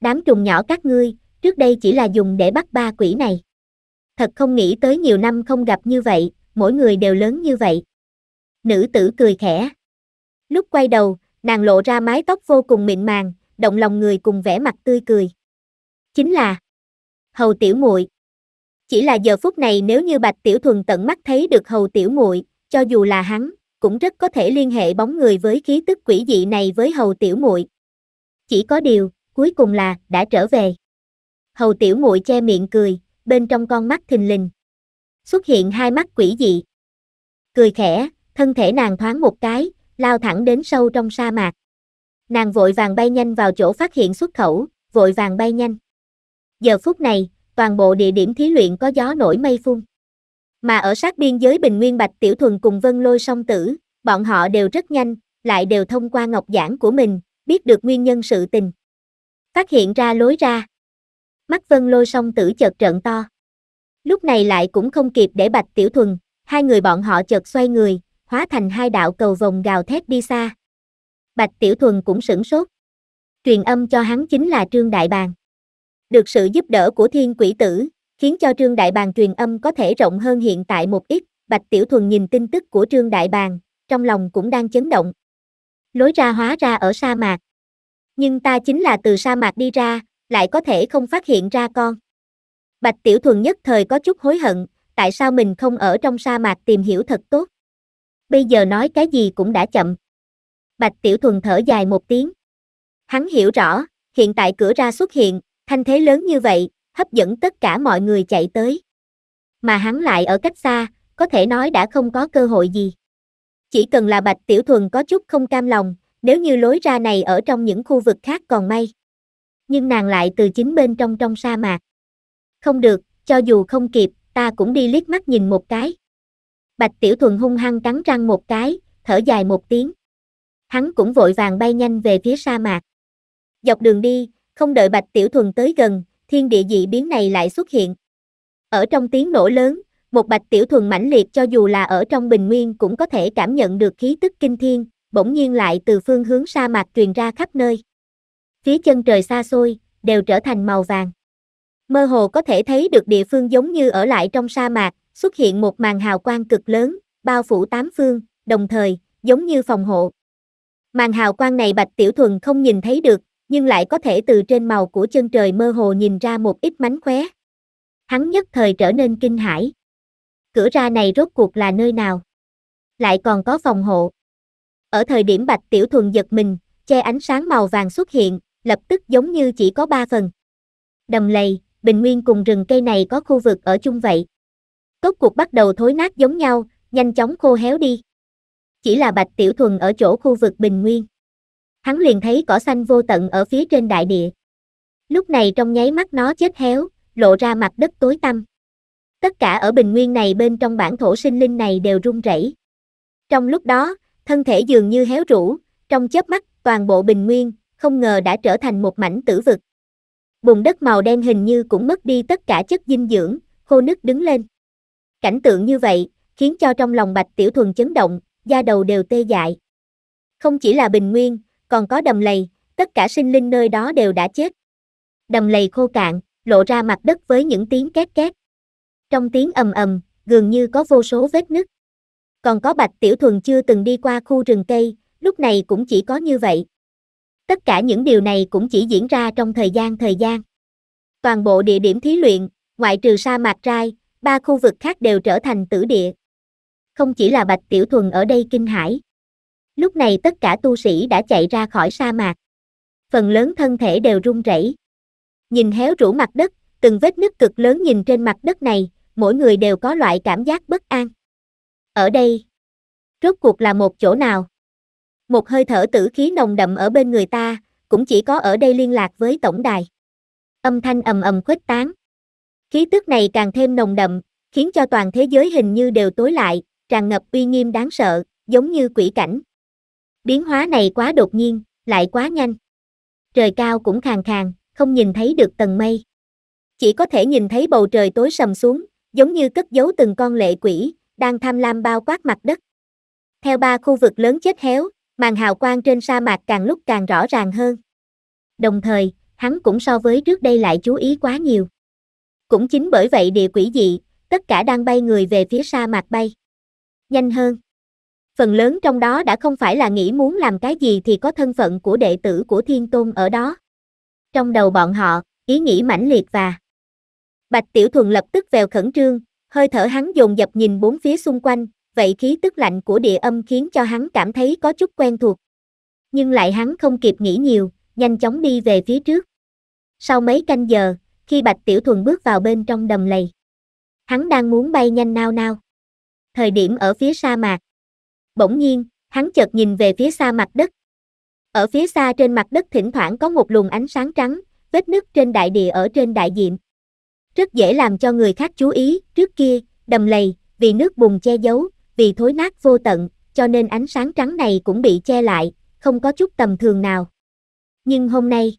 Đám trùng nhỏ các ngươi, trước đây chỉ là dùng để bắt ba quỷ này. Thật không nghĩ tới nhiều năm không gặp như vậy, mỗi người đều lớn như vậy. Nữ tử cười khẽ. Lúc quay đầu, nàng lộ ra mái tóc vô cùng mịn màng, động lòng người cùng vẻ mặt tươi cười. Chính là Hầu Tiểu Muội. Chỉ là giờ phút này nếu như Bạch Tiểu Thuần tận mắt thấy được Hầu Tiểu Muội, cho dù là hắn, cũng rất có thể liên hệ bóng người với khí tức quỷ dị này với Hầu Tiểu Muội. Chỉ có điều, cuối cùng là đã trở về hầu tiểu muội che miệng cười, bên trong con mắt thình lình. Xuất hiện hai mắt quỷ dị. Cười khẽ, thân thể nàng thoáng một cái, lao thẳng đến sâu trong sa mạc. Nàng vội vàng bay nhanh vào chỗ phát hiện xuất khẩu, vội vàng bay nhanh. Giờ phút này, toàn bộ địa điểm thí luyện có gió nổi mây phun. Mà ở sát biên giới Bình Nguyên Bạch Tiểu Thuần cùng Vân Lôi Song Tử, bọn họ đều rất nhanh, lại đều thông qua ngọc giảng của mình, biết được nguyên nhân sự tình. Phát hiện ra lối ra mắt vân lôi song tử chợt trợn to. Lúc này lại cũng không kịp để bạch tiểu thuần, hai người bọn họ chợt xoay người, hóa thành hai đạo cầu vòng gào thét đi xa. Bạch tiểu thuần cũng sửng sốt. Truyền âm cho hắn chính là Trương Đại Bàng. Được sự giúp đỡ của thiên quỷ tử, khiến cho Trương Đại Bàng truyền âm có thể rộng hơn hiện tại một ít, Bạch Tiểu Thuần nhìn tin tức của Trương Đại Bàng, trong lòng cũng đang chấn động. Lối ra hóa ra ở sa mạc. Nhưng ta chính là từ sa mạc đi ra, lại có thể không phát hiện ra con. Bạch Tiểu Thuần nhất thời có chút hối hận, tại sao mình không ở trong sa mạc tìm hiểu thật tốt. Bây giờ nói cái gì cũng đã chậm. Bạch Tiểu Thuần thở dài một tiếng. Hắn hiểu rõ, hiện tại cửa ra xuất hiện, thanh thế lớn như vậy, hấp dẫn tất cả mọi người chạy tới. Mà hắn lại ở cách xa, có thể nói đã không có cơ hội gì. Chỉ cần là Bạch Tiểu Thuần có chút không cam lòng, nếu như lối ra này ở trong những khu vực khác còn may nhưng nàng lại từ chính bên trong trong sa mạc. Không được, cho dù không kịp, ta cũng đi liếc mắt nhìn một cái. Bạch Tiểu Thuần hung hăng cắn răng một cái, thở dài một tiếng. Hắn cũng vội vàng bay nhanh về phía sa mạc. Dọc đường đi, không đợi Bạch Tiểu Thuần tới gần, thiên địa dị biến này lại xuất hiện. Ở trong tiếng nổ lớn, một Bạch Tiểu Thuần mãnh liệt cho dù là ở trong bình nguyên cũng có thể cảm nhận được khí tức kinh thiên, bỗng nhiên lại từ phương hướng sa mạc truyền ra khắp nơi phía chân trời xa xôi, đều trở thành màu vàng. Mơ hồ có thể thấy được địa phương giống như ở lại trong sa mạc, xuất hiện một màn hào quang cực lớn, bao phủ tám phương, đồng thời, giống như phòng hộ. Màn hào quang này Bạch Tiểu Thuần không nhìn thấy được, nhưng lại có thể từ trên màu của chân trời mơ hồ nhìn ra một ít mánh khóe. Hắn nhất thời trở nên kinh hãi. Cửa ra này rốt cuộc là nơi nào? Lại còn có phòng hộ. Ở thời điểm Bạch Tiểu Thuần giật mình, che ánh sáng màu vàng xuất hiện, lập tức giống như chỉ có ba phần. Đầm lầy, bình nguyên cùng rừng cây này có khu vực ở chung vậy. Cốt cuộc bắt đầu thối nát giống nhau, nhanh chóng khô héo đi. Chỉ là Bạch Tiểu Thuần ở chỗ khu vực bình nguyên. Hắn liền thấy cỏ xanh vô tận ở phía trên đại địa. Lúc này trong nháy mắt nó chết héo, lộ ra mặt đất tối tăm. Tất cả ở bình nguyên này bên trong bản thổ sinh linh này đều run rẩy. Trong lúc đó, thân thể dường như héo rũ, trong chớp mắt, toàn bộ bình nguyên không ngờ đã trở thành một mảnh tử vực. Bùn đất màu đen hình như cũng mất đi tất cả chất dinh dưỡng, khô nứt đứng lên. Cảnh tượng như vậy, khiến cho trong lòng Bạch Tiểu Thuần chấn động, da đầu đều tê dại. Không chỉ là bình nguyên, còn có đầm lầy, tất cả sinh linh nơi đó đều đã chết. Đầm lầy khô cạn, lộ ra mặt đất với những tiếng két két. Trong tiếng ầm ầm, gần như có vô số vết nứt. Còn có Bạch Tiểu Thuần chưa từng đi qua khu rừng cây, lúc này cũng chỉ có như vậy. Tất cả những điều này cũng chỉ diễn ra trong thời gian thời gian. Toàn bộ địa điểm thí luyện, ngoại trừ sa mạc trai, ba khu vực khác đều trở thành tử địa. Không chỉ là Bạch Tiểu Thuần ở đây kinh hãi. Lúc này tất cả tu sĩ đã chạy ra khỏi sa mạc. Phần lớn thân thể đều run rẩy. Nhìn héo rũ mặt đất, từng vết nứt cực lớn nhìn trên mặt đất này, mỗi người đều có loại cảm giác bất an. Ở đây, rốt cuộc là một chỗ nào? Một hơi thở tử khí nồng đậm ở bên người ta, cũng chỉ có ở đây liên lạc với tổng đài. Âm thanh ầm ầm khuếch tán. Khí tức này càng thêm nồng đậm, khiến cho toàn thế giới hình như đều tối lại, tràn ngập uy nghiêm đáng sợ, giống như quỷ cảnh. Biến hóa này quá đột nhiên, lại quá nhanh. Trời cao cũng khàn khàn, không nhìn thấy được tầng mây. Chỉ có thể nhìn thấy bầu trời tối sầm xuống, giống như cất giấu từng con lệ quỷ, đang tham lam bao quát mặt đất. Theo ba khu vực lớn chết héo, màn hào quang trên sa mạc càng lúc càng rõ ràng hơn. Đồng thời, hắn cũng so với trước đây lại chú ý quá nhiều. Cũng chính bởi vậy địa quỷ dị, tất cả đang bay người về phía sa mạc bay. Nhanh hơn. Phần lớn trong đó đã không phải là nghĩ muốn làm cái gì thì có thân phận của đệ tử của Thiên Tôn ở đó. Trong đầu bọn họ, ý nghĩ mãnh liệt và Bạch Tiểu Thuần lập tức vèo khẩn trương, hơi thở hắn dồn dập nhìn bốn phía xung quanh, vậy khí tức lạnh của địa âm khiến cho hắn cảm thấy có chút quen thuộc. Nhưng lại hắn không kịp nghĩ nhiều, nhanh chóng đi về phía trước. Sau mấy canh giờ, khi Bạch Tiểu Thuần bước vào bên trong đầm lầy, hắn đang muốn bay nhanh nao nao. Thời điểm ở phía sa mạc. Bỗng nhiên, hắn chợt nhìn về phía xa mặt đất. Ở phía xa trên mặt đất thỉnh thoảng có một luồng ánh sáng trắng, vết nứt trên đại địa ở trên đại diện. Rất dễ làm cho người khác chú ý, trước kia, đầm lầy, vì nước bùn che giấu, vì thối nát vô tận, cho nên ánh sáng trắng này cũng bị che lại, không có chút tầm thường nào. Nhưng hôm nay,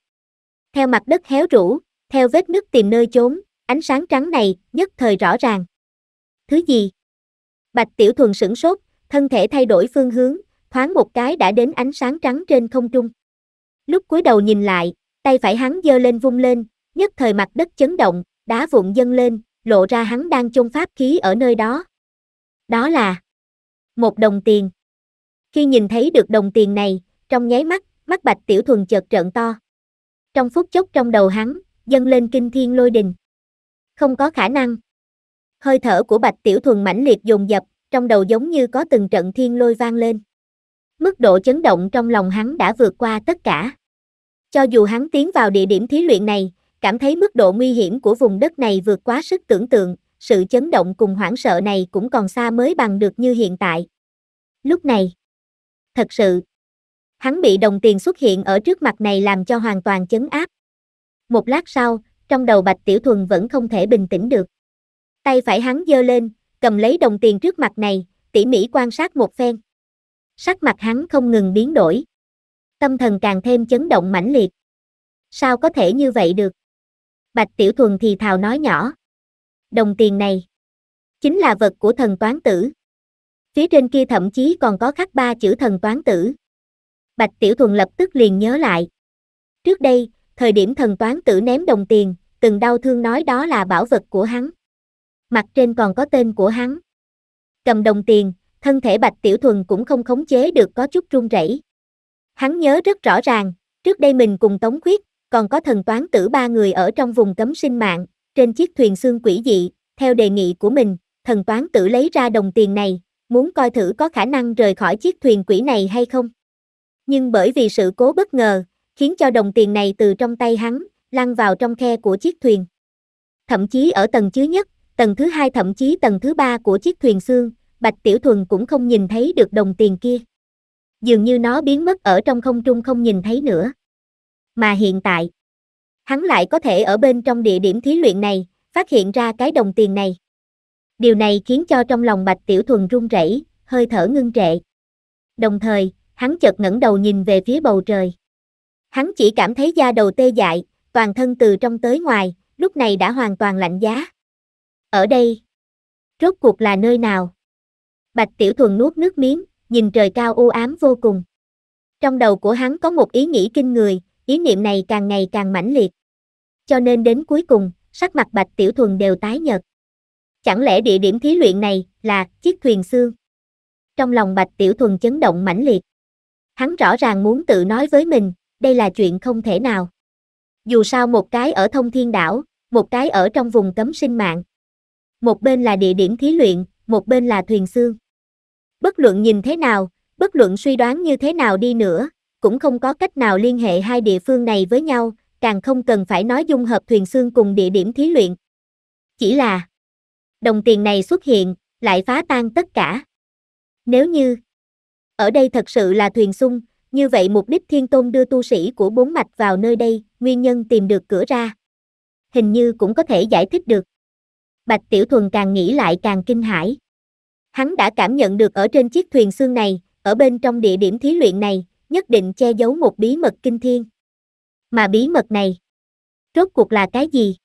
theo mặt đất héo rũ, theo vết nứt tìm nơi trốn, ánh sáng trắng này nhất thời rõ ràng. Thứ gì? Bạch Tiểu Thuần sửng sốt, thân thể thay đổi phương hướng, thoáng một cái đã đến ánh sáng trắng trên không trung. Lúc cúi đầu nhìn lại, tay phải hắn giơ lên vung lên, nhất thời mặt đất chấn động, đá vụn dâng lên, lộ ra hắn đang chôn pháp khí ở nơi đó. Đó là một đồng tiền. Khi nhìn thấy được đồng tiền này, trong nháy mắt, mắt Bạch Tiểu Thuần chợt trợn to. Trong phút chốc trong đầu hắn, dâng lên kinh thiên lôi đình. Không có khả năng. Hơi thở của Bạch Tiểu Thuần mãnh liệt dồn dập, trong đầu giống như có từng trận thiên lôi vang lên. Mức độ chấn động trong lòng hắn đã vượt qua tất cả. Cho dù hắn tiến vào địa điểm thí luyện này, cảm thấy mức độ nguy hiểm của vùng đất này vượt quá sức tưởng tượng, sự chấn động cùng hoảng sợ này cũng còn xa mới bằng được như hiện tại. Lúc này, thật sự, hắn bị đồng tiền xuất hiện ở trước mặt này làm cho hoàn toàn chấn áp. Một lát sau, trong đầu Bạch Tiểu Thuần vẫn không thể bình tĩnh được. Tay phải hắn giơ lên, cầm lấy đồng tiền trước mặt này, tỉ mỉ quan sát một phen. Sắc mặt hắn không ngừng biến đổi. Tâm thần càng thêm chấn động mãnh liệt. Sao có thể như vậy được? Bạch Tiểu Thuần thì thào nói nhỏ. Đồng tiền này chính là vật của thần toán tử. Phía trên kia thậm chí còn có khắc ba chữ thần toán tử. Bạch Tiểu Thuần lập tức liền nhớ lại. Trước đây, thời điểm thần toán tử ném đồng tiền, từng đau thương nói đó là bảo vật của hắn. Mặt trên còn có tên của hắn. Cầm đồng tiền, thân thể Bạch Tiểu Thuần cũng không khống chế được có chút run rẩy. Hắn nhớ rất rõ ràng, trước đây mình cùng Tống Khuyết, còn có thần toán tử ba người ở trong vùng cấm sinh mạng, trên chiếc thuyền xương quỷ dị, theo đề nghị của mình, thần toán tử lấy ra đồng tiền này, muốn coi thử có khả năng rời khỏi chiếc thuyền quỷ này hay không. Nhưng bởi vì sự cố bất ngờ, khiến cho đồng tiền này từ trong tay hắn, lăn vào trong khe của chiếc thuyền. Thậm chí ở tầng chứa nhất, tầng thứ hai thậm chí tầng thứ ba của chiếc thuyền xương, Bạch Tiểu Thuần cũng không nhìn thấy được đồng tiền kia. Dường như nó biến mất ở trong không trung không nhìn thấy nữa. Mà hiện tại, hắn lại có thể ở bên trong địa điểm thí luyện này, phát hiện ra cái đồng tiền này. Điều này khiến cho trong lòng Bạch Tiểu Thuần run rẩy, hơi thở ngưng trệ. Đồng thời, hắn chợt ngẩng đầu nhìn về phía bầu trời. Hắn chỉ cảm thấy da đầu tê dại, toàn thân từ trong tới ngoài, lúc này đã hoàn toàn lạnh giá. Ở đây, rốt cuộc là nơi nào? Bạch Tiểu Thuần nuốt nước miếng, nhìn trời cao u ám vô cùng. Trong đầu của hắn có một ý nghĩ kinh người, ý niệm này càng ngày càng mãnh liệt cho nên đến cuối cùng, sắc mặt Bạch Tiểu Thuần đều tái nhợt. Chẳng lẽ địa điểm thí luyện này là chiếc thuyền xương? Trong lòng Bạch Tiểu Thuần chấn động mãnh liệt. Hắn rõ ràng muốn tự nói với mình, đây là chuyện không thể nào. Dù sao một cái ở thông thiên đảo, một cái ở trong vùng cấm sinh mạng. Một bên là địa điểm thí luyện, một bên là thuyền xương. Bất luận nhìn thế nào, bất luận suy đoán như thế nào đi nữa, cũng không có cách nào liên hệ hai địa phương này với nhau, càng không cần phải nói dung hợp thuyền xương cùng địa điểm thí luyện. Chỉ là đồng tiền này xuất hiện, lại phá tan tất cả. Nếu như ở đây thật sự là thuyền xung, như vậy mục đích thiên tôn đưa tu sĩ của bốn mạch vào nơi đây, nguyên nhân tìm được cửa ra. Hình như cũng có thể giải thích được. Bạch Tiểu Thuần càng nghĩ lại càng kinh hãi. Hắn đã cảm nhận được ở trên chiếc thuyền xương này, ở bên trong địa điểm thí luyện này, nhất định che giấu một bí mật kinh thiên. Mà bí mật này, rốt cuộc là cái gì?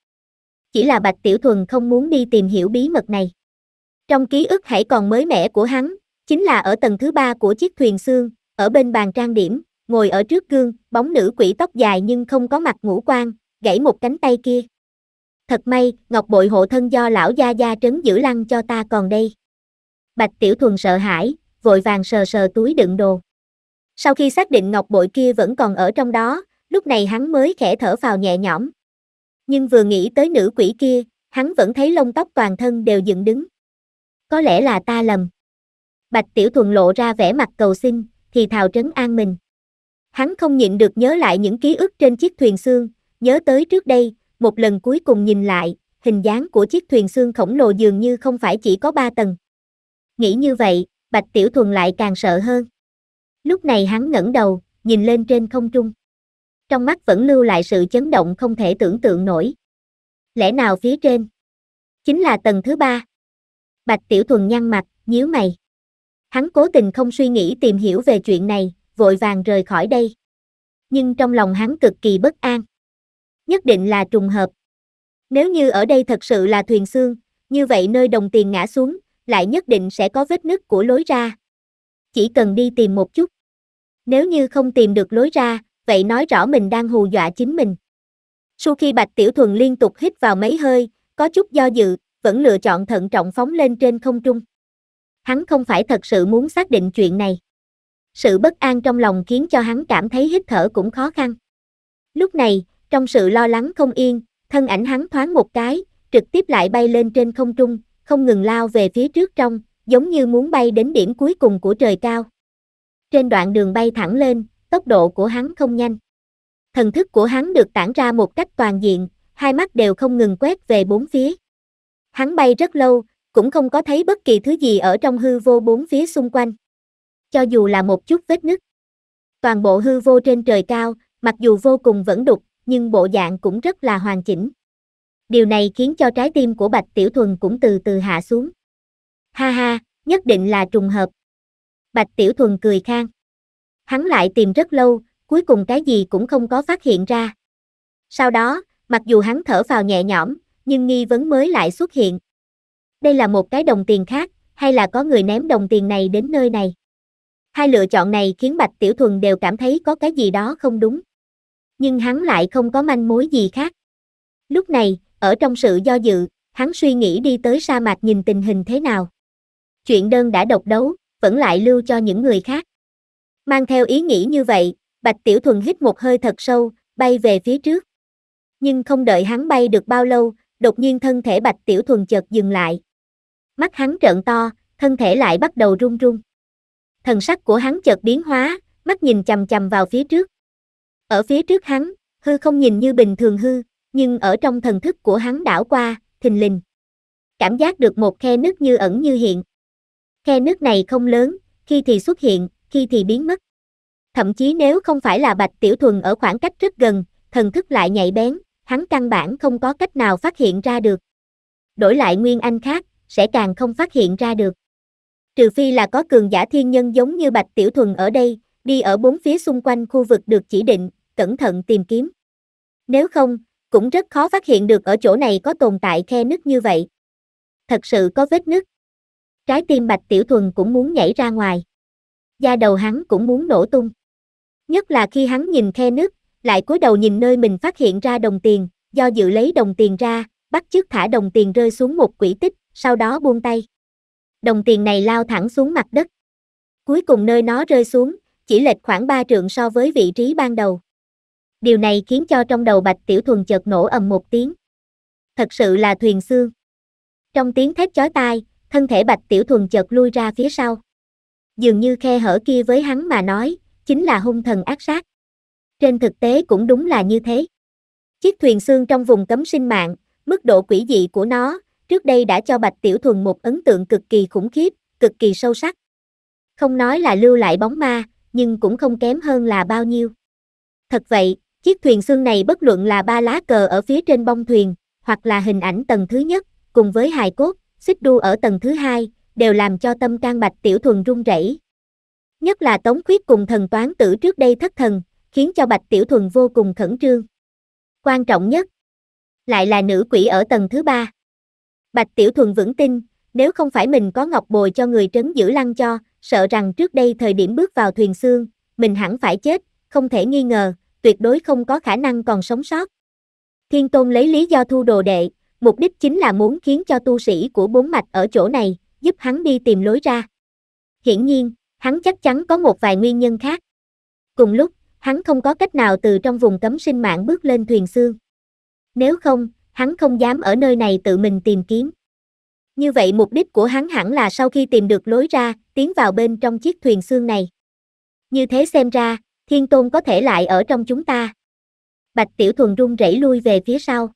Chỉ là Bạch Tiểu Thuần không muốn đi tìm hiểu bí mật này. Trong ký ức hãy còn mới mẻ của hắn, chính là ở tầng thứ ba của chiếc thuyền xương, ở bên bàn trang điểm, ngồi ở trước gương, bóng nữ quỷ tóc dài nhưng không có mặt ngũ quan, gãy một cánh tay kia. Thật may, ngọc bội hộ thân do lão gia gia trấn giữ lăng cho ta còn đây. Bạch Tiểu Thuần sợ hãi, vội vàng sờ sờ túi đựng đồ. Sau khi xác định ngọc bội kia vẫn còn ở trong đó, lúc này hắn mới khẽ thở vào nhẹ nhõm. Nhưng vừa nghĩ tới nữ quỷ kia, hắn vẫn thấy lông tóc toàn thân đều dựng đứng. Có lẽ là ta lầm. Bạch Tiểu Thuần lộ ra vẻ mặt cầu xin, thì thào trấn an mình. Hắn không nhịn được nhớ lại những ký ức trên chiếc thuyền xương, nhớ tới trước đây, một lần cuối cùng nhìn lại, hình dáng của chiếc thuyền xương khổng lồ dường như không phải chỉ có ba tầng. Nghĩ như vậy, Bạch Tiểu Thuần lại càng sợ hơn. Lúc này hắn ngẩng đầu, nhìn lên trên không trung trong mắt vẫn lưu lại sự chấn động không thể tưởng tượng nổi. Lẽ nào phía trên? Chính là tầng thứ ba. Bạch Tiểu Thuần nhăn mặt, nhíu mày. Hắn cố tình không suy nghĩ tìm hiểu về chuyện này, vội vàng rời khỏi đây. Nhưng trong lòng hắn cực kỳ bất an. Nhất định là trùng hợp. Nếu như ở đây thật sự là thuyền xương, như vậy nơi đồng tiền ngã xuống, lại nhất định sẽ có vết nứt của lối ra. Chỉ cần đi tìm một chút. Nếu như không tìm được lối ra, vậy nói rõ mình đang hù dọa chính mình. Sau khi Bạch Tiểu Thuần liên tục hít vào mấy hơi, có chút do dự, vẫn lựa chọn thận trọng phóng lên trên không trung. Hắn không phải thật sự muốn xác định chuyện này. Sự bất an trong lòng khiến cho hắn cảm thấy hít thở cũng khó khăn. Lúc này, trong sự lo lắng không yên, thân ảnh hắn thoáng một cái, trực tiếp lại bay lên trên không trung, không ngừng lao về phía trước trong, giống như muốn bay đến điểm cuối cùng của trời cao. Trên đoạn đường bay thẳng lên, tốc độ của hắn không nhanh. Thần thức của hắn được tản ra một cách toàn diện, hai mắt đều không ngừng quét về bốn phía. Hắn bay rất lâu, cũng không có thấy bất kỳ thứ gì ở trong hư vô bốn phía xung quanh. Cho dù là một chút vết nứt. Toàn bộ hư vô trên trời cao, mặc dù vô cùng vẫn đục, nhưng bộ dạng cũng rất là hoàn chỉnh. Điều này khiến cho trái tim của Bạch Tiểu Thuần cũng từ từ hạ xuống. Ha ha, nhất định là trùng hợp. Bạch Tiểu Thuần cười khang. Hắn lại tìm rất lâu, cuối cùng cái gì cũng không có phát hiện ra. Sau đó, mặc dù hắn thở vào nhẹ nhõm, nhưng nghi vấn mới lại xuất hiện. Đây là một cái đồng tiền khác, hay là có người ném đồng tiền này đến nơi này? Hai lựa chọn này khiến Bạch Tiểu Thuần đều cảm thấy có cái gì đó không đúng. Nhưng hắn lại không có manh mối gì khác. Lúc này, ở trong sự do dự, hắn suy nghĩ đi tới sa mạc nhìn tình hình thế nào. Chuyện đơn đã độc đấu, vẫn lại lưu cho những người khác. Mang theo ý nghĩ như vậy, Bạch Tiểu Thuần hít một hơi thật sâu, bay về phía trước. Nhưng không đợi hắn bay được bao lâu, đột nhiên thân thể Bạch Tiểu Thuần chợt dừng lại. Mắt hắn trợn to, thân thể lại bắt đầu run run. Thần sắc của hắn chợt biến hóa, mắt nhìn chầm chầm vào phía trước. Ở phía trước hắn, hư không nhìn như bình thường hư, nhưng ở trong thần thức của hắn đảo qua, thình lình. Cảm giác được một khe nước như ẩn như hiện. Khe nước này không lớn, khi thì xuất hiện, khi thì biến mất. Thậm chí nếu không phải là Bạch Tiểu Thuần ở khoảng cách rất gần, thần thức lại nhạy bén, hắn căn bản không có cách nào phát hiện ra được. Đổi lại Nguyên Anh khác, sẽ càng không phát hiện ra được. Trừ phi là có cường giả thiên nhân giống như Bạch Tiểu Thuần ở đây, đi ở bốn phía xung quanh khu vực được chỉ định, cẩn thận tìm kiếm. Nếu không, cũng rất khó phát hiện được ở chỗ này có tồn tại khe nứt như vậy. Thật sự có vết nứt. Trái tim Bạch Tiểu Thuần cũng muốn nhảy ra ngoài da đầu hắn cũng muốn nổ tung. Nhất là khi hắn nhìn khe nước, lại cúi đầu nhìn nơi mình phát hiện ra đồng tiền, do dự lấy đồng tiền ra, bắt chước thả đồng tiền rơi xuống một quỹ tích, sau đó buông tay. Đồng tiền này lao thẳng xuống mặt đất. Cuối cùng nơi nó rơi xuống, chỉ lệch khoảng 3 trượng so với vị trí ban đầu. Điều này khiến cho trong đầu Bạch Tiểu Thuần chợt nổ ầm một tiếng. Thật sự là thuyền xương. Trong tiếng thét chói tai, thân thể Bạch Tiểu Thuần chợt lui ra phía sau dường như khe hở kia với hắn mà nói, chính là hung thần ác sát. Trên thực tế cũng đúng là như thế. Chiếc thuyền xương trong vùng cấm sinh mạng, mức độ quỷ dị của nó, trước đây đã cho Bạch Tiểu Thuần một ấn tượng cực kỳ khủng khiếp, cực kỳ sâu sắc. Không nói là lưu lại bóng ma, nhưng cũng không kém hơn là bao nhiêu. Thật vậy, chiếc thuyền xương này bất luận là ba lá cờ ở phía trên bông thuyền, hoặc là hình ảnh tầng thứ nhất, cùng với hài cốt, xích đu ở tầng thứ hai, đều làm cho tâm can bạch tiểu thuần run rẩy. Nhất là tống khuyết cùng thần toán tử trước đây thất thần, khiến cho bạch tiểu thuần vô cùng khẩn trương. Quan trọng nhất, lại là nữ quỷ ở tầng thứ ba. Bạch tiểu thuần vững tin, nếu không phải mình có ngọc bồi cho người trấn giữ lăng cho, sợ rằng trước đây thời điểm bước vào thuyền xương, mình hẳn phải chết, không thể nghi ngờ, tuyệt đối không có khả năng còn sống sót. Thiên Tôn lấy lý do thu đồ đệ, mục đích chính là muốn khiến cho tu sĩ của bốn mạch ở chỗ này, giúp hắn đi tìm lối ra. Hiển nhiên, hắn chắc chắn có một vài nguyên nhân khác. Cùng lúc, hắn không có cách nào từ trong vùng cấm sinh mạng bước lên thuyền xương. Nếu không, hắn không dám ở nơi này tự mình tìm kiếm. Như vậy mục đích của hắn hẳn là sau khi tìm được lối ra, tiến vào bên trong chiếc thuyền xương này. Như thế xem ra, Thiên Tôn có thể lại ở trong chúng ta. Bạch Tiểu Thuần run rẩy lui về phía sau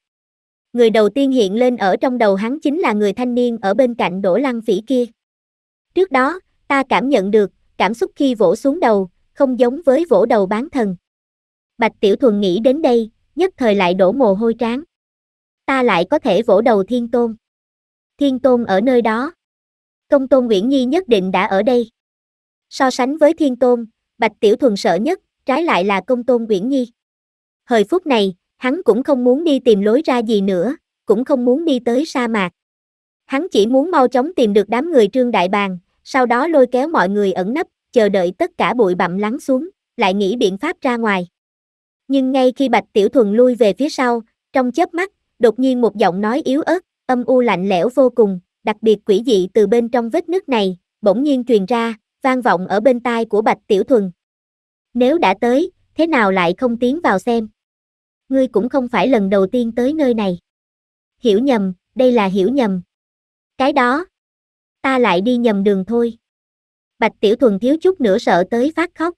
người đầu tiên hiện lên ở trong đầu hắn chính là người thanh niên ở bên cạnh Đỗ Lăng Phỉ kia. Trước đó, ta cảm nhận được, cảm xúc khi vỗ xuống đầu, không giống với vỗ đầu bán thần. Bạch Tiểu Thuần nghĩ đến đây, nhất thời lại đổ mồ hôi trán. Ta lại có thể vỗ đầu Thiên Tôn. Thiên Tôn ở nơi đó. Công Tôn Nguyễn Nhi nhất định đã ở đây. So sánh với Thiên Tôn, Bạch Tiểu Thuần sợ nhất, trái lại là Công Tôn Nguyễn Nhi. Thời phút này, Hắn cũng không muốn đi tìm lối ra gì nữa, cũng không muốn đi tới sa mạc. Hắn chỉ muốn mau chóng tìm được đám người trương đại bàng, sau đó lôi kéo mọi người ẩn nấp, chờ đợi tất cả bụi bặm lắng xuống, lại nghĩ biện pháp ra ngoài. Nhưng ngay khi Bạch Tiểu Thuần lui về phía sau, trong chớp mắt, đột nhiên một giọng nói yếu ớt, âm u lạnh lẽo vô cùng, đặc biệt quỷ dị từ bên trong vết nước này, bỗng nhiên truyền ra, vang vọng ở bên tai của Bạch Tiểu Thuần. Nếu đã tới, thế nào lại không tiến vào xem? ngươi cũng không phải lần đầu tiên tới nơi này. Hiểu nhầm, đây là hiểu nhầm. Cái đó, ta lại đi nhầm đường thôi. Bạch Tiểu Thuần thiếu chút nữa sợ tới phát khóc.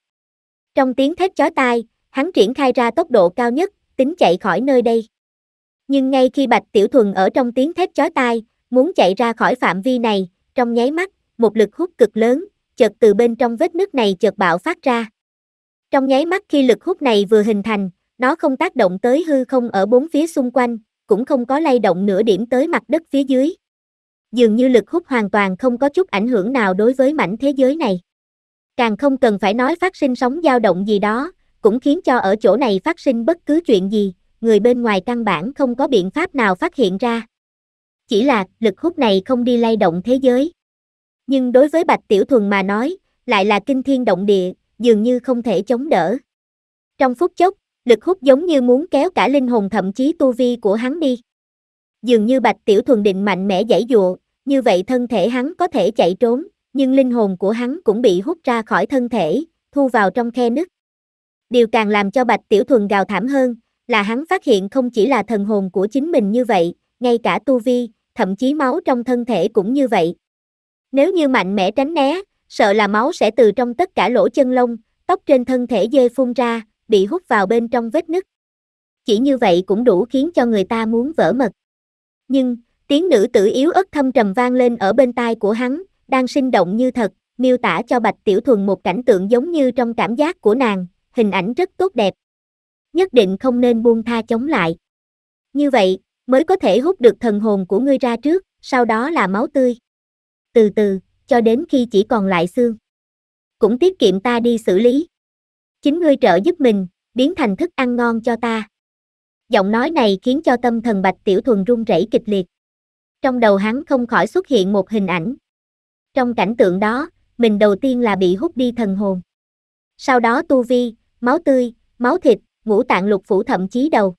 Trong tiếng thét chói tai, hắn triển khai ra tốc độ cao nhất, tính chạy khỏi nơi đây. Nhưng ngay khi Bạch Tiểu Thuần ở trong tiếng thét chói tai, muốn chạy ra khỏi phạm vi này, trong nháy mắt, một lực hút cực lớn, chợt từ bên trong vết nứt này chợt bạo phát ra. Trong nháy mắt khi lực hút này vừa hình thành, nó không tác động tới hư không ở bốn phía xung quanh, cũng không có lay động nửa điểm tới mặt đất phía dưới. Dường như lực hút hoàn toàn không có chút ảnh hưởng nào đối với mảnh thế giới này. Càng không cần phải nói phát sinh sóng dao động gì đó, cũng khiến cho ở chỗ này phát sinh bất cứ chuyện gì, người bên ngoài căn bản không có biện pháp nào phát hiện ra. Chỉ là lực hút này không đi lay động thế giới. Nhưng đối với Bạch Tiểu Thuần mà nói, lại là kinh thiên động địa, dường như không thể chống đỡ. Trong phút chốc, lực hút giống như muốn kéo cả linh hồn thậm chí tu vi của hắn đi. Dường như Bạch Tiểu Thuần định mạnh mẽ giải dụa, như vậy thân thể hắn có thể chạy trốn, nhưng linh hồn của hắn cũng bị hút ra khỏi thân thể, thu vào trong khe nứt. Điều càng làm cho Bạch Tiểu Thuần gào thảm hơn, là hắn phát hiện không chỉ là thần hồn của chính mình như vậy, ngay cả tu vi, thậm chí máu trong thân thể cũng như vậy. Nếu như mạnh mẽ tránh né, sợ là máu sẽ từ trong tất cả lỗ chân lông, tóc trên thân thể dê phun ra, bị hút vào bên trong vết nứt. Chỉ như vậy cũng đủ khiến cho người ta muốn vỡ mật. Nhưng, tiếng nữ tử yếu ớt thâm trầm vang lên ở bên tai của hắn, đang sinh động như thật, miêu tả cho Bạch Tiểu Thuần một cảnh tượng giống như trong cảm giác của nàng, hình ảnh rất tốt đẹp. Nhất định không nên buông tha chống lại. Như vậy, mới có thể hút được thần hồn của ngươi ra trước, sau đó là máu tươi. Từ từ, cho đến khi chỉ còn lại xương. Cũng tiết kiệm ta đi xử lý. Chính ngươi trợ giúp mình, biến thành thức ăn ngon cho ta. Giọng nói này khiến cho tâm thần Bạch Tiểu Thuần run rẩy kịch liệt. Trong đầu hắn không khỏi xuất hiện một hình ảnh. Trong cảnh tượng đó, mình đầu tiên là bị hút đi thần hồn. Sau đó tu vi, máu tươi, máu thịt, ngũ tạng lục phủ thậm chí đầu.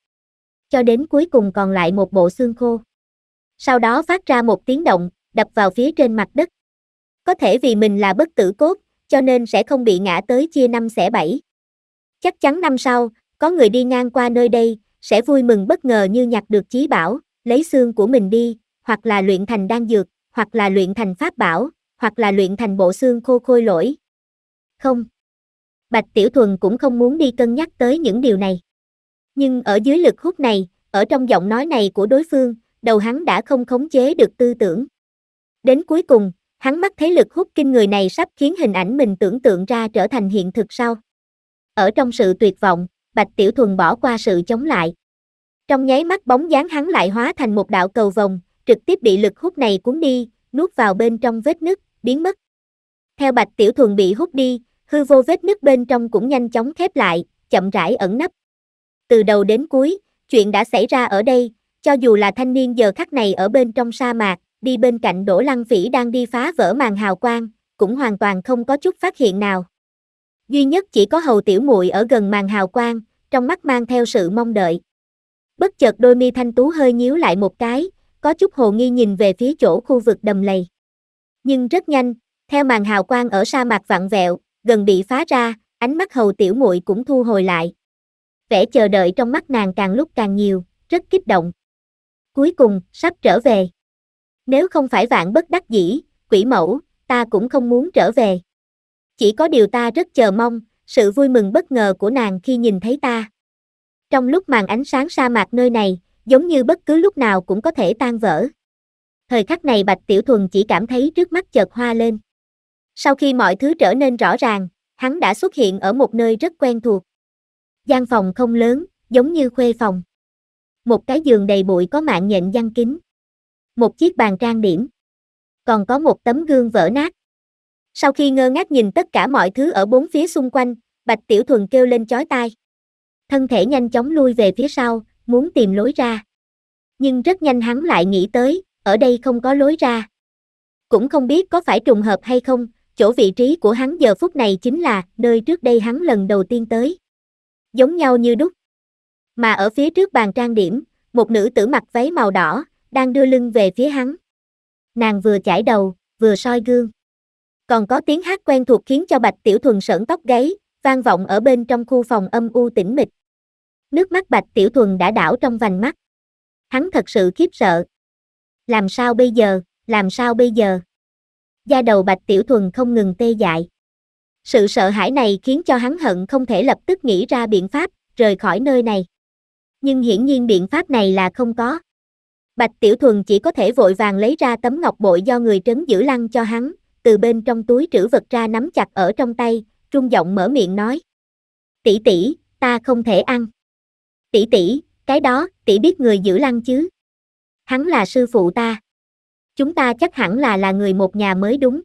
Cho đến cuối cùng còn lại một bộ xương khô. Sau đó phát ra một tiếng động, đập vào phía trên mặt đất. Có thể vì mình là bất tử cốt, cho nên sẽ không bị ngã tới chia năm xẻ bảy. Chắc chắn năm sau, có người đi ngang qua nơi đây, sẽ vui mừng bất ngờ như nhặt được chí bảo, lấy xương của mình đi, hoặc là luyện thành đan dược, hoặc là luyện thành pháp bảo, hoặc là luyện thành bộ xương khô khôi lỗi. Không. Bạch Tiểu Thuần cũng không muốn đi cân nhắc tới những điều này. Nhưng ở dưới lực hút này, ở trong giọng nói này của đối phương, đầu hắn đã không khống chế được tư tưởng. Đến cuối cùng, hắn mắt thấy lực hút kinh người này sắp khiến hình ảnh mình tưởng tượng ra trở thành hiện thực sau. Ở trong sự tuyệt vọng, Bạch Tiểu Thuần bỏ qua sự chống lại. Trong nháy mắt bóng dáng hắn lại hóa thành một đạo cầu vòng, trực tiếp bị lực hút này cuốn đi, nuốt vào bên trong vết nứt, biến mất. Theo Bạch Tiểu Thuần bị hút đi, hư vô vết nứt bên trong cũng nhanh chóng khép lại, chậm rãi ẩn nấp. Từ đầu đến cuối, chuyện đã xảy ra ở đây, cho dù là thanh niên giờ khắc này ở bên trong sa mạc, đi bên cạnh Đỗ Lăng Phỉ đang đi phá vỡ màn hào quang, cũng hoàn toàn không có chút phát hiện nào duy nhất chỉ có hầu tiểu muội ở gần màn hào quang, trong mắt mang theo sự mong đợi. Bất chợt đôi mi thanh tú hơi nhíu lại một cái, có chút hồ nghi nhìn về phía chỗ khu vực đầm lầy. Nhưng rất nhanh, theo màn hào quang ở sa mạc vặn vẹo, gần bị phá ra, ánh mắt hầu tiểu muội cũng thu hồi lại. Vẻ chờ đợi trong mắt nàng càng lúc càng nhiều, rất kích động. Cuối cùng, sắp trở về. Nếu không phải vạn bất đắc dĩ, quỷ mẫu, ta cũng không muốn trở về. Chỉ có điều ta rất chờ mong, sự vui mừng bất ngờ của nàng khi nhìn thấy ta. Trong lúc màn ánh sáng sa mạc nơi này, giống như bất cứ lúc nào cũng có thể tan vỡ. Thời khắc này Bạch Tiểu Thuần chỉ cảm thấy trước mắt chợt hoa lên. Sau khi mọi thứ trở nên rõ ràng, hắn đã xuất hiện ở một nơi rất quen thuộc. gian phòng không lớn, giống như khuê phòng. Một cái giường đầy bụi có mạng nhện giăng kín. Một chiếc bàn trang điểm. Còn có một tấm gương vỡ nát. Sau khi ngơ ngác nhìn tất cả mọi thứ ở bốn phía xung quanh, Bạch Tiểu Thuần kêu lên chói tai. Thân thể nhanh chóng lui về phía sau, muốn tìm lối ra. Nhưng rất nhanh hắn lại nghĩ tới, ở đây không có lối ra. Cũng không biết có phải trùng hợp hay không, chỗ vị trí của hắn giờ phút này chính là nơi trước đây hắn lần đầu tiên tới. Giống nhau như đúc. Mà ở phía trước bàn trang điểm, một nữ tử mặc váy màu đỏ, đang đưa lưng về phía hắn. Nàng vừa chải đầu, vừa soi gương còn có tiếng hát quen thuộc khiến cho Bạch Tiểu Thuần sởn tóc gáy, vang vọng ở bên trong khu phòng âm u tĩnh mịch. Nước mắt Bạch Tiểu Thuần đã đảo trong vành mắt. Hắn thật sự khiếp sợ. Làm sao bây giờ, làm sao bây giờ? Da đầu Bạch Tiểu Thuần không ngừng tê dại. Sự sợ hãi này khiến cho hắn hận không thể lập tức nghĩ ra biện pháp, rời khỏi nơi này. Nhưng hiển nhiên biện pháp này là không có. Bạch Tiểu Thuần chỉ có thể vội vàng lấy ra tấm ngọc bội do người trấn giữ lăng cho hắn, từ bên trong túi trữ vật ra nắm chặt ở trong tay, trung giọng mở miệng nói. Tỷ tỷ, ta không thể ăn. Tỷ tỷ, cái đó, tỷ biết người giữ lăng chứ. Hắn là sư phụ ta. Chúng ta chắc hẳn là là người một nhà mới đúng.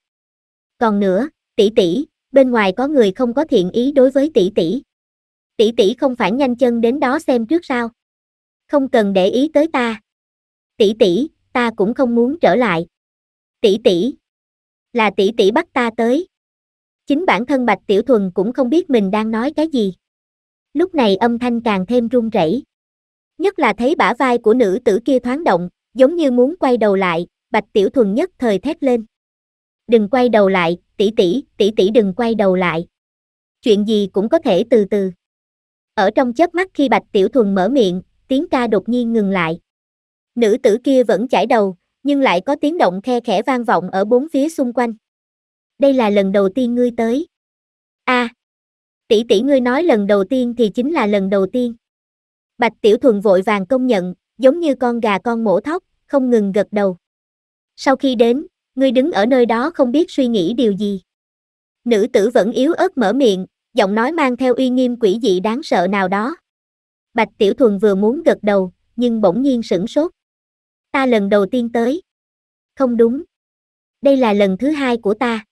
Còn nữa, tỷ tỷ, bên ngoài có người không có thiện ý đối với tỷ tỷ. Tỷ tỷ không phải nhanh chân đến đó xem trước sao? Không cần để ý tới ta. Tỷ tỷ, ta cũng không muốn trở lại. Tỷ tỷ, là tỷ tỷ bắt ta tới. Chính bản thân Bạch Tiểu Thuần cũng không biết mình đang nói cái gì. Lúc này âm thanh càng thêm run rẩy. Nhất là thấy bả vai của nữ tử kia thoáng động, giống như muốn quay đầu lại, Bạch Tiểu Thuần nhất thời thét lên. Đừng quay đầu lại, tỷ tỷ, tỷ tỷ đừng quay đầu lại. Chuyện gì cũng có thể từ từ. Ở trong chớp mắt khi Bạch Tiểu Thuần mở miệng, tiếng ca đột nhiên ngừng lại. Nữ tử kia vẫn chảy đầu, nhưng lại có tiếng động khe khẽ vang vọng ở bốn phía xung quanh. Đây là lần đầu tiên ngươi tới. A, à, tỷ tỷ ngươi nói lần đầu tiên thì chính là lần đầu tiên. Bạch Tiểu Thuần vội vàng công nhận, giống như con gà con mổ thóc, không ngừng gật đầu. Sau khi đến, ngươi đứng ở nơi đó không biết suy nghĩ điều gì. Nữ tử vẫn yếu ớt mở miệng, giọng nói mang theo uy nghiêm quỷ dị đáng sợ nào đó. Bạch Tiểu Thuần vừa muốn gật đầu, nhưng bỗng nhiên sửng sốt ta lần đầu tiên tới. Không đúng. Đây là lần thứ hai của ta.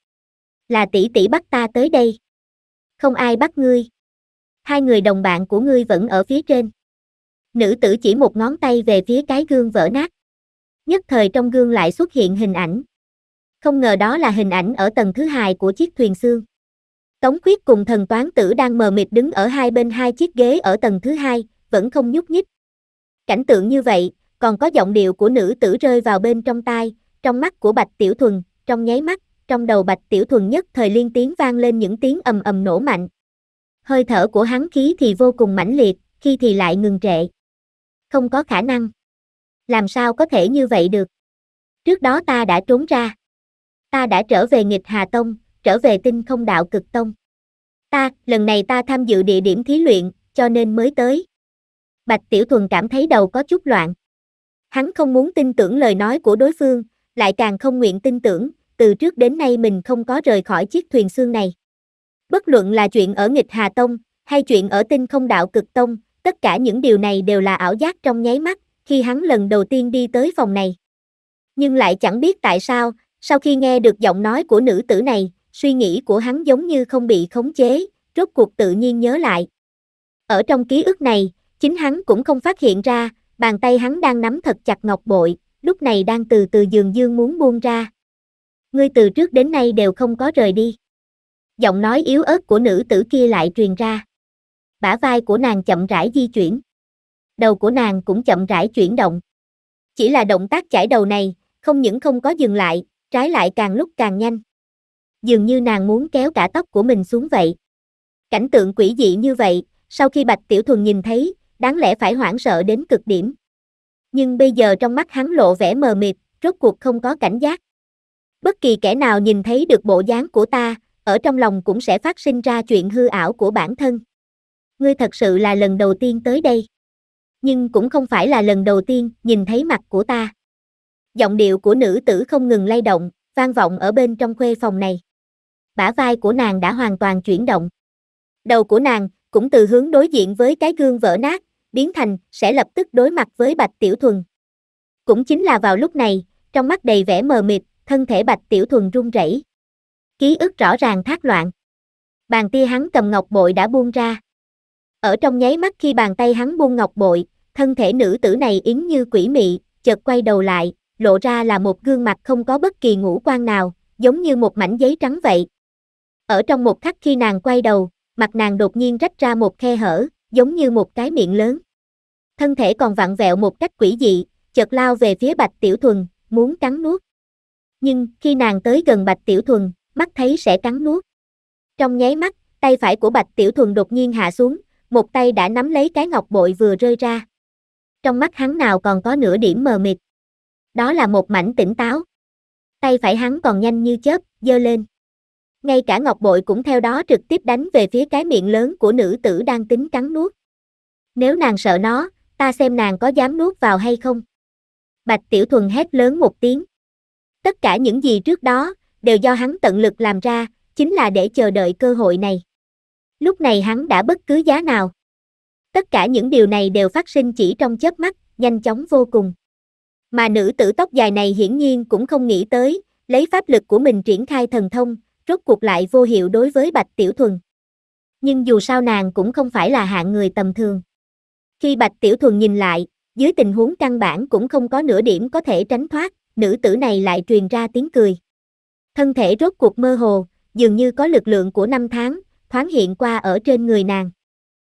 Là tỷ tỷ bắt ta tới đây. Không ai bắt ngươi. Hai người đồng bạn của ngươi vẫn ở phía trên. Nữ tử chỉ một ngón tay về phía cái gương vỡ nát. Nhất thời trong gương lại xuất hiện hình ảnh. Không ngờ đó là hình ảnh ở tầng thứ hai của chiếc thuyền xương. Tống Khuyết cùng thần toán tử đang mờ mịt đứng ở hai bên hai chiếc ghế ở tầng thứ hai, vẫn không nhúc nhích. Cảnh tượng như vậy, còn có giọng điệu của nữ tử rơi vào bên trong tai, trong mắt của Bạch Tiểu Thuần, trong nháy mắt, trong đầu Bạch Tiểu Thuần nhất thời liên tiếng vang lên những tiếng ầm ầm nổ mạnh. Hơi thở của hắn khí thì vô cùng mãnh liệt, khi thì lại ngừng trệ. Không có khả năng. Làm sao có thể như vậy được? Trước đó ta đã trốn ra. Ta đã trở về nghịch Hà Tông, trở về tinh không đạo cực Tông. Ta, lần này ta tham dự địa điểm thí luyện, cho nên mới tới. Bạch Tiểu Thuần cảm thấy đầu có chút loạn. Hắn không muốn tin tưởng lời nói của đối phương, lại càng không nguyện tin tưởng, từ trước đến nay mình không có rời khỏi chiếc thuyền xương này. Bất luận là chuyện ở nghịch Hà Tông, hay chuyện ở tinh không đạo cực Tông, tất cả những điều này đều là ảo giác trong nháy mắt, khi hắn lần đầu tiên đi tới phòng này. Nhưng lại chẳng biết tại sao, sau khi nghe được giọng nói của nữ tử này, suy nghĩ của hắn giống như không bị khống chế, rốt cuộc tự nhiên nhớ lại. Ở trong ký ức này, chính hắn cũng không phát hiện ra, bàn tay hắn đang nắm thật chặt ngọc bội, lúc này đang từ từ dường dương muốn buông ra. Ngươi từ trước đến nay đều không có rời đi. Giọng nói yếu ớt của nữ tử kia lại truyền ra. Bả vai của nàng chậm rãi di chuyển. Đầu của nàng cũng chậm rãi chuyển động. Chỉ là động tác chải đầu này, không những không có dừng lại, trái lại càng lúc càng nhanh. Dường như nàng muốn kéo cả tóc của mình xuống vậy. Cảnh tượng quỷ dị như vậy, sau khi Bạch Tiểu Thuần nhìn thấy, đáng lẽ phải hoảng sợ đến cực điểm. Nhưng bây giờ trong mắt hắn lộ vẻ mờ mịt, rốt cuộc không có cảnh giác. Bất kỳ kẻ nào nhìn thấy được bộ dáng của ta, ở trong lòng cũng sẽ phát sinh ra chuyện hư ảo của bản thân. Ngươi thật sự là lần đầu tiên tới đây. Nhưng cũng không phải là lần đầu tiên nhìn thấy mặt của ta. Giọng điệu của nữ tử không ngừng lay động, vang vọng ở bên trong khuê phòng này. Bả vai của nàng đã hoàn toàn chuyển động. Đầu của nàng cũng từ hướng đối diện với cái gương vỡ nát, biến thành sẽ lập tức đối mặt với Bạch Tiểu Thuần. Cũng chính là vào lúc này, trong mắt đầy vẻ mờ mịt, thân thể Bạch Tiểu Thuần run rẩy. Ký ức rõ ràng thác loạn. Bàn tay hắn cầm ngọc bội đã buông ra. Ở trong nháy mắt khi bàn tay hắn buông ngọc bội, thân thể nữ tử này yến như quỷ mị, chợt quay đầu lại, lộ ra là một gương mặt không có bất kỳ ngũ quan nào, giống như một mảnh giấy trắng vậy. Ở trong một khắc khi nàng quay đầu, mặt nàng đột nhiên rách ra một khe hở, giống như một cái miệng lớn. Thân thể còn vặn vẹo một cách quỷ dị, chợt lao về phía Bạch Tiểu Thuần, muốn cắn nuốt. Nhưng khi nàng tới gần Bạch Tiểu Thuần, mắt thấy sẽ cắn nuốt. Trong nháy mắt, tay phải của Bạch Tiểu Thuần đột nhiên hạ xuống, một tay đã nắm lấy cái ngọc bội vừa rơi ra. Trong mắt hắn nào còn có nửa điểm mờ mịt. Đó là một mảnh tỉnh táo. Tay phải hắn còn nhanh như chớp, giơ lên ngay cả ngọc bội cũng theo đó trực tiếp đánh về phía cái miệng lớn của nữ tử đang tính cắn nuốt. Nếu nàng sợ nó, ta xem nàng có dám nuốt vào hay không. Bạch Tiểu Thuần hét lớn một tiếng. Tất cả những gì trước đó, đều do hắn tận lực làm ra, chính là để chờ đợi cơ hội này. Lúc này hắn đã bất cứ giá nào. Tất cả những điều này đều phát sinh chỉ trong chớp mắt, nhanh chóng vô cùng. Mà nữ tử tóc dài này hiển nhiên cũng không nghĩ tới, lấy pháp lực của mình triển khai thần thông, rốt cuộc lại vô hiệu đối với Bạch Tiểu Thuần. Nhưng dù sao nàng cũng không phải là hạng người tầm thường. Khi Bạch Tiểu Thuần nhìn lại, dưới tình huống căn bản cũng không có nửa điểm có thể tránh thoát, nữ tử này lại truyền ra tiếng cười. Thân thể rốt cuộc mơ hồ, dường như có lực lượng của năm tháng, thoáng hiện qua ở trên người nàng.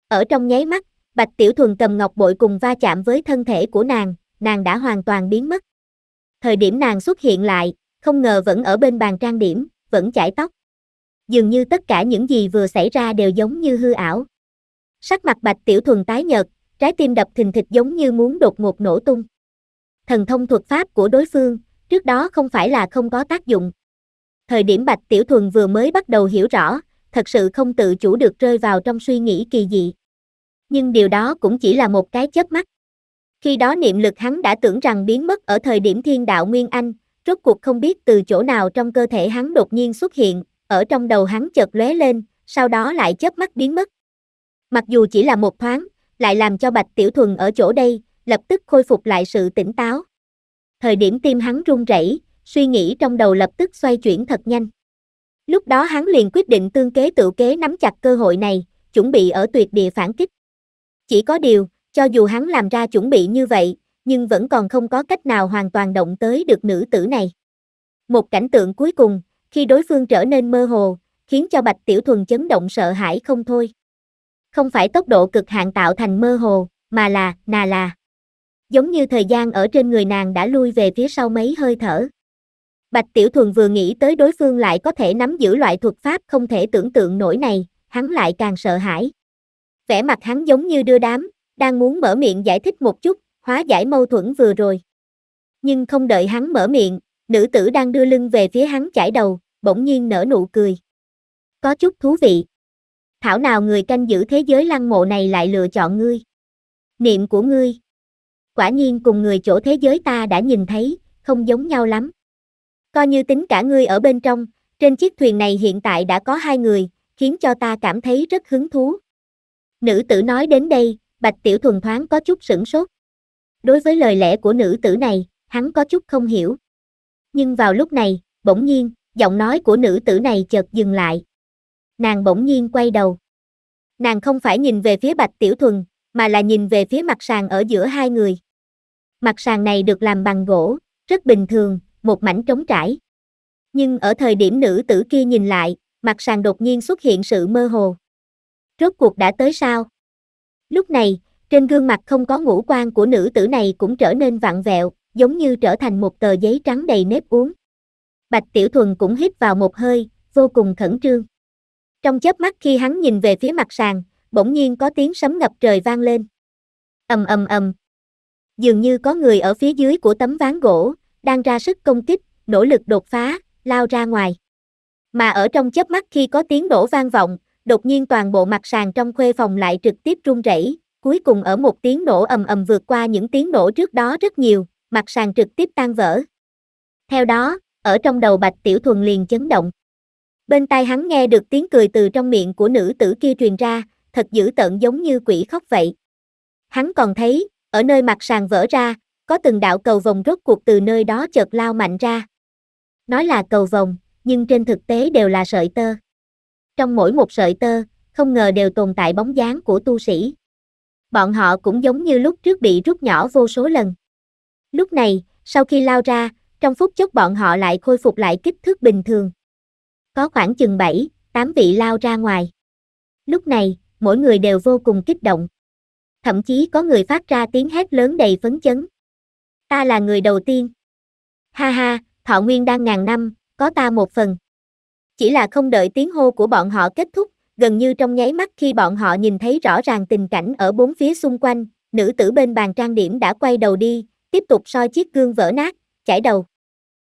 Ở trong nháy mắt, Bạch Tiểu Thuần cầm ngọc bội cùng va chạm với thân thể của nàng, nàng đã hoàn toàn biến mất. Thời điểm nàng xuất hiện lại, không ngờ vẫn ở bên bàn trang điểm, vẫn chải tóc. Dường như tất cả những gì vừa xảy ra đều giống như hư ảo. Sắc mặt Bạch Tiểu Thuần tái nhợt, trái tim đập thình thịch giống như muốn đột ngột nổ tung. Thần thông thuật pháp của đối phương, trước đó không phải là không có tác dụng. Thời điểm Bạch Tiểu Thuần vừa mới bắt đầu hiểu rõ, thật sự không tự chủ được rơi vào trong suy nghĩ kỳ dị. Nhưng điều đó cũng chỉ là một cái chớp mắt. Khi đó niệm lực hắn đã tưởng rằng biến mất ở thời điểm thiên đạo Nguyên Anh, rốt cuộc không biết từ chỗ nào trong cơ thể hắn đột nhiên xuất hiện, ở trong đầu hắn chợt lóe lên, sau đó lại chớp mắt biến mất. Mặc dù chỉ là một thoáng, lại làm cho Bạch Tiểu Thuần ở chỗ đây, lập tức khôi phục lại sự tỉnh táo. Thời điểm tim hắn run rẩy, suy nghĩ trong đầu lập tức xoay chuyển thật nhanh. Lúc đó hắn liền quyết định tương kế tự kế nắm chặt cơ hội này, chuẩn bị ở tuyệt địa phản kích. Chỉ có điều, cho dù hắn làm ra chuẩn bị như vậy, nhưng vẫn còn không có cách nào hoàn toàn động tới được nữ tử này. Một cảnh tượng cuối cùng, khi đối phương trở nên mơ hồ, khiến cho Bạch Tiểu Thuần chấn động sợ hãi không thôi. Không phải tốc độ cực hạn tạo thành mơ hồ, mà là, nà là. Giống như thời gian ở trên người nàng đã lui về phía sau mấy hơi thở. Bạch Tiểu Thuần vừa nghĩ tới đối phương lại có thể nắm giữ loại thuật pháp không thể tưởng tượng nổi này, hắn lại càng sợ hãi. Vẻ mặt hắn giống như đưa đám, đang muốn mở miệng giải thích một chút hóa giải mâu thuẫn vừa rồi. Nhưng không đợi hắn mở miệng, nữ tử đang đưa lưng về phía hắn chải đầu, bỗng nhiên nở nụ cười. Có chút thú vị. Thảo nào người canh giữ thế giới lăng mộ này lại lựa chọn ngươi. Niệm của ngươi. Quả nhiên cùng người chỗ thế giới ta đã nhìn thấy, không giống nhau lắm. Coi như tính cả ngươi ở bên trong, trên chiếc thuyền này hiện tại đã có hai người, khiến cho ta cảm thấy rất hứng thú. Nữ tử nói đến đây, Bạch Tiểu Thuần thoáng có chút sửng sốt. Đối với lời lẽ của nữ tử này, hắn có chút không hiểu. Nhưng vào lúc này, bỗng nhiên, giọng nói của nữ tử này chợt dừng lại. Nàng bỗng nhiên quay đầu. Nàng không phải nhìn về phía Bạch Tiểu Thuần, mà là nhìn về phía mặt sàn ở giữa hai người. Mặt sàn này được làm bằng gỗ, rất bình thường, một mảnh trống trải. Nhưng ở thời điểm nữ tử kia nhìn lại, mặt sàn đột nhiên xuất hiện sự mơ hồ. Rốt cuộc đã tới sao? Lúc này, trên gương mặt không có ngũ quan của nữ tử này cũng trở nên vặn vẹo, giống như trở thành một tờ giấy trắng đầy nếp uống. Bạch Tiểu Thuần cũng hít vào một hơi, vô cùng khẩn trương. Trong chớp mắt khi hắn nhìn về phía mặt sàn, bỗng nhiên có tiếng sấm ngập trời vang lên. Ầm ầm ầm. Dường như có người ở phía dưới của tấm ván gỗ, đang ra sức công kích, nỗ lực đột phá, lao ra ngoài. Mà ở trong chớp mắt khi có tiếng đổ vang vọng, đột nhiên toàn bộ mặt sàn trong khuê phòng lại trực tiếp rung rẩy, cuối cùng ở một tiếng nổ ầm ầm vượt qua những tiếng nổ trước đó rất nhiều, mặt sàn trực tiếp tan vỡ. Theo đó, ở trong đầu Bạch Tiểu Thuần liền chấn động. Bên tai hắn nghe được tiếng cười từ trong miệng của nữ tử kia truyền ra, thật dữ tợn giống như quỷ khóc vậy. Hắn còn thấy, ở nơi mặt sàn vỡ ra, có từng đạo cầu vòng rốt cuộc từ nơi đó chợt lao mạnh ra. Nói là cầu vòng, nhưng trên thực tế đều là sợi tơ. Trong mỗi một sợi tơ, không ngờ đều tồn tại bóng dáng của tu sĩ bọn họ cũng giống như lúc trước bị rút nhỏ vô số lần. Lúc này, sau khi lao ra, trong phút chốc bọn họ lại khôi phục lại kích thước bình thường. Có khoảng chừng 7, 8 vị lao ra ngoài. Lúc này, mỗi người đều vô cùng kích động. Thậm chí có người phát ra tiếng hét lớn đầy phấn chấn. Ta là người đầu tiên. Ha ha, thọ nguyên đang ngàn năm, có ta một phần. Chỉ là không đợi tiếng hô của bọn họ kết thúc, gần như trong nháy mắt khi bọn họ nhìn thấy rõ ràng tình cảnh ở bốn phía xung quanh, nữ tử bên bàn trang điểm đã quay đầu đi, tiếp tục soi chiếc gương vỡ nát, chảy đầu.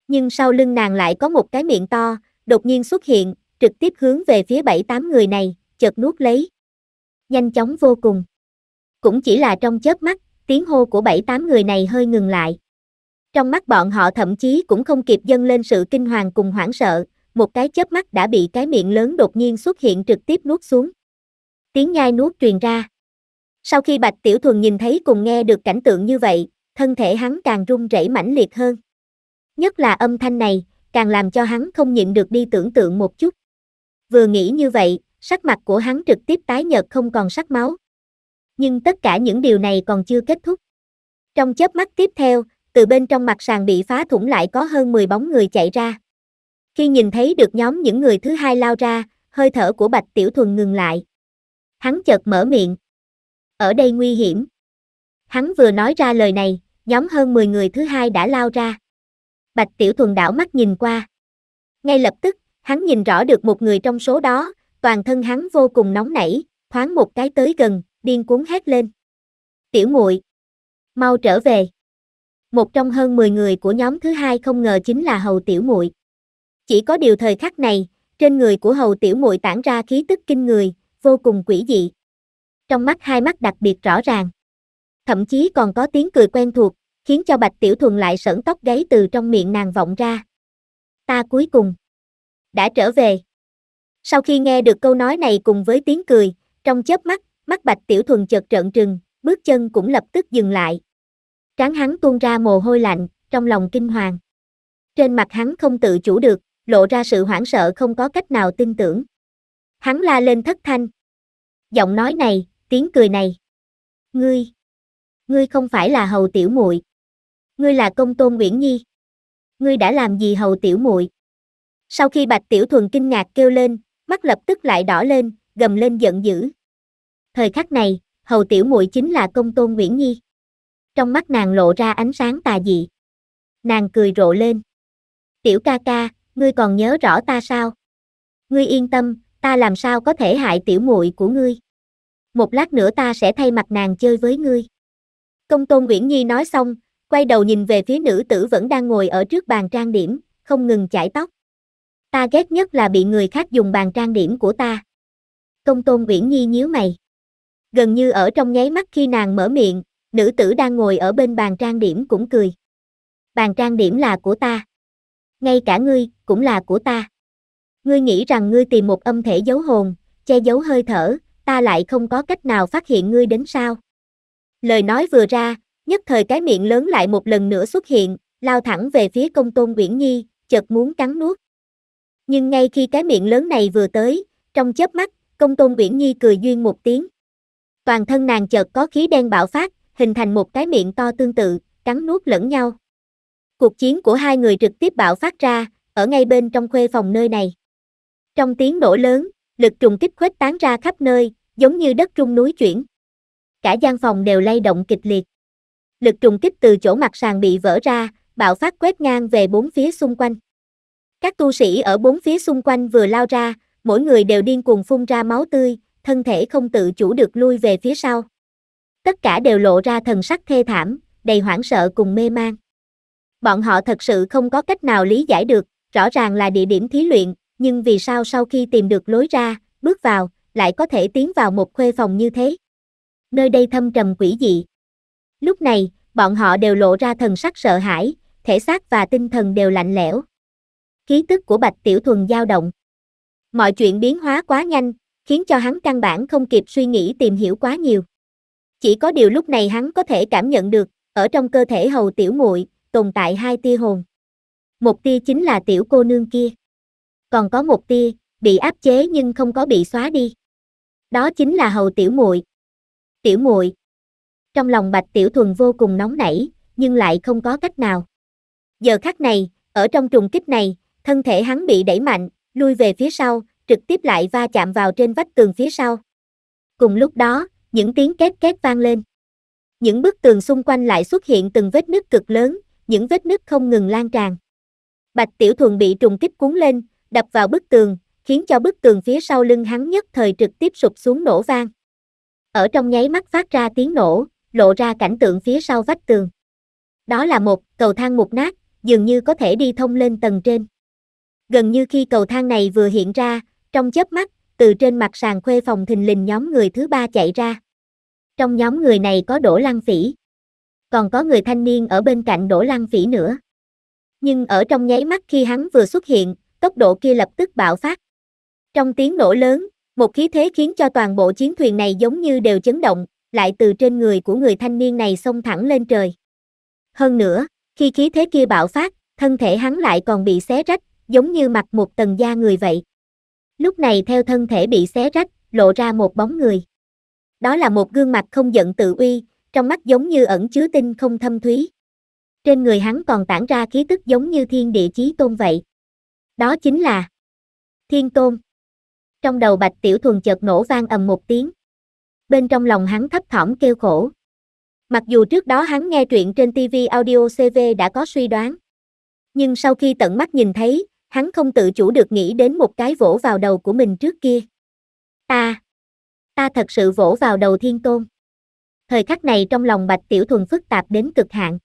Nhưng sau lưng nàng lại có một cái miệng to, đột nhiên xuất hiện, trực tiếp hướng về phía bảy tám người này, chợt nuốt lấy. Nhanh chóng vô cùng. Cũng chỉ là trong chớp mắt, tiếng hô của bảy tám người này hơi ngừng lại. Trong mắt bọn họ thậm chí cũng không kịp dâng lên sự kinh hoàng cùng hoảng sợ, một cái chớp mắt đã bị cái miệng lớn đột nhiên xuất hiện trực tiếp nuốt xuống. Tiếng nhai nuốt truyền ra. Sau khi Bạch Tiểu Thuần nhìn thấy cùng nghe được cảnh tượng như vậy, thân thể hắn càng run rẩy mãnh liệt hơn. Nhất là âm thanh này, càng làm cho hắn không nhịn được đi tưởng tượng một chút. Vừa nghĩ như vậy, sắc mặt của hắn trực tiếp tái nhợt không còn sắc máu. Nhưng tất cả những điều này còn chưa kết thúc. Trong chớp mắt tiếp theo, từ bên trong mặt sàn bị phá thủng lại có hơn 10 bóng người chạy ra. Khi nhìn thấy được nhóm những người thứ hai lao ra, hơi thở của Bạch Tiểu Thuần ngừng lại. Hắn chợt mở miệng. Ở đây nguy hiểm. Hắn vừa nói ra lời này, nhóm hơn 10 người thứ hai đã lao ra. Bạch Tiểu Thuần đảo mắt nhìn qua. Ngay lập tức, hắn nhìn rõ được một người trong số đó, toàn thân hắn vô cùng nóng nảy, thoáng một cái tới gần, điên cuốn hét lên. Tiểu muội mau trở về. Một trong hơn 10 người của nhóm thứ hai không ngờ chính là Hầu Tiểu muội chỉ có điều thời khắc này, trên người của hầu tiểu muội tản ra khí tức kinh người, vô cùng quỷ dị. Trong mắt hai mắt đặc biệt rõ ràng. Thậm chí còn có tiếng cười quen thuộc, khiến cho Bạch Tiểu Thuần lại sởn tóc gáy từ trong miệng nàng vọng ra. Ta cuối cùng đã trở về. Sau khi nghe được câu nói này cùng với tiếng cười, trong chớp mắt, mắt Bạch Tiểu Thuần chợt trợn trừng, bước chân cũng lập tức dừng lại. Trán hắn tuôn ra mồ hôi lạnh, trong lòng kinh hoàng. Trên mặt hắn không tự chủ được, lộ ra sự hoảng sợ không có cách nào tin tưởng. Hắn la lên thất thanh. Giọng nói này, tiếng cười này. Ngươi, ngươi không phải là hầu tiểu muội. Ngươi là công tôn Nguyễn Nhi. Ngươi đã làm gì hầu tiểu muội? Sau khi Bạch Tiểu Thuần kinh ngạc kêu lên, mắt lập tức lại đỏ lên, gầm lên giận dữ. Thời khắc này, hầu tiểu muội chính là công tôn Nguyễn Nhi. Trong mắt nàng lộ ra ánh sáng tà dị. Nàng cười rộ lên. Tiểu ca ca, ngươi còn nhớ rõ ta sao? Ngươi yên tâm, ta làm sao có thể hại tiểu muội của ngươi. Một lát nữa ta sẽ thay mặt nàng chơi với ngươi. Công tôn Uyển Nhi nói xong, quay đầu nhìn về phía nữ tử vẫn đang ngồi ở trước bàn trang điểm, không ngừng chải tóc. Ta ghét nhất là bị người khác dùng bàn trang điểm của ta. Công tôn Uyển Nhi nhíu mày. Gần như ở trong nháy mắt khi nàng mở miệng, nữ tử đang ngồi ở bên bàn trang điểm cũng cười. Bàn trang điểm là của ta ngay cả ngươi, cũng là của ta. Ngươi nghĩ rằng ngươi tìm một âm thể giấu hồn, che giấu hơi thở, ta lại không có cách nào phát hiện ngươi đến sao. Lời nói vừa ra, nhất thời cái miệng lớn lại một lần nữa xuất hiện, lao thẳng về phía công tôn Uyển Nhi, chợt muốn cắn nuốt. Nhưng ngay khi cái miệng lớn này vừa tới, trong chớp mắt, công tôn Uyển Nhi cười duyên một tiếng. Toàn thân nàng chợt có khí đen bạo phát, hình thành một cái miệng to tương tự, cắn nuốt lẫn nhau. Cuộc chiến của hai người trực tiếp bạo phát ra, ở ngay bên trong khuê phòng nơi này. Trong tiếng nổ lớn, lực trùng kích khuếch tán ra khắp nơi, giống như đất trung núi chuyển. Cả gian phòng đều lay động kịch liệt. Lực trùng kích từ chỗ mặt sàn bị vỡ ra, bạo phát quét ngang về bốn phía xung quanh. Các tu sĩ ở bốn phía xung quanh vừa lao ra, mỗi người đều điên cuồng phun ra máu tươi, thân thể không tự chủ được lui về phía sau. Tất cả đều lộ ra thần sắc thê thảm, đầy hoảng sợ cùng mê mang bọn họ thật sự không có cách nào lý giải được, rõ ràng là địa điểm thí luyện, nhưng vì sao sau khi tìm được lối ra, bước vào, lại có thể tiến vào một khuê phòng như thế. Nơi đây thâm trầm quỷ dị. Lúc này, bọn họ đều lộ ra thần sắc sợ hãi, thể xác và tinh thần đều lạnh lẽo. Khí tức của Bạch Tiểu Thuần dao động. Mọi chuyện biến hóa quá nhanh, khiến cho hắn căn bản không kịp suy nghĩ tìm hiểu quá nhiều. Chỉ có điều lúc này hắn có thể cảm nhận được, ở trong cơ thể hầu tiểu muội tồn tại hai tia hồn. Một tia chính là tiểu cô nương kia. Còn có một tia, bị áp chế nhưng không có bị xóa đi. Đó chính là hầu tiểu muội. Tiểu muội. Trong lòng Bạch Tiểu Thuần vô cùng nóng nảy, nhưng lại không có cách nào. Giờ khắc này, ở trong trùng kích này, thân thể hắn bị đẩy mạnh, lui về phía sau, trực tiếp lại va chạm vào trên vách tường phía sau. Cùng lúc đó, những tiếng két két vang lên. Những bức tường xung quanh lại xuất hiện từng vết nứt cực lớn, những vết nứt không ngừng lan tràn. Bạch Tiểu Thuần bị trùng kích cuốn lên, đập vào bức tường, khiến cho bức tường phía sau lưng hắn nhất thời trực tiếp sụp xuống nổ vang. Ở trong nháy mắt phát ra tiếng nổ, lộ ra cảnh tượng phía sau vách tường. Đó là một cầu thang mục nát, dường như có thể đi thông lên tầng trên. Gần như khi cầu thang này vừa hiện ra, trong chớp mắt, từ trên mặt sàn khuê phòng thình lình nhóm người thứ ba chạy ra. Trong nhóm người này có đổ Lăng Phỉ còn có người thanh niên ở bên cạnh Đỗ Lăng Phỉ nữa. Nhưng ở trong nháy mắt khi hắn vừa xuất hiện, tốc độ kia lập tức bạo phát. Trong tiếng nổ lớn, một khí thế khiến cho toàn bộ chiến thuyền này giống như đều chấn động, lại từ trên người của người thanh niên này xông thẳng lên trời. Hơn nữa, khi khí thế kia bạo phát, thân thể hắn lại còn bị xé rách, giống như mặc một tầng da người vậy. Lúc này theo thân thể bị xé rách, lộ ra một bóng người. Đó là một gương mặt không giận tự uy, trong mắt giống như ẩn chứa tinh không thâm thúy. Trên người hắn còn tản ra khí tức giống như thiên địa chí tôn vậy. Đó chính là Thiên Tôn. Trong đầu Bạch Tiểu Thuần chợt nổ vang ầm một tiếng. Bên trong lòng hắn thấp thỏm kêu khổ. Mặc dù trước đó hắn nghe truyện trên TV audio CV đã có suy đoán. Nhưng sau khi tận mắt nhìn thấy, hắn không tự chủ được nghĩ đến một cái vỗ vào đầu của mình trước kia. Ta, ta thật sự vỗ vào đầu thiên tôn thời khắc này trong lòng Bạch Tiểu Thuần phức tạp đến cực hạn.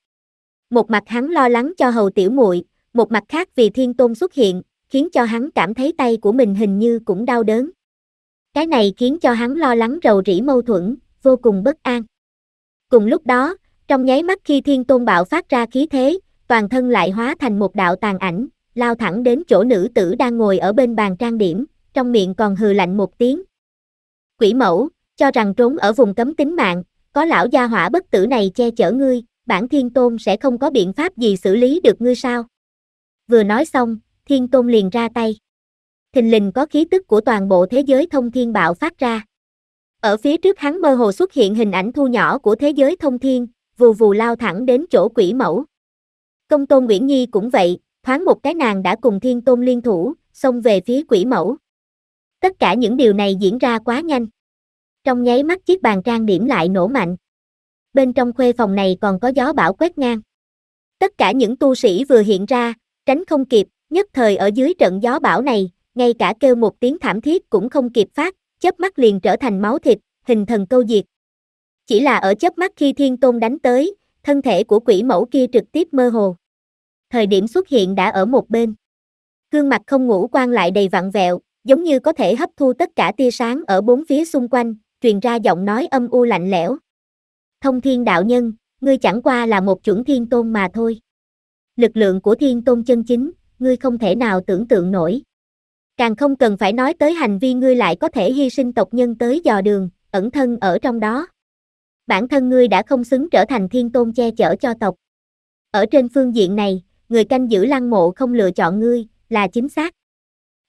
Một mặt hắn lo lắng cho hầu tiểu muội, một mặt khác vì thiên tôn xuất hiện, khiến cho hắn cảm thấy tay của mình hình như cũng đau đớn. Cái này khiến cho hắn lo lắng rầu rĩ mâu thuẫn, vô cùng bất an. Cùng lúc đó, trong nháy mắt khi thiên tôn bạo phát ra khí thế, toàn thân lại hóa thành một đạo tàn ảnh, lao thẳng đến chỗ nữ tử đang ngồi ở bên bàn trang điểm, trong miệng còn hừ lạnh một tiếng. Quỷ mẫu, cho rằng trốn ở vùng cấm tính mạng, có lão gia hỏa bất tử này che chở ngươi, bản thiên tôn sẽ không có biện pháp gì xử lý được ngươi sao. Vừa nói xong, thiên tôn liền ra tay. Thình lình có khí tức của toàn bộ thế giới thông thiên bạo phát ra. Ở phía trước hắn mơ hồ xuất hiện hình ảnh thu nhỏ của thế giới thông thiên, vù vù lao thẳng đến chỗ quỷ mẫu. Công tôn Nguyễn Nhi cũng vậy, thoáng một cái nàng đã cùng thiên tôn liên thủ, xông về phía quỷ mẫu. Tất cả những điều này diễn ra quá nhanh. Trong nháy mắt chiếc bàn trang điểm lại nổ mạnh. Bên trong khuê phòng này còn có gió bão quét ngang. Tất cả những tu sĩ vừa hiện ra, tránh không kịp, nhất thời ở dưới trận gió bão này, ngay cả kêu một tiếng thảm thiết cũng không kịp phát, chớp mắt liền trở thành máu thịt, hình thần câu diệt. Chỉ là ở chớp mắt khi thiên tôn đánh tới, thân thể của quỷ mẫu kia trực tiếp mơ hồ. Thời điểm xuất hiện đã ở một bên. Gương mặt không ngủ quan lại đầy vặn vẹo, giống như có thể hấp thu tất cả tia sáng ở bốn phía xung quanh, truyền ra giọng nói âm u lạnh lẽo. Thông thiên đạo nhân, ngươi chẳng qua là một chuẩn thiên tôn mà thôi. Lực lượng của thiên tôn chân chính, ngươi không thể nào tưởng tượng nổi. Càng không cần phải nói tới hành vi ngươi lại có thể hy sinh tộc nhân tới dò đường, ẩn thân ở trong đó. Bản thân ngươi đã không xứng trở thành thiên tôn che chở cho tộc. Ở trên phương diện này, người canh giữ lăng mộ không lựa chọn ngươi, là chính xác.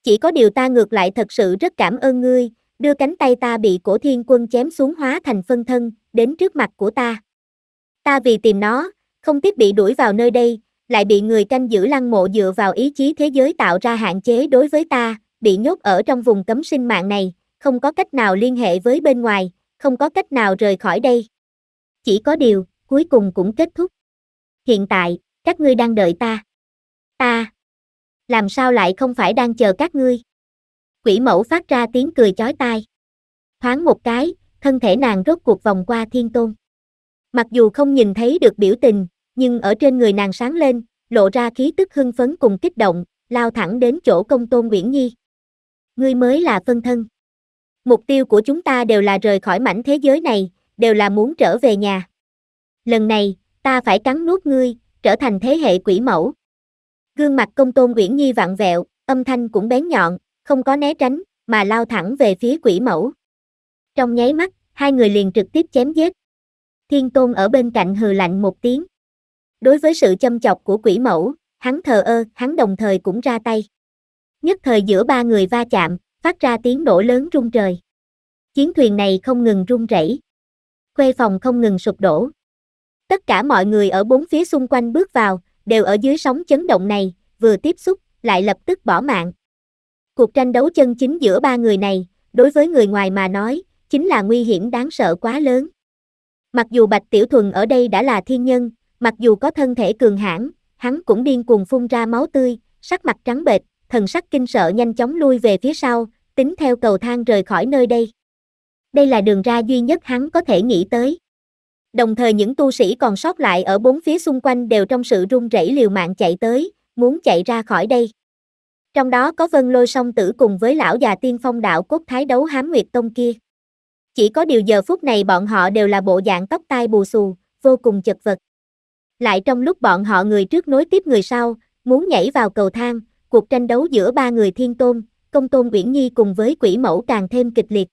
Chỉ có điều ta ngược lại thật sự rất cảm ơn ngươi, đưa cánh tay ta bị cổ thiên quân chém xuống hóa thành phân thân, đến trước mặt của ta. Ta vì tìm nó, không tiếp bị đuổi vào nơi đây, lại bị người canh giữ lăng mộ dựa vào ý chí thế giới tạo ra hạn chế đối với ta, bị nhốt ở trong vùng cấm sinh mạng này, không có cách nào liên hệ với bên ngoài, không có cách nào rời khỏi đây. Chỉ có điều, cuối cùng cũng kết thúc. Hiện tại, các ngươi đang đợi ta. Ta. Làm sao lại không phải đang chờ các ngươi? quỷ mẫu phát ra tiếng cười chói tai. Thoáng một cái, thân thể nàng rốt cuộc vòng qua thiên tôn. Mặc dù không nhìn thấy được biểu tình, nhưng ở trên người nàng sáng lên, lộ ra khí tức hưng phấn cùng kích động, lao thẳng đến chỗ công tôn Nguyễn Nhi. Ngươi mới là phân thân. Mục tiêu của chúng ta đều là rời khỏi mảnh thế giới này, đều là muốn trở về nhà. Lần này, ta phải cắn nuốt ngươi, trở thành thế hệ quỷ mẫu. Gương mặt công tôn Nguyễn Nhi vặn vẹo, âm thanh cũng bén nhọn, không có né tránh, mà lao thẳng về phía quỷ mẫu. Trong nháy mắt, hai người liền trực tiếp chém giết. Thiên Tôn ở bên cạnh hừ lạnh một tiếng. Đối với sự châm chọc của quỷ mẫu, hắn thờ ơ, hắn đồng thời cũng ra tay. Nhất thời giữa ba người va chạm, phát ra tiếng nổ lớn rung trời. Chiến thuyền này không ngừng rung rẩy. Khuê phòng không ngừng sụp đổ. Tất cả mọi người ở bốn phía xung quanh bước vào, đều ở dưới sóng chấn động này, vừa tiếp xúc, lại lập tức bỏ mạng. Cuộc tranh đấu chân chính giữa ba người này, đối với người ngoài mà nói, chính là nguy hiểm đáng sợ quá lớn. Mặc dù Bạch Tiểu Thuần ở đây đã là thiên nhân, mặc dù có thân thể cường hãn, hắn cũng điên cuồng phun ra máu tươi, sắc mặt trắng bệch, thần sắc kinh sợ nhanh chóng lui về phía sau, tính theo cầu thang rời khỏi nơi đây. Đây là đường ra duy nhất hắn có thể nghĩ tới. Đồng thời những tu sĩ còn sót lại ở bốn phía xung quanh đều trong sự run rẩy liều mạng chạy tới, muốn chạy ra khỏi đây. Trong đó có vân lôi song tử cùng với lão già tiên phong đạo cốt thái đấu hám nguyệt tông kia. Chỉ có điều giờ phút này bọn họ đều là bộ dạng tóc tai bù xù, vô cùng chật vật. Lại trong lúc bọn họ người trước nối tiếp người sau, muốn nhảy vào cầu thang, cuộc tranh đấu giữa ba người thiên tôn, công tôn Uyển Nhi cùng với quỷ mẫu càng thêm kịch liệt.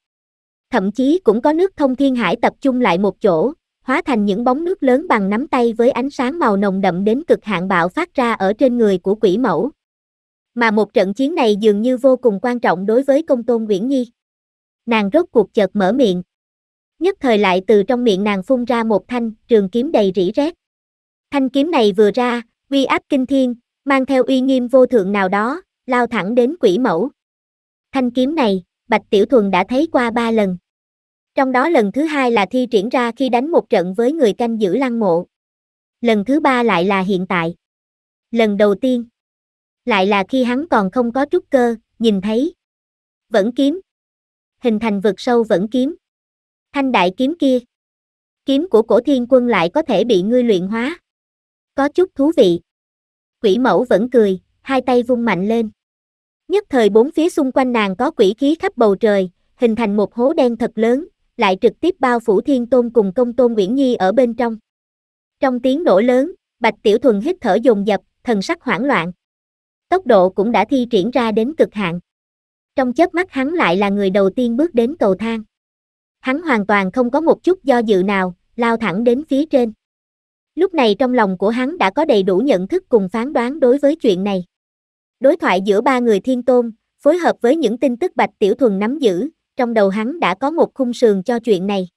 Thậm chí cũng có nước thông thiên hải tập trung lại một chỗ, hóa thành những bóng nước lớn bằng nắm tay với ánh sáng màu nồng đậm đến cực hạn bạo phát ra ở trên người của quỷ mẫu, mà một trận chiến này dường như vô cùng quan trọng đối với công tôn Nguyễn Nhi. Nàng rốt cuộc chợt mở miệng. Nhất thời lại từ trong miệng nàng phun ra một thanh trường kiếm đầy rỉ rét. Thanh kiếm này vừa ra, uy áp kinh thiên, mang theo uy nghiêm vô thượng nào đó, lao thẳng đến quỷ mẫu. Thanh kiếm này, Bạch Tiểu Thuần đã thấy qua ba lần. Trong đó lần thứ hai là thi triển ra khi đánh một trận với người canh giữ lăng mộ. Lần thứ ba lại là hiện tại. Lần đầu tiên, lại là khi hắn còn không có trúc cơ, nhìn thấy. Vẫn kiếm. Hình thành vực sâu vẫn kiếm. Thanh đại kiếm kia. Kiếm của cổ thiên quân lại có thể bị ngươi luyện hóa. Có chút thú vị. Quỷ mẫu vẫn cười, hai tay vung mạnh lên. Nhất thời bốn phía xung quanh nàng có quỷ khí khắp bầu trời, hình thành một hố đen thật lớn, lại trực tiếp bao phủ thiên tôn cùng công tôn Nguyễn Nhi ở bên trong. Trong tiếng nổ lớn, Bạch Tiểu Thuần hít thở dồn dập, thần sắc hoảng loạn tốc độ cũng đã thi triển ra đến cực hạn. Trong chớp mắt hắn lại là người đầu tiên bước đến cầu thang. Hắn hoàn toàn không có một chút do dự nào, lao thẳng đến phía trên. Lúc này trong lòng của hắn đã có đầy đủ nhận thức cùng phán đoán đối với chuyện này. Đối thoại giữa ba người thiên tôn, phối hợp với những tin tức Bạch Tiểu Thuần nắm giữ, trong đầu hắn đã có một khung sườn cho chuyện này.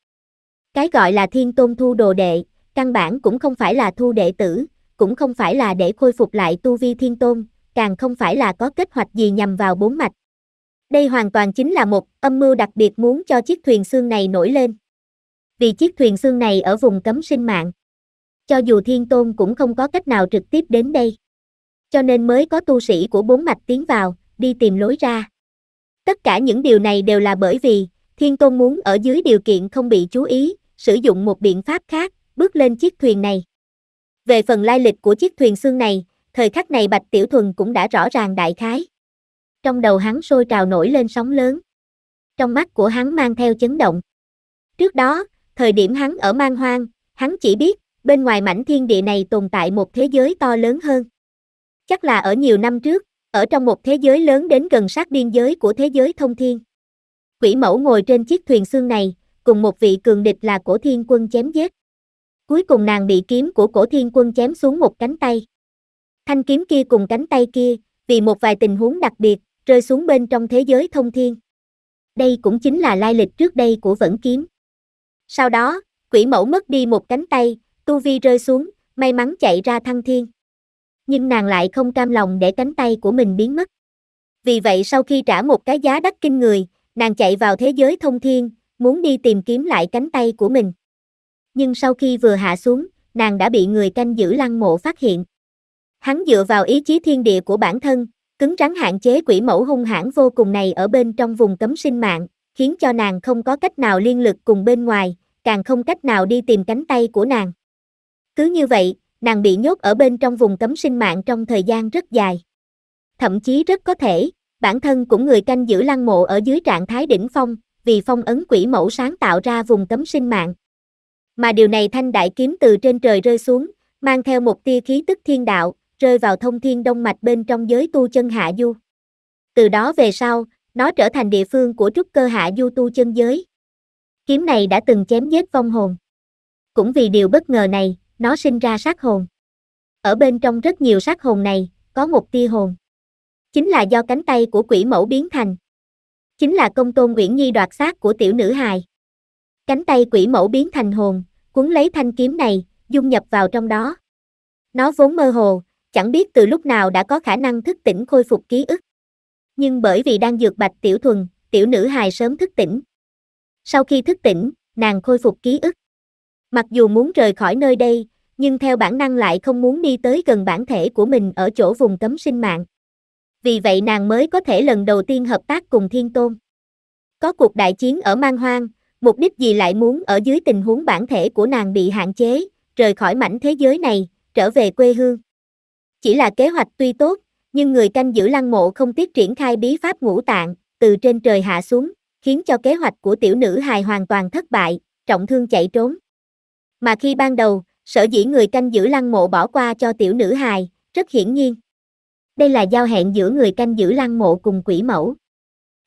Cái gọi là thiên tôn thu đồ đệ, căn bản cũng không phải là thu đệ tử, cũng không phải là để khôi phục lại tu vi thiên tôn, càng không phải là có kết hoạch gì nhằm vào bốn mạch. Đây hoàn toàn chính là một âm mưu đặc biệt muốn cho chiếc thuyền xương này nổi lên. Vì chiếc thuyền xương này ở vùng cấm sinh mạng. Cho dù thiên tôn cũng không có cách nào trực tiếp đến đây. Cho nên mới có tu sĩ của bốn mạch tiến vào, đi tìm lối ra. Tất cả những điều này đều là bởi vì, thiên tôn muốn ở dưới điều kiện không bị chú ý, sử dụng một biện pháp khác, bước lên chiếc thuyền này. Về phần lai lịch của chiếc thuyền xương này, thời khắc này Bạch Tiểu Thuần cũng đã rõ ràng đại khái. Trong đầu hắn sôi trào nổi lên sóng lớn. Trong mắt của hắn mang theo chấn động. Trước đó, thời điểm hắn ở mang hoang, hắn chỉ biết, bên ngoài mảnh thiên địa này tồn tại một thế giới to lớn hơn. Chắc là ở nhiều năm trước, ở trong một thế giới lớn đến gần sát biên giới của thế giới thông thiên. Quỷ mẫu ngồi trên chiếc thuyền xương này, cùng một vị cường địch là cổ thiên quân chém giết. Cuối cùng nàng bị kiếm của cổ thiên quân chém xuống một cánh tay. Thanh kiếm kia cùng cánh tay kia, vì một vài tình huống đặc biệt, rơi xuống bên trong thế giới thông thiên. Đây cũng chính là lai lịch trước đây của vẫn kiếm. Sau đó, quỷ mẫu mất đi một cánh tay, tu vi rơi xuống, may mắn chạy ra thăng thiên. Nhưng nàng lại không cam lòng để cánh tay của mình biến mất. Vì vậy sau khi trả một cái giá đắt kinh người, nàng chạy vào thế giới thông thiên, muốn đi tìm kiếm lại cánh tay của mình. Nhưng sau khi vừa hạ xuống, nàng đã bị người canh giữ lăng mộ phát hiện. Hắn dựa vào ý chí thiên địa của bản thân, cứng rắn hạn chế quỷ mẫu hung hãn vô cùng này ở bên trong vùng cấm sinh mạng, khiến cho nàng không có cách nào liên lực cùng bên ngoài, càng không cách nào đi tìm cánh tay của nàng. Cứ như vậy, nàng bị nhốt ở bên trong vùng cấm sinh mạng trong thời gian rất dài. Thậm chí rất có thể, bản thân cũng người canh giữ lăng mộ ở dưới trạng thái đỉnh phong, vì phong ấn quỷ mẫu sáng tạo ra vùng cấm sinh mạng. Mà điều này thanh đại kiếm từ trên trời rơi xuống, mang theo một tia khí tức thiên đạo, rơi vào thông thiên đông mạch bên trong giới tu chân hạ du. Từ đó về sau, nó trở thành địa phương của trúc cơ hạ du tu chân giới. Kiếm này đã từng chém giết vong hồn. Cũng vì điều bất ngờ này, nó sinh ra sát hồn. Ở bên trong rất nhiều sát hồn này, có một tia hồn. Chính là do cánh tay của quỷ mẫu biến thành. Chính là công tôn Nguyễn Nhi đoạt xác của tiểu nữ hài. Cánh tay quỷ mẫu biến thành hồn, cuốn lấy thanh kiếm này, dung nhập vào trong đó. Nó vốn mơ hồ, chẳng biết từ lúc nào đã có khả năng thức tỉnh khôi phục ký ức. Nhưng bởi vì đang dược bạch tiểu thuần, tiểu nữ hài sớm thức tỉnh. Sau khi thức tỉnh, nàng khôi phục ký ức. Mặc dù muốn rời khỏi nơi đây, nhưng theo bản năng lại không muốn đi tới gần bản thể của mình ở chỗ vùng cấm sinh mạng. Vì vậy nàng mới có thể lần đầu tiên hợp tác cùng Thiên Tôn. Có cuộc đại chiến ở Mang Hoang, mục đích gì lại muốn ở dưới tình huống bản thể của nàng bị hạn chế, rời khỏi mảnh thế giới này, trở về quê hương. Chỉ là kế hoạch tuy tốt, nhưng người canh giữ lăng mộ không tiếp triển khai bí pháp ngũ tạng, từ trên trời hạ xuống, khiến cho kế hoạch của tiểu nữ hài hoàn toàn thất bại, trọng thương chạy trốn. Mà khi ban đầu, sở dĩ người canh giữ lăng mộ bỏ qua cho tiểu nữ hài, rất hiển nhiên. Đây là giao hẹn giữa người canh giữ lăng mộ cùng quỷ mẫu.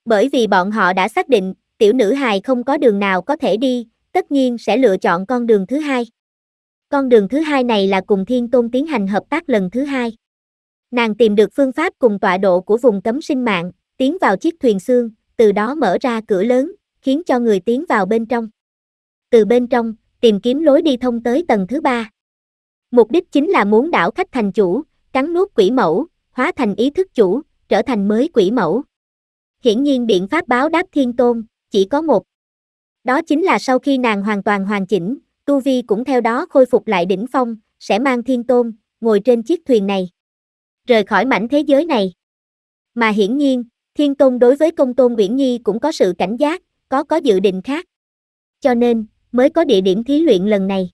Bởi vì bọn họ đã xác định, tiểu nữ hài không có đường nào có thể đi, tất nhiên sẽ lựa chọn con đường thứ hai. Con đường thứ hai này là cùng Thiên Tôn tiến hành hợp tác lần thứ hai. Nàng tìm được phương pháp cùng tọa độ của vùng cấm sinh mạng, tiến vào chiếc thuyền xương, từ đó mở ra cửa lớn, khiến cho người tiến vào bên trong. Từ bên trong, tìm kiếm lối đi thông tới tầng thứ ba. Mục đích chính là muốn đảo khách thành chủ, cắn nuốt quỷ mẫu, hóa thành ý thức chủ, trở thành mới quỷ mẫu. Hiển nhiên biện pháp báo đáp thiên tôn, chỉ có một. Đó chính là sau khi nàng hoàn toàn hoàn chỉnh, Tu Vi cũng theo đó khôi phục lại đỉnh phong, sẽ mang thiên tôn, ngồi trên chiếc thuyền này. Rời khỏi mảnh thế giới này. Mà hiển nhiên, thiên tôn đối với công tôn Nguyễn Nhi cũng có sự cảnh giác, có có dự định khác. Cho nên, mới có địa điểm thí luyện lần này.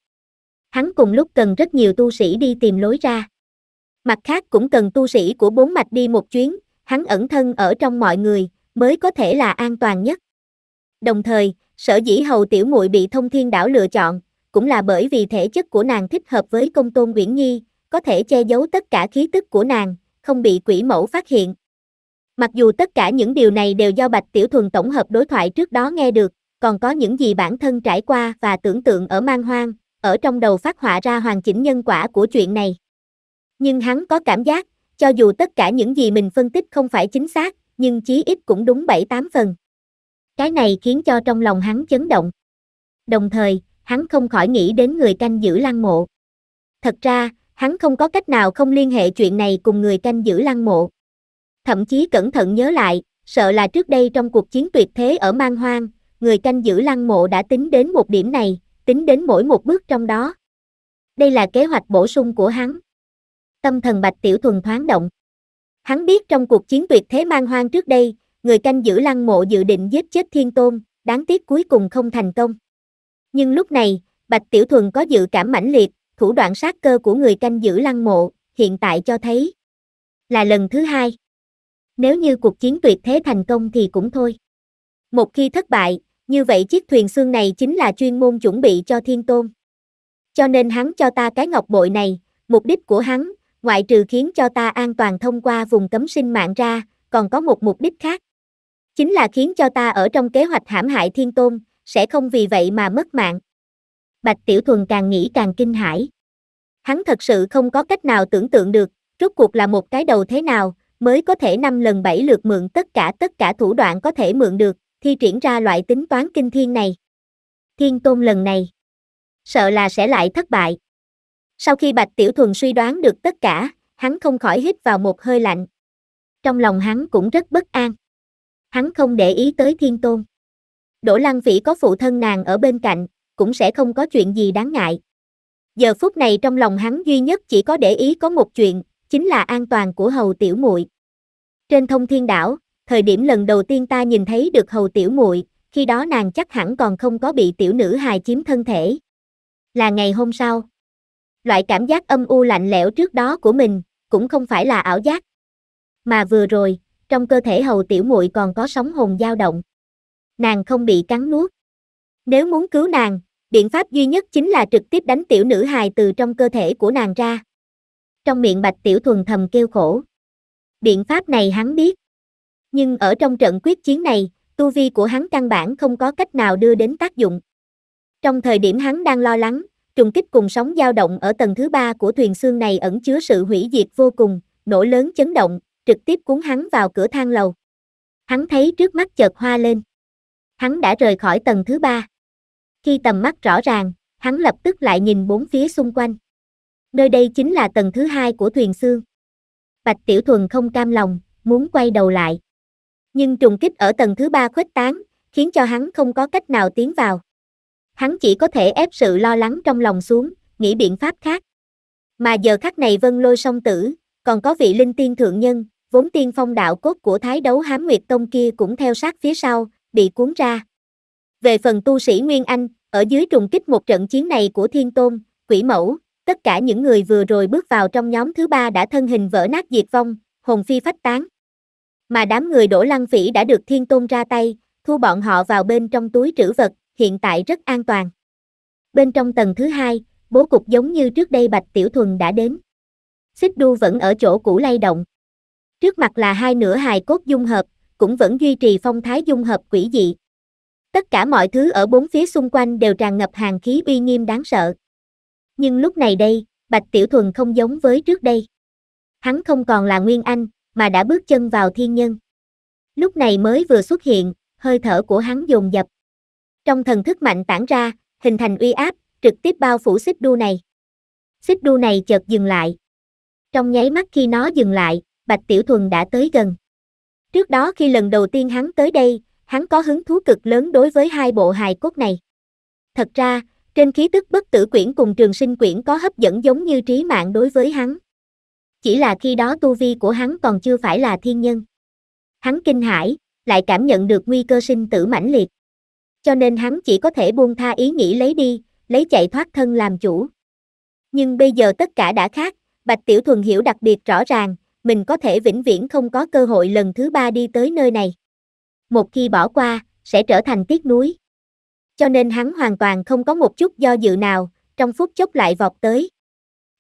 Hắn cùng lúc cần rất nhiều tu sĩ đi tìm lối ra. Mặt khác cũng cần tu sĩ của bốn mạch đi một chuyến, hắn ẩn thân ở trong mọi người, mới có thể là an toàn nhất. Đồng thời, sở dĩ hầu tiểu muội bị thông thiên đảo lựa chọn, cũng là bởi vì thể chất của nàng thích hợp với công tôn Uyển Nhi, có thể che giấu tất cả khí tức của nàng, không bị quỷ mẫu phát hiện. Mặc dù tất cả những điều này đều do Bạch Tiểu Thuần tổng hợp đối thoại trước đó nghe được, còn có những gì bản thân trải qua và tưởng tượng ở mang hoang, ở trong đầu phát họa ra hoàn chỉnh nhân quả của chuyện này. Nhưng hắn có cảm giác, cho dù tất cả những gì mình phân tích không phải chính xác, nhưng chí ít cũng đúng 7-8 phần. Cái này khiến cho trong lòng hắn chấn động. Đồng thời, hắn không khỏi nghĩ đến người canh giữ lăng mộ. Thật ra, hắn không có cách nào không liên hệ chuyện này cùng người canh giữ lăng mộ. Thậm chí cẩn thận nhớ lại, sợ là trước đây trong cuộc chiến tuyệt thế ở Mang Hoang, người canh giữ lăng mộ đã tính đến một điểm này, tính đến mỗi một bước trong đó. Đây là kế hoạch bổ sung của hắn. Tâm thần Bạch Tiểu Thuần thoáng động. Hắn biết trong cuộc chiến tuyệt thế Mang Hoang trước đây, người canh giữ lăng mộ dự định giết chết Thiên Tôn, đáng tiếc cuối cùng không thành công. Nhưng lúc này, Bạch Tiểu Thuần có dự cảm mãnh liệt, thủ đoạn sát cơ của người canh giữ lăng mộ, hiện tại cho thấy là lần thứ hai. Nếu như cuộc chiến tuyệt thế thành công thì cũng thôi. Một khi thất bại, như vậy chiếc thuyền xương này chính là chuyên môn chuẩn bị cho thiên tôn. Cho nên hắn cho ta cái ngọc bội này, mục đích của hắn, ngoại trừ khiến cho ta an toàn thông qua vùng cấm sinh mạng ra, còn có một mục đích khác. Chính là khiến cho ta ở trong kế hoạch hãm hại thiên tôn, sẽ không vì vậy mà mất mạng. Bạch Tiểu Thuần càng nghĩ càng kinh hãi. Hắn thật sự không có cách nào tưởng tượng được, rốt cuộc là một cái đầu thế nào, mới có thể năm lần bảy lượt mượn tất cả tất cả thủ đoạn có thể mượn được, thi triển ra loại tính toán kinh thiên này. Thiên Tôn lần này, sợ là sẽ lại thất bại. Sau khi Bạch Tiểu Thuần suy đoán được tất cả, hắn không khỏi hít vào một hơi lạnh. Trong lòng hắn cũng rất bất an. Hắn không để ý tới Thiên Tôn. Đỗ Lăng Vĩ có phụ thân nàng ở bên cạnh, cũng sẽ không có chuyện gì đáng ngại. Giờ phút này trong lòng hắn duy nhất chỉ có để ý có một chuyện, chính là an toàn của Hầu Tiểu Muội. Trên Thông Thiên Đảo, thời điểm lần đầu tiên ta nhìn thấy được Hầu Tiểu Muội, khi đó nàng chắc hẳn còn không có bị tiểu nữ hài chiếm thân thể. Là ngày hôm sau, loại cảm giác âm u lạnh lẽo trước đó của mình cũng không phải là ảo giác, mà vừa rồi, trong cơ thể Hầu Tiểu Muội còn có sóng hồn dao động nàng không bị cắn nuốt. Nếu muốn cứu nàng, biện pháp duy nhất chính là trực tiếp đánh tiểu nữ hài từ trong cơ thể của nàng ra. Trong miệng bạch tiểu thuần thầm kêu khổ. Biện pháp này hắn biết. Nhưng ở trong trận quyết chiến này, tu vi của hắn căn bản không có cách nào đưa đến tác dụng. Trong thời điểm hắn đang lo lắng, trùng kích cùng sóng dao động ở tầng thứ ba của thuyền xương này ẩn chứa sự hủy diệt vô cùng, nổ lớn chấn động, trực tiếp cuốn hắn vào cửa thang lầu. Hắn thấy trước mắt chợt hoa lên hắn đã rời khỏi tầng thứ ba. Khi tầm mắt rõ ràng, hắn lập tức lại nhìn bốn phía xung quanh. Nơi đây chính là tầng thứ hai của thuyền xương. Bạch Tiểu Thuần không cam lòng, muốn quay đầu lại. Nhưng trùng kích ở tầng thứ ba khuếch tán, khiến cho hắn không có cách nào tiến vào. Hắn chỉ có thể ép sự lo lắng trong lòng xuống, nghĩ biện pháp khác. Mà giờ khắc này vân lôi song tử, còn có vị linh tiên thượng nhân, vốn tiên phong đạo cốt của thái đấu hám nguyệt tông kia cũng theo sát phía sau, bị cuốn ra. Về phần tu sĩ Nguyên Anh, ở dưới trùng kích một trận chiến này của Thiên Tôn, Quỷ Mẫu, tất cả những người vừa rồi bước vào trong nhóm thứ ba đã thân hình vỡ nát diệt vong, hồn phi phách tán. Mà đám người đổ lăng phỉ đã được Thiên Tôn ra tay, thu bọn họ vào bên trong túi trữ vật, hiện tại rất an toàn. Bên trong tầng thứ hai, bố cục giống như trước đây Bạch Tiểu Thuần đã đến. Xích đu vẫn ở chỗ cũ lay động. Trước mặt là hai nửa hài cốt dung hợp, cũng vẫn duy trì phong thái dung hợp quỷ dị. Tất cả mọi thứ ở bốn phía xung quanh đều tràn ngập hàn khí uy nghiêm đáng sợ. Nhưng lúc này đây, Bạch Tiểu Thuần không giống với trước đây. Hắn không còn là Nguyên Anh, mà đã bước chân vào thiên nhân. Lúc này mới vừa xuất hiện, hơi thở của hắn dồn dập. Trong thần thức mạnh tản ra, hình thành uy áp, trực tiếp bao phủ xích đu này. Xích đu này chợt dừng lại. Trong nháy mắt khi nó dừng lại, Bạch Tiểu Thuần đã tới gần. Trước đó khi lần đầu tiên hắn tới đây, hắn có hứng thú cực lớn đối với hai bộ hài cốt này. Thật ra, trên khí tức bất tử quyển cùng trường sinh quyển có hấp dẫn giống như trí mạng đối với hắn. Chỉ là khi đó tu vi của hắn còn chưa phải là thiên nhân. Hắn kinh hãi, lại cảm nhận được nguy cơ sinh tử mãnh liệt. Cho nên hắn chỉ có thể buông tha ý nghĩ lấy đi, lấy chạy thoát thân làm chủ. Nhưng bây giờ tất cả đã khác, Bạch Tiểu Thuần hiểu đặc biệt rõ ràng, mình có thể vĩnh viễn không có cơ hội lần thứ ba đi tới nơi này. Một khi bỏ qua, sẽ trở thành tiếc nuối. Cho nên hắn hoàn toàn không có một chút do dự nào, trong phút chốc lại vọt tới.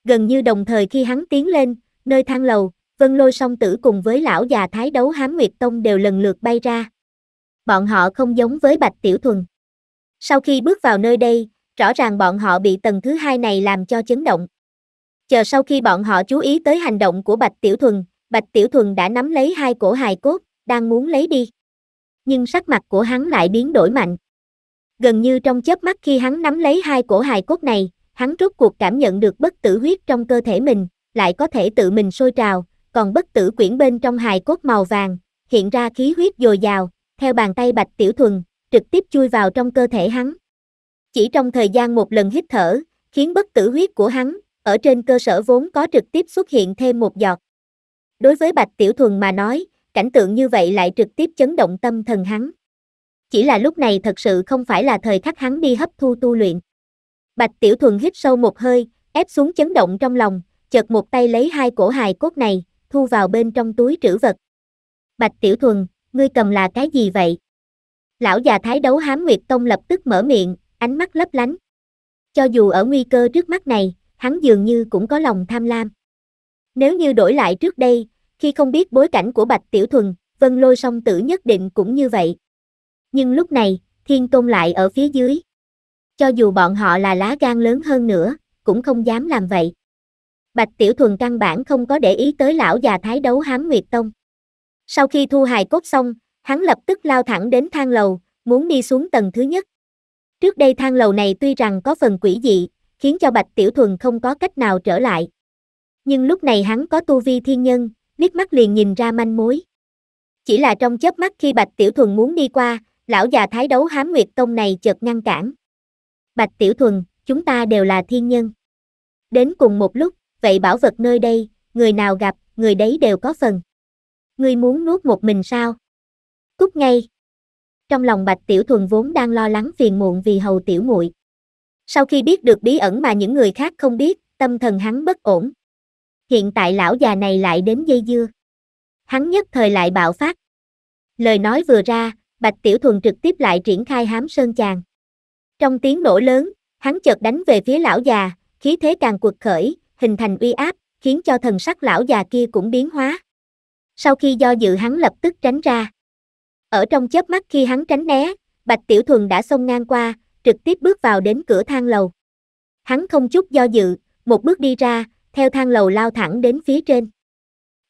Gần như đồng thời khi hắn tiến lên, nơi thang lầu, Vân Lôi song tử cùng với lão già thái đấu hám Nguyệt Tông đều lần lượt bay ra. Bọn họ không giống với Bạch Tiểu Thuần. Sau khi bước vào nơi đây, rõ ràng bọn họ bị tầng thứ hai này làm cho chấn động. Chờ sau khi bọn họ chú ý tới hành động của Bạch Tiểu Thuần, Bạch Tiểu Thuần đã nắm lấy hai cổ hài cốt, đang muốn lấy đi. Nhưng sắc mặt của hắn lại biến đổi mạnh. Gần như trong chớp mắt khi hắn nắm lấy hai cổ hài cốt này, hắn rốt cuộc cảm nhận được bất tử huyết trong cơ thể mình, lại có thể tự mình sôi trào, còn bất tử quyển bên trong hài cốt màu vàng, hiện ra khí huyết dồi dào, theo bàn tay Bạch Tiểu Thuần, trực tiếp chui vào trong cơ thể hắn. Chỉ trong thời gian một lần hít thở, khiến bất tử huyết của hắn ở trên cơ sở vốn có trực tiếp xuất hiện thêm một giọt. Đối với Bạch Tiểu Thuần mà nói, cảnh tượng như vậy lại trực tiếp chấn động tâm thần hắn. Chỉ là lúc này thật sự không phải là thời khắc hắn đi hấp thu tu luyện. Bạch Tiểu Thuần hít sâu một hơi, ép xuống chấn động trong lòng, chợt một tay lấy hai cổ hài cốt này, thu vào bên trong túi trữ vật. Bạch Tiểu Thuần, ngươi cầm là cái gì vậy? Lão già thái đấu hám Nguyệt Tông lập tức mở miệng, ánh mắt lấp lánh. Cho dù ở nguy cơ trước mắt này, hắn dường như cũng có lòng tham lam. Nếu như đổi lại trước đây, khi không biết bối cảnh của Bạch Tiểu Thuần, Vân Lôi song tử nhất định cũng như vậy. Nhưng lúc này, Thiên Tôn lại ở phía dưới. Cho dù bọn họ là lá gan lớn hơn nữa, cũng không dám làm vậy. Bạch Tiểu Thuần căn bản không có để ý tới lão già thái đấu hám Nguyệt Tông. Sau khi thu hài cốt xong, hắn lập tức lao thẳng đến thang lầu, muốn đi xuống tầng thứ nhất. Trước đây thang lầu này tuy rằng có phần quỷ dị, khiến cho Bạch Tiểu Thuần không có cách nào trở lại. Nhưng lúc này hắn có tu vi thiên nhân, liếc mắt liền nhìn ra manh mối. Chỉ là trong chớp mắt khi Bạch Tiểu Thuần muốn đi qua, lão già thái đấu hám nguyệt tông này chợt ngăn cản. Bạch Tiểu Thuần, chúng ta đều là thiên nhân. Đến cùng một lúc, vậy bảo vật nơi đây, người nào gặp, người đấy đều có phần. Ngươi muốn nuốt một mình sao? Cút ngay. Trong lòng Bạch Tiểu Thuần vốn đang lo lắng phiền muộn vì hầu tiểu muội sau khi biết được bí ẩn mà những người khác không biết, tâm thần hắn bất ổn. Hiện tại lão già này lại đến dây dưa. Hắn nhất thời lại bạo phát. Lời nói vừa ra, Bạch Tiểu Thuần trực tiếp lại triển khai hám sơn chàng. Trong tiếng nổ lớn, hắn chợt đánh về phía lão già, khí thế càng cuột khởi, hình thành uy áp, khiến cho thần sắc lão già kia cũng biến hóa. Sau khi do dự hắn lập tức tránh ra. Ở trong chớp mắt khi hắn tránh né, Bạch Tiểu Thuần đã xông ngang qua, trực tiếp bước vào đến cửa thang lầu. Hắn không chút do dự, một bước đi ra, theo thang lầu lao thẳng đến phía trên.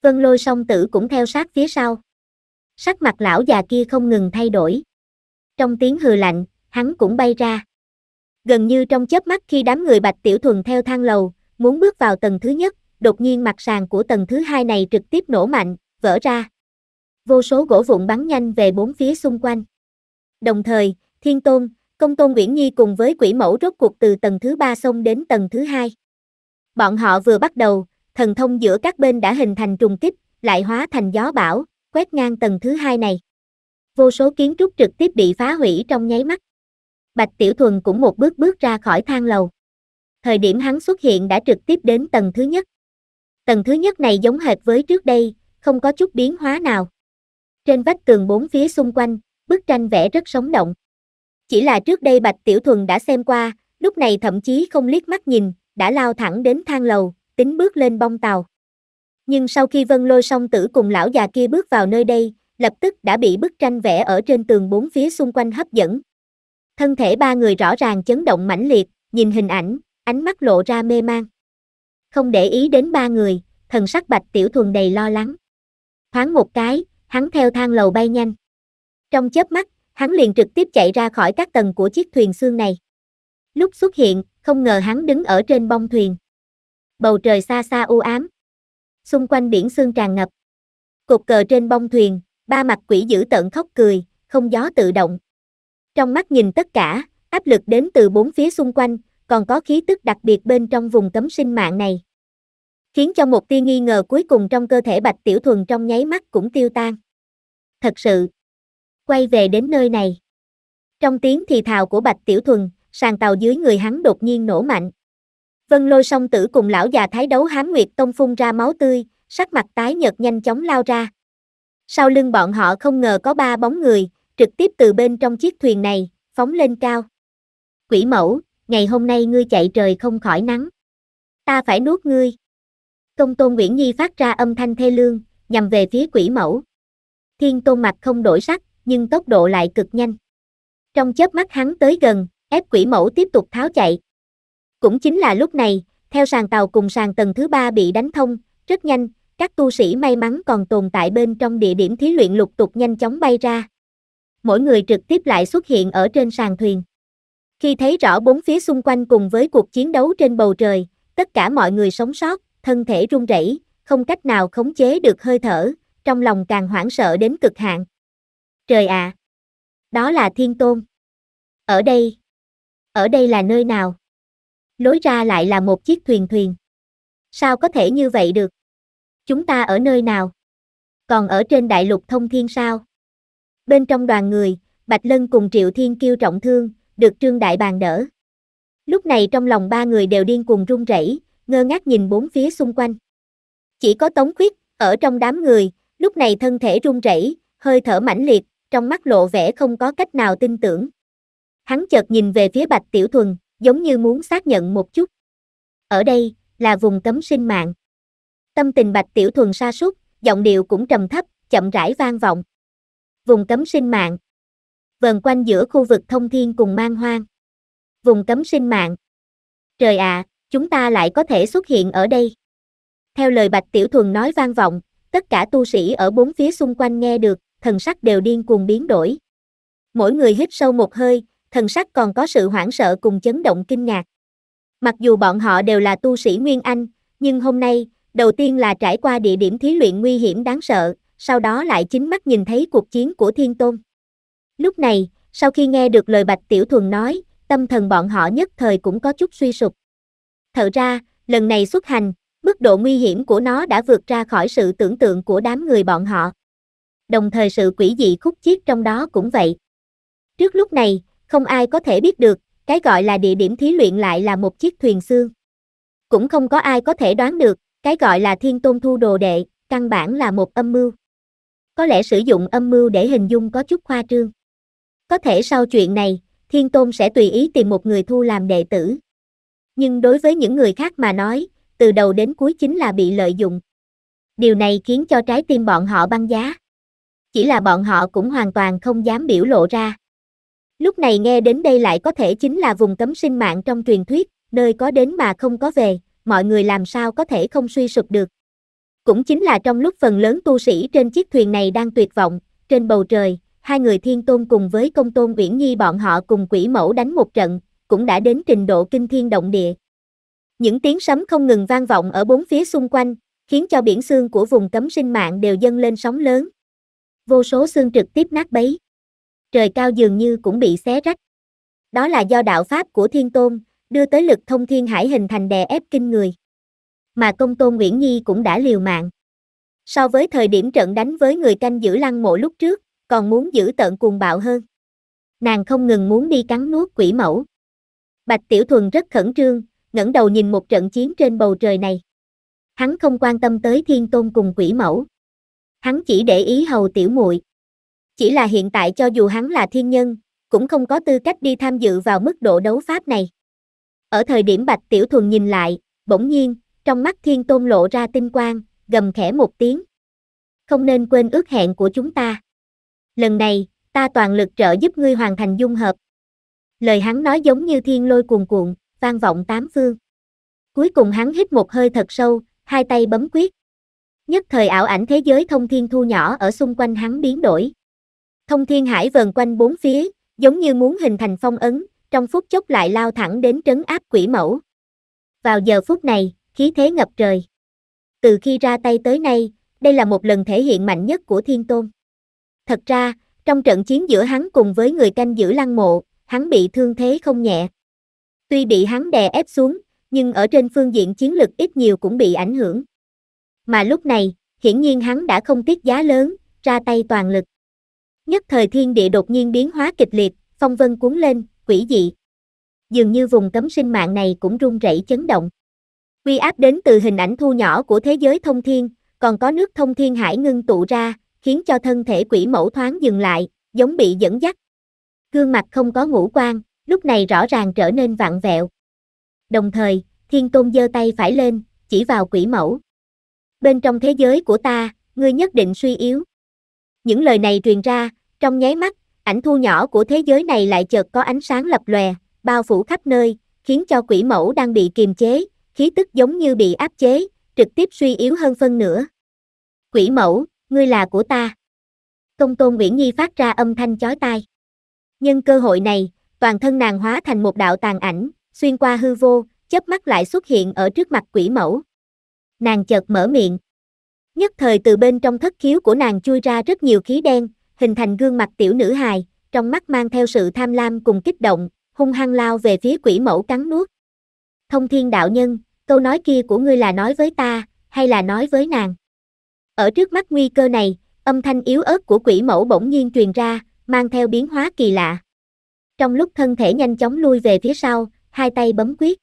Vân lôi song tử cũng theo sát phía sau. Sắc mặt lão già kia không ngừng thay đổi. Trong tiếng hừ lạnh, hắn cũng bay ra. Gần như trong chớp mắt khi đám người bạch tiểu thuần theo thang lầu, muốn bước vào tầng thứ nhất, đột nhiên mặt sàn của tầng thứ hai này trực tiếp nổ mạnh, vỡ ra. Vô số gỗ vụn bắn nhanh về bốn phía xung quanh. Đồng thời, thiên tôn, Công Tôn Uyển Nhi cùng với quỷ mẫu rốt cuộc từ tầng thứ ba xông đến tầng thứ hai. Bọn họ vừa bắt đầu, thần thông giữa các bên đã hình thành trùng kích, lại hóa thành gió bão, quét ngang tầng thứ hai này. Vô số kiến trúc trực tiếp bị phá hủy trong nháy mắt. Bạch Tiểu Thuần cũng một bước bước ra khỏi thang lầu. Thời điểm hắn xuất hiện đã trực tiếp đến tầng thứ nhất. Tầng thứ nhất này giống hệt với trước đây, không có chút biến hóa nào. Trên vách tường bốn phía xung quanh, bức tranh vẽ rất sống động. Chỉ là trước đây Bạch Tiểu Thuần đã xem qua, lúc này thậm chí không liếc mắt nhìn, đã lao thẳng đến thang lầu, tính bước lên bong tàu. Nhưng sau khi Vân Lôi song tử cùng lão già kia bước vào nơi đây, lập tức đã bị bức tranh vẽ ở trên tường bốn phía xung quanh hấp dẫn. Thân thể ba người rõ ràng chấn động mãnh liệt, nhìn hình ảnh, ánh mắt lộ ra mê mang. Không để ý đến ba người, thần sắc Bạch Tiểu Thuần đầy lo lắng. Thoáng một cái, hắn theo thang lầu bay nhanh. Trong chớp mắt, hắn liền trực tiếp chạy ra khỏi các tầng của chiếc thuyền xương này. Lúc xuất hiện, không ngờ hắn đứng ở trên bông thuyền. Bầu trời xa xa u ám. Xung quanh biển xương tràn ngập. Cột cờ trên bông thuyền, ba mặt quỷ dữ tận khóc cười, không gió tự động. Trong mắt nhìn tất cả, áp lực đến từ bốn phía xung quanh, còn có khí tức đặc biệt bên trong vùng cấm sinh mạng này. Khiến cho một tia nghi ngờ cuối cùng trong cơ thể Bạch Tiểu Thuần trong nháy mắt cũng tiêu tan. Thật sự, quay về đến nơi này. Trong tiếng thì thào của Bạch Tiểu Thuần, sàn tàu dưới người hắn đột nhiên nổ mạnh. Vân lôi song tử cùng lão già thái đấu hám nguyệt tông phun ra máu tươi, sắc mặt tái nhợt nhanh chóng lao ra. Sau lưng bọn họ không ngờ có ba bóng người, trực tiếp từ bên trong chiếc thuyền này, phóng lên cao. Quỷ mẫu, ngày hôm nay ngươi chạy trời không khỏi nắng. Ta phải nuốt ngươi. Công tôn Nguyễn Nhi phát ra âm thanh thê lương, nhằm về phía quỷ mẫu. Thiên tôn mặt không đổi sắc, nhưng tốc độ lại cực nhanh. Trong chớp mắt hắn tới gần, ép quỷ mẫu tiếp tục tháo chạy. Cũng chính là lúc này, theo sàn tàu cùng sàn tầng thứ ba bị đánh thông, rất nhanh, các tu sĩ may mắn còn tồn tại bên trong địa điểm thí luyện lục tục nhanh chóng bay ra. Mỗi người trực tiếp lại xuất hiện ở trên sàn thuyền. Khi thấy rõ bốn phía xung quanh cùng với cuộc chiến đấu trên bầu trời, tất cả mọi người sống sót, thân thể run rẩy, không cách nào khống chế được hơi thở, trong lòng càng hoảng sợ đến cực hạn. Trời ạ! À! Đó là Thiên Tôn. Ở đây. Ở đây là nơi nào? Lối ra lại là một chiếc thuyền thuyền. Sao có thể như vậy được? Chúng ta ở nơi nào? Còn ở trên đại lục thông thiên sao? Bên trong đoàn người, Bạch Lân cùng Triệu Thiên kêu trọng thương, được Trương Đại Bàng đỡ. Lúc này trong lòng ba người đều điên cuồng run rẩy, ngơ ngác nhìn bốn phía xung quanh. Chỉ có Tống Khuyết, ở trong đám người, lúc này thân thể run rẩy, hơi thở mãnh liệt, trong mắt lộ vẻ không có cách nào tin tưởng. Hắn chợt nhìn về phía Bạch Tiểu Thuần, giống như muốn xác nhận một chút. Ở đây, là vùng cấm sinh mạng. Tâm tình Bạch Tiểu Thuần sa sút giọng điệu cũng trầm thấp, chậm rãi vang vọng. Vùng cấm sinh mạng. Vần quanh giữa khu vực thông thiên cùng mang hoang. Vùng cấm sinh mạng. Trời ạ, chúng ta lại có thể xuất hiện ở đây. Theo lời Bạch Tiểu Thuần nói vang vọng, tất cả tu sĩ ở bốn phía xung quanh nghe được, thần sắc đều điên cuồng biến đổi. Mỗi người hít sâu một hơi, thần sắc còn có sự hoảng sợ cùng chấn động kinh ngạc. Mặc dù bọn họ đều là tu sĩ Nguyên Anh, nhưng hôm nay, đầu tiên là trải qua địa điểm thí luyện nguy hiểm đáng sợ, sau đó lại chính mắt nhìn thấy cuộc chiến của Thiên Tôn. Lúc này, sau khi nghe được lời Bạch Tiểu Thuần nói, tâm thần bọn họ nhất thời cũng có chút suy sụp. Thở ra, lần này xuất hành, mức độ nguy hiểm của nó đã vượt ra khỏi sự tưởng tượng của đám người bọn họ đồng thời sự quỷ dị khúc chiết trong đó cũng vậy. Trước lúc này, không ai có thể biết được, cái gọi là địa điểm thí luyện lại là một chiếc thuyền xương. Cũng không có ai có thể đoán được, cái gọi là thiên tôn thu đồ đệ, căn bản là một âm mưu. Có lẽ sử dụng âm mưu để hình dung có chút khoa trương. Có thể sau chuyện này, thiên tôn sẽ tùy ý tìm một người thu làm đệ tử. Nhưng đối với những người khác mà nói, từ đầu đến cuối chính là bị lợi dụng. Điều này khiến cho trái tim bọn họ băng giá chỉ là bọn họ cũng hoàn toàn không dám biểu lộ ra. Lúc này nghe đến đây lại có thể chính là vùng cấm sinh mạng trong truyền thuyết, nơi có đến mà không có về, mọi người làm sao có thể không suy sụp được. Cũng chính là trong lúc phần lớn tu sĩ trên chiếc thuyền này đang tuyệt vọng, trên bầu trời, hai người thiên tôn cùng với công tôn uyển nhi bọn họ cùng quỷ mẫu đánh một trận, cũng đã đến trình độ kinh thiên động địa. Những tiếng sấm không ngừng vang vọng ở bốn phía xung quanh, khiến cho biển xương của vùng cấm sinh mạng đều dâng lên sóng lớn, vô số xương trực tiếp nát bấy. Trời cao dường như cũng bị xé rách. Đó là do đạo pháp của Thiên Tôn, đưa tới lực thông thiên hải hình thành đè ép kinh người. Mà công tôn Nguyễn Nhi cũng đã liều mạng. So với thời điểm trận đánh với người canh giữ lăng mộ lúc trước, còn muốn giữ tận cuồng bạo hơn. Nàng không ngừng muốn đi cắn nuốt quỷ mẫu. Bạch Tiểu Thuần rất khẩn trương, ngẩng đầu nhìn một trận chiến trên bầu trời này. Hắn không quan tâm tới thiên tôn cùng quỷ mẫu hắn chỉ để ý hầu tiểu muội chỉ là hiện tại cho dù hắn là thiên nhân cũng không có tư cách đi tham dự vào mức độ đấu pháp này ở thời điểm bạch tiểu thuần nhìn lại bỗng nhiên trong mắt thiên tôn lộ ra tinh quang gầm khẽ một tiếng không nên quên ước hẹn của chúng ta lần này ta toàn lực trợ giúp ngươi hoàn thành dung hợp lời hắn nói giống như thiên lôi cuồn cuộn vang vọng tám phương cuối cùng hắn hít một hơi thật sâu hai tay bấm quyết Nhất thời ảo ảnh thế giới thông thiên thu nhỏ ở xung quanh hắn biến đổi. Thông thiên hải vờn quanh bốn phía, giống như muốn hình thành phong ấn, trong phút chốc lại lao thẳng đến trấn áp quỷ mẫu. Vào giờ phút này, khí thế ngập trời. Từ khi ra tay tới nay, đây là một lần thể hiện mạnh nhất của Thiên Tôn. Thật ra, trong trận chiến giữa hắn cùng với người canh giữ lăng mộ, hắn bị thương thế không nhẹ. Tuy bị hắn đè ép xuống, nhưng ở trên phương diện chiến lực ít nhiều cũng bị ảnh hưởng mà lúc này, hiển nhiên hắn đã không tiếc giá lớn, ra tay toàn lực. Nhất thời thiên địa đột nhiên biến hóa kịch liệt, phong vân cuốn lên, quỷ dị. Dường như vùng cấm sinh mạng này cũng rung rẩy chấn động. Quy áp đến từ hình ảnh thu nhỏ của thế giới thông thiên, còn có nước thông thiên hải ngưng tụ ra, khiến cho thân thể quỷ mẫu thoáng dừng lại, giống bị dẫn dắt. Gương mặt không có ngũ quan, lúc này rõ ràng trở nên vặn vẹo. Đồng thời, thiên tôn giơ tay phải lên, chỉ vào quỷ mẫu bên trong thế giới của ta, ngươi nhất định suy yếu. Những lời này truyền ra, trong nháy mắt, ảnh thu nhỏ của thế giới này lại chợt có ánh sáng lập lòe, bao phủ khắp nơi, khiến cho quỷ mẫu đang bị kiềm chế, khí tức giống như bị áp chế, trực tiếp suy yếu hơn phân nửa. Quỷ mẫu, ngươi là của ta. Công tôn Nguyễn Nhi phát ra âm thanh chói tai. Nhân cơ hội này, toàn thân nàng hóa thành một đạo tàn ảnh, xuyên qua hư vô, chớp mắt lại xuất hiện ở trước mặt quỷ mẫu nàng chợt mở miệng. Nhất thời từ bên trong thất khiếu của nàng chui ra rất nhiều khí đen, hình thành gương mặt tiểu nữ hài, trong mắt mang theo sự tham lam cùng kích động, hung hăng lao về phía quỷ mẫu cắn nuốt. Thông thiên đạo nhân, câu nói kia của ngươi là nói với ta, hay là nói với nàng? Ở trước mắt nguy cơ này, âm thanh yếu ớt của quỷ mẫu bỗng nhiên truyền ra, mang theo biến hóa kỳ lạ. Trong lúc thân thể nhanh chóng lui về phía sau, hai tay bấm quyết.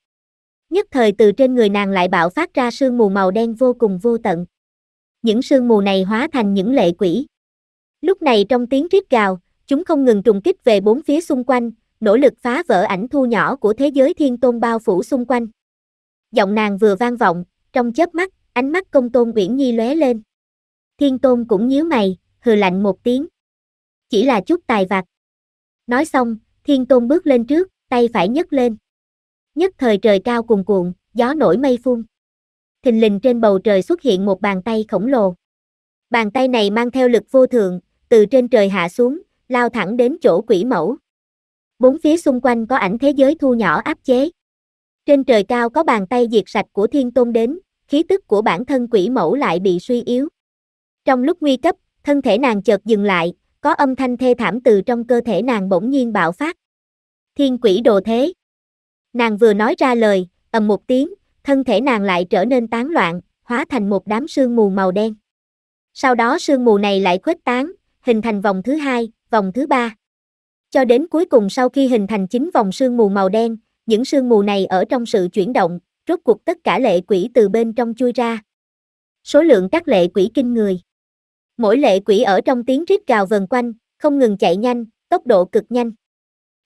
Nhất thời từ trên người nàng lại bạo phát ra sương mù màu đen vô cùng vô tận. Những sương mù này hóa thành những lệ quỷ. Lúc này trong tiếng rít gào, chúng không ngừng trùng kích về bốn phía xung quanh, nỗ lực phá vỡ ảnh thu nhỏ của thế giới thiên tôn bao phủ xung quanh. Giọng nàng vừa vang vọng, trong chớp mắt, ánh mắt công tôn Uyển Nhi lóe lên. Thiên tôn cũng nhíu mày, hừ lạnh một tiếng. Chỉ là chút tài vặt. Nói xong, thiên tôn bước lên trước, tay phải nhấc lên. Nhất thời trời cao cuồn cuộn, gió nổi mây phun. Thình lình trên bầu trời xuất hiện một bàn tay khổng lồ. Bàn tay này mang theo lực vô thượng, từ trên trời hạ xuống, lao thẳng đến chỗ quỷ mẫu. Bốn phía xung quanh có ảnh thế giới thu nhỏ áp chế. Trên trời cao có bàn tay diệt sạch của thiên tôn đến, khí tức của bản thân quỷ mẫu lại bị suy yếu. Trong lúc nguy cấp, thân thể nàng chợt dừng lại, có âm thanh thê thảm từ trong cơ thể nàng bỗng nhiên bạo phát. Thiên quỷ đồ thế. Nàng vừa nói ra lời, ầm một tiếng, thân thể nàng lại trở nên tán loạn, hóa thành một đám sương mù màu đen. Sau đó sương mù này lại khuếch tán, hình thành vòng thứ hai, vòng thứ ba. Cho đến cuối cùng sau khi hình thành chính vòng sương mù màu đen, những sương mù này ở trong sự chuyển động, rốt cuộc tất cả lệ quỷ từ bên trong chui ra. Số lượng các lệ quỷ kinh người. Mỗi lệ quỷ ở trong tiếng rít gào vần quanh, không ngừng chạy nhanh, tốc độ cực nhanh.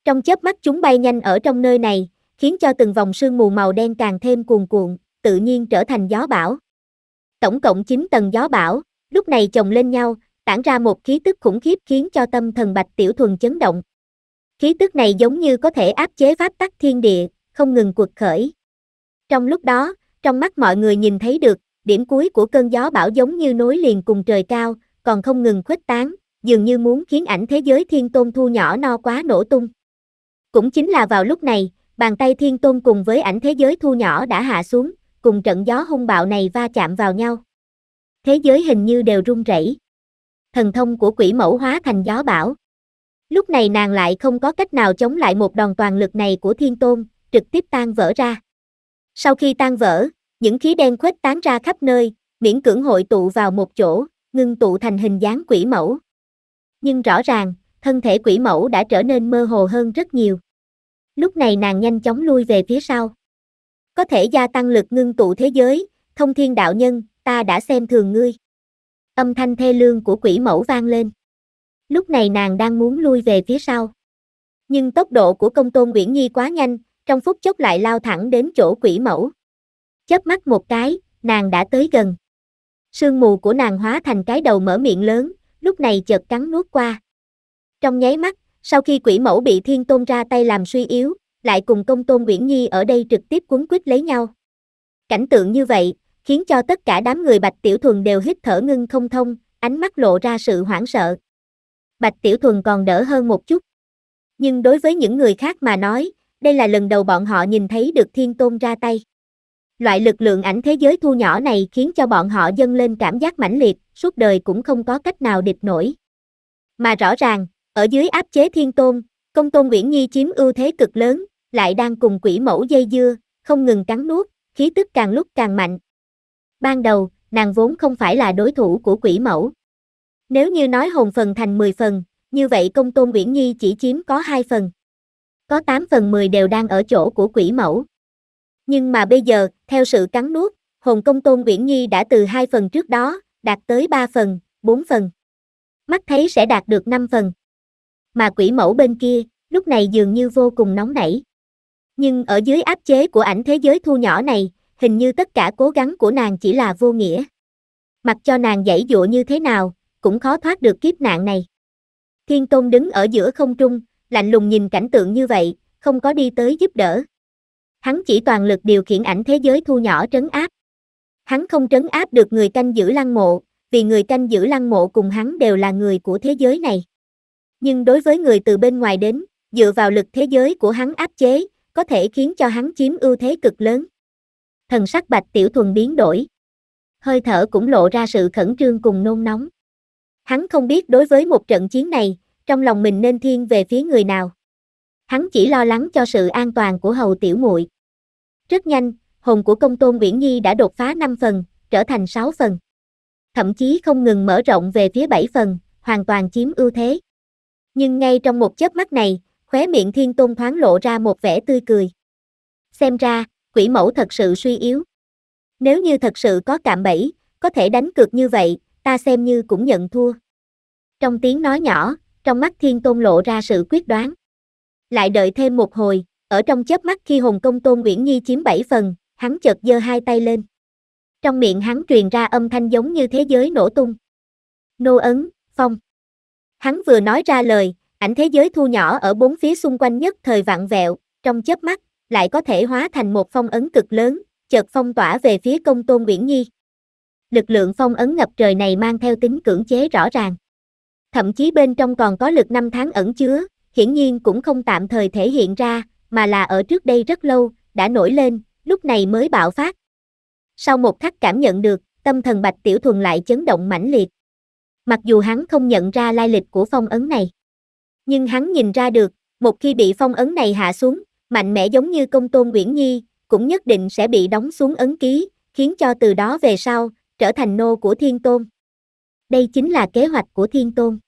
Trong chớp mắt chúng bay nhanh ở trong nơi này, khiến cho từng vòng sương mù màu đen càng thêm cuồn cuộn, tự nhiên trở thành gió bão. Tổng cộng 9 tầng gió bão, lúc này chồng lên nhau, tản ra một khí tức khủng khiếp khiến cho tâm thần Bạch Tiểu Thuần chấn động. Khí tức này giống như có thể áp chế pháp tắc thiên địa, không ngừng cuộc khởi. Trong lúc đó, trong mắt mọi người nhìn thấy được, điểm cuối của cơn gió bão giống như nối liền cùng trời cao, còn không ngừng khuếch tán, dường như muốn khiến ảnh thế giới thiên tôn thu nhỏ no quá nổ tung. Cũng chính là vào lúc này, Bàn tay thiên tôn cùng với ảnh thế giới thu nhỏ đã hạ xuống, cùng trận gió hung bạo này va chạm vào nhau. Thế giới hình như đều rung rẩy. Thần thông của quỷ mẫu hóa thành gió bão. Lúc này nàng lại không có cách nào chống lại một đòn toàn lực này của thiên tôn, trực tiếp tan vỡ ra. Sau khi tan vỡ, những khí đen khuếch tán ra khắp nơi, miễn cưỡng hội tụ vào một chỗ, ngưng tụ thành hình dáng quỷ mẫu. Nhưng rõ ràng, thân thể quỷ mẫu đã trở nên mơ hồ hơn rất nhiều lúc này nàng nhanh chóng lui về phía sau. Có thể gia tăng lực ngưng tụ thế giới, thông thiên đạo nhân, ta đã xem thường ngươi. Âm thanh thê lương của quỷ mẫu vang lên. Lúc này nàng đang muốn lui về phía sau. Nhưng tốc độ của công tôn Nguyễn Nhi quá nhanh, trong phút chốc lại lao thẳng đến chỗ quỷ mẫu. Chớp mắt một cái, nàng đã tới gần. Sương mù của nàng hóa thành cái đầu mở miệng lớn, lúc này chợt cắn nuốt qua. Trong nháy mắt, sau khi quỷ mẫu bị thiên tôn ra tay làm suy yếu, lại cùng công tôn Uyển Nhi ở đây trực tiếp cuốn quýt lấy nhau. Cảnh tượng như vậy, khiến cho tất cả đám người Bạch Tiểu Thuần đều hít thở ngưng không thông, ánh mắt lộ ra sự hoảng sợ. Bạch Tiểu Thuần còn đỡ hơn một chút. Nhưng đối với những người khác mà nói, đây là lần đầu bọn họ nhìn thấy được thiên tôn ra tay. Loại lực lượng ảnh thế giới thu nhỏ này khiến cho bọn họ dâng lên cảm giác mãnh liệt, suốt đời cũng không có cách nào địch nổi. Mà rõ ràng, ở dưới áp chế thiên tôn, công tôn Nguyễn Nhi chiếm ưu thế cực lớn, lại đang cùng quỷ mẫu dây dưa, không ngừng cắn nuốt, khí tức càng lúc càng mạnh. Ban đầu, nàng vốn không phải là đối thủ của quỷ mẫu. Nếu như nói hồn phần thành 10 phần, như vậy công tôn Nguyễn Nhi chỉ chiếm có hai phần. Có 8 phần 10 đều đang ở chỗ của quỷ mẫu. Nhưng mà bây giờ, theo sự cắn nuốt, hồn công tôn Nguyễn Nhi đã từ hai phần trước đó, đạt tới 3 phần, 4 phần. Mắt thấy sẽ đạt được 5 phần mà quỷ mẫu bên kia, lúc này dường như vô cùng nóng nảy. Nhưng ở dưới áp chế của ảnh thế giới thu nhỏ này, hình như tất cả cố gắng của nàng chỉ là vô nghĩa. Mặc cho nàng dãy dụa như thế nào, cũng khó thoát được kiếp nạn này. Thiên Tôn đứng ở giữa không trung, lạnh lùng nhìn cảnh tượng như vậy, không có đi tới giúp đỡ. Hắn chỉ toàn lực điều khiển ảnh thế giới thu nhỏ trấn áp. Hắn không trấn áp được người canh giữ lăng mộ, vì người canh giữ lăng mộ cùng hắn đều là người của thế giới này. Nhưng đối với người từ bên ngoài đến, dựa vào lực thế giới của hắn áp chế, có thể khiến cho hắn chiếm ưu thế cực lớn. Thần sắc bạch tiểu thuần biến đổi. Hơi thở cũng lộ ra sự khẩn trương cùng nôn nóng. Hắn không biết đối với một trận chiến này, trong lòng mình nên thiên về phía người nào. Hắn chỉ lo lắng cho sự an toàn của hầu tiểu muội. Rất nhanh, hồn của công tôn Nguyễn Nhi đã đột phá 5 phần, trở thành 6 phần. Thậm chí không ngừng mở rộng về phía 7 phần, hoàn toàn chiếm ưu thế nhưng ngay trong một chớp mắt này, khóe miệng thiên tôn thoáng lộ ra một vẻ tươi cười. Xem ra, quỷ mẫu thật sự suy yếu. Nếu như thật sự có cạm bẫy, có thể đánh cược như vậy, ta xem như cũng nhận thua. Trong tiếng nói nhỏ, trong mắt thiên tôn lộ ra sự quyết đoán. Lại đợi thêm một hồi, ở trong chớp mắt khi hồn công tôn Nguyễn Nhi chiếm bảy phần, hắn chợt giơ hai tay lên. Trong miệng hắn truyền ra âm thanh giống như thế giới nổ tung. Nô ấn, phong. Hắn vừa nói ra lời, ảnh thế giới thu nhỏ ở bốn phía xung quanh nhất thời vạn vẹo, trong chớp mắt, lại có thể hóa thành một phong ấn cực lớn, chợt phong tỏa về phía công tôn Uyển Nhi. Lực lượng phong ấn ngập trời này mang theo tính cưỡng chế rõ ràng. Thậm chí bên trong còn có lực năm tháng ẩn chứa, hiển nhiên cũng không tạm thời thể hiện ra, mà là ở trước đây rất lâu, đã nổi lên, lúc này mới bạo phát. Sau một khắc cảm nhận được, tâm thần Bạch Tiểu Thuần lại chấn động mãnh liệt, mặc dù hắn không nhận ra lai lịch của phong ấn này. Nhưng hắn nhìn ra được, một khi bị phong ấn này hạ xuống, mạnh mẽ giống như công tôn Nguyễn Nhi, cũng nhất định sẽ bị đóng xuống ấn ký, khiến cho từ đó về sau, trở thành nô của Thiên Tôn. Đây chính là kế hoạch của Thiên Tôn.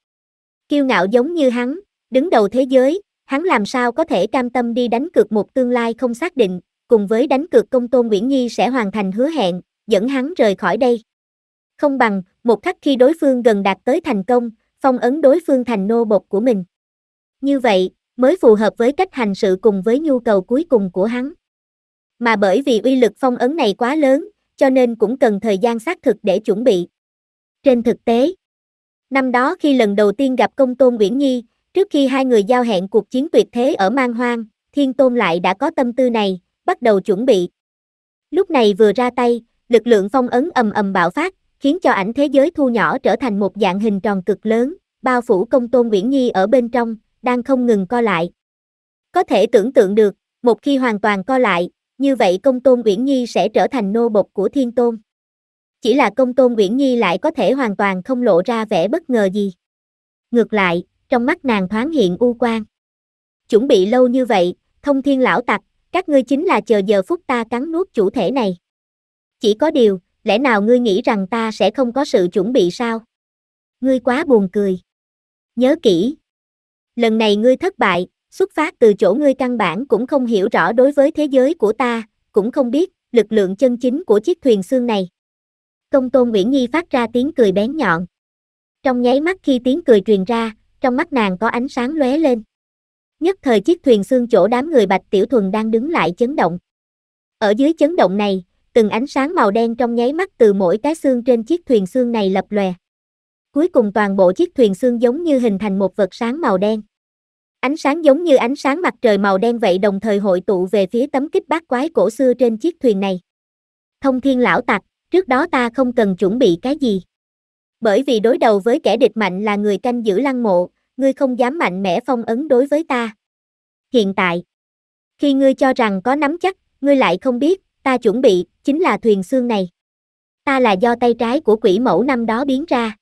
Kiêu ngạo giống như hắn, đứng đầu thế giới, hắn làm sao có thể cam tâm đi đánh cược một tương lai không xác định, cùng với đánh cược công tôn Nguyễn Nhi sẽ hoàn thành hứa hẹn, dẫn hắn rời khỏi đây. Không bằng, một khắc khi đối phương gần đạt tới thành công, phong ấn đối phương thành nô bột của mình. Như vậy, mới phù hợp với cách hành sự cùng với nhu cầu cuối cùng của hắn. Mà bởi vì uy lực phong ấn này quá lớn, cho nên cũng cần thời gian xác thực để chuẩn bị. Trên thực tế, năm đó khi lần đầu tiên gặp công tôn nguyễn Nhi, trước khi hai người giao hẹn cuộc chiến tuyệt thế ở Mang Hoang, Thiên Tôn lại đã có tâm tư này, bắt đầu chuẩn bị. Lúc này vừa ra tay, lực lượng phong ấn ầm ầm bạo phát, khiến cho ảnh thế giới thu nhỏ trở thành một dạng hình tròn cực lớn, bao phủ công tôn Nguyễn Nhi ở bên trong, đang không ngừng co lại. Có thể tưởng tượng được, một khi hoàn toàn co lại, như vậy công tôn Nguyễn Nhi sẽ trở thành nô bộc của thiên tôn. Chỉ là công tôn Nguyễn Nhi lại có thể hoàn toàn không lộ ra vẻ bất ngờ gì. Ngược lại, trong mắt nàng thoáng hiện u quan. Chuẩn bị lâu như vậy, thông thiên lão tặc, các ngươi chính là chờ giờ phút ta cắn nuốt chủ thể này. Chỉ có điều, lẽ nào ngươi nghĩ rằng ta sẽ không có sự chuẩn bị sao? Ngươi quá buồn cười. Nhớ kỹ. Lần này ngươi thất bại, xuất phát từ chỗ ngươi căn bản cũng không hiểu rõ đối với thế giới của ta, cũng không biết lực lượng chân chính của chiếc thuyền xương này. Công tôn Nguyễn Nhi phát ra tiếng cười bén nhọn. Trong nháy mắt khi tiếng cười truyền ra, trong mắt nàng có ánh sáng lóe lên. Nhất thời chiếc thuyền xương chỗ đám người Bạch Tiểu Thuần đang đứng lại chấn động. Ở dưới chấn động này, từng ánh sáng màu đen trong nháy mắt từ mỗi cái xương trên chiếc thuyền xương này lập lòe. Cuối cùng toàn bộ chiếc thuyền xương giống như hình thành một vật sáng màu đen. Ánh sáng giống như ánh sáng mặt trời màu đen vậy đồng thời hội tụ về phía tấm kích bát quái cổ xưa trên chiếc thuyền này. Thông thiên lão tặc, trước đó ta không cần chuẩn bị cái gì. Bởi vì đối đầu với kẻ địch mạnh là người canh giữ lăng mộ, ngươi không dám mạnh mẽ phong ấn đối với ta. Hiện tại, khi ngươi cho rằng có nắm chắc, ngươi lại không biết, ta chuẩn bị, chính là thuyền xương này. Ta là do tay trái của quỷ mẫu năm đó biến ra.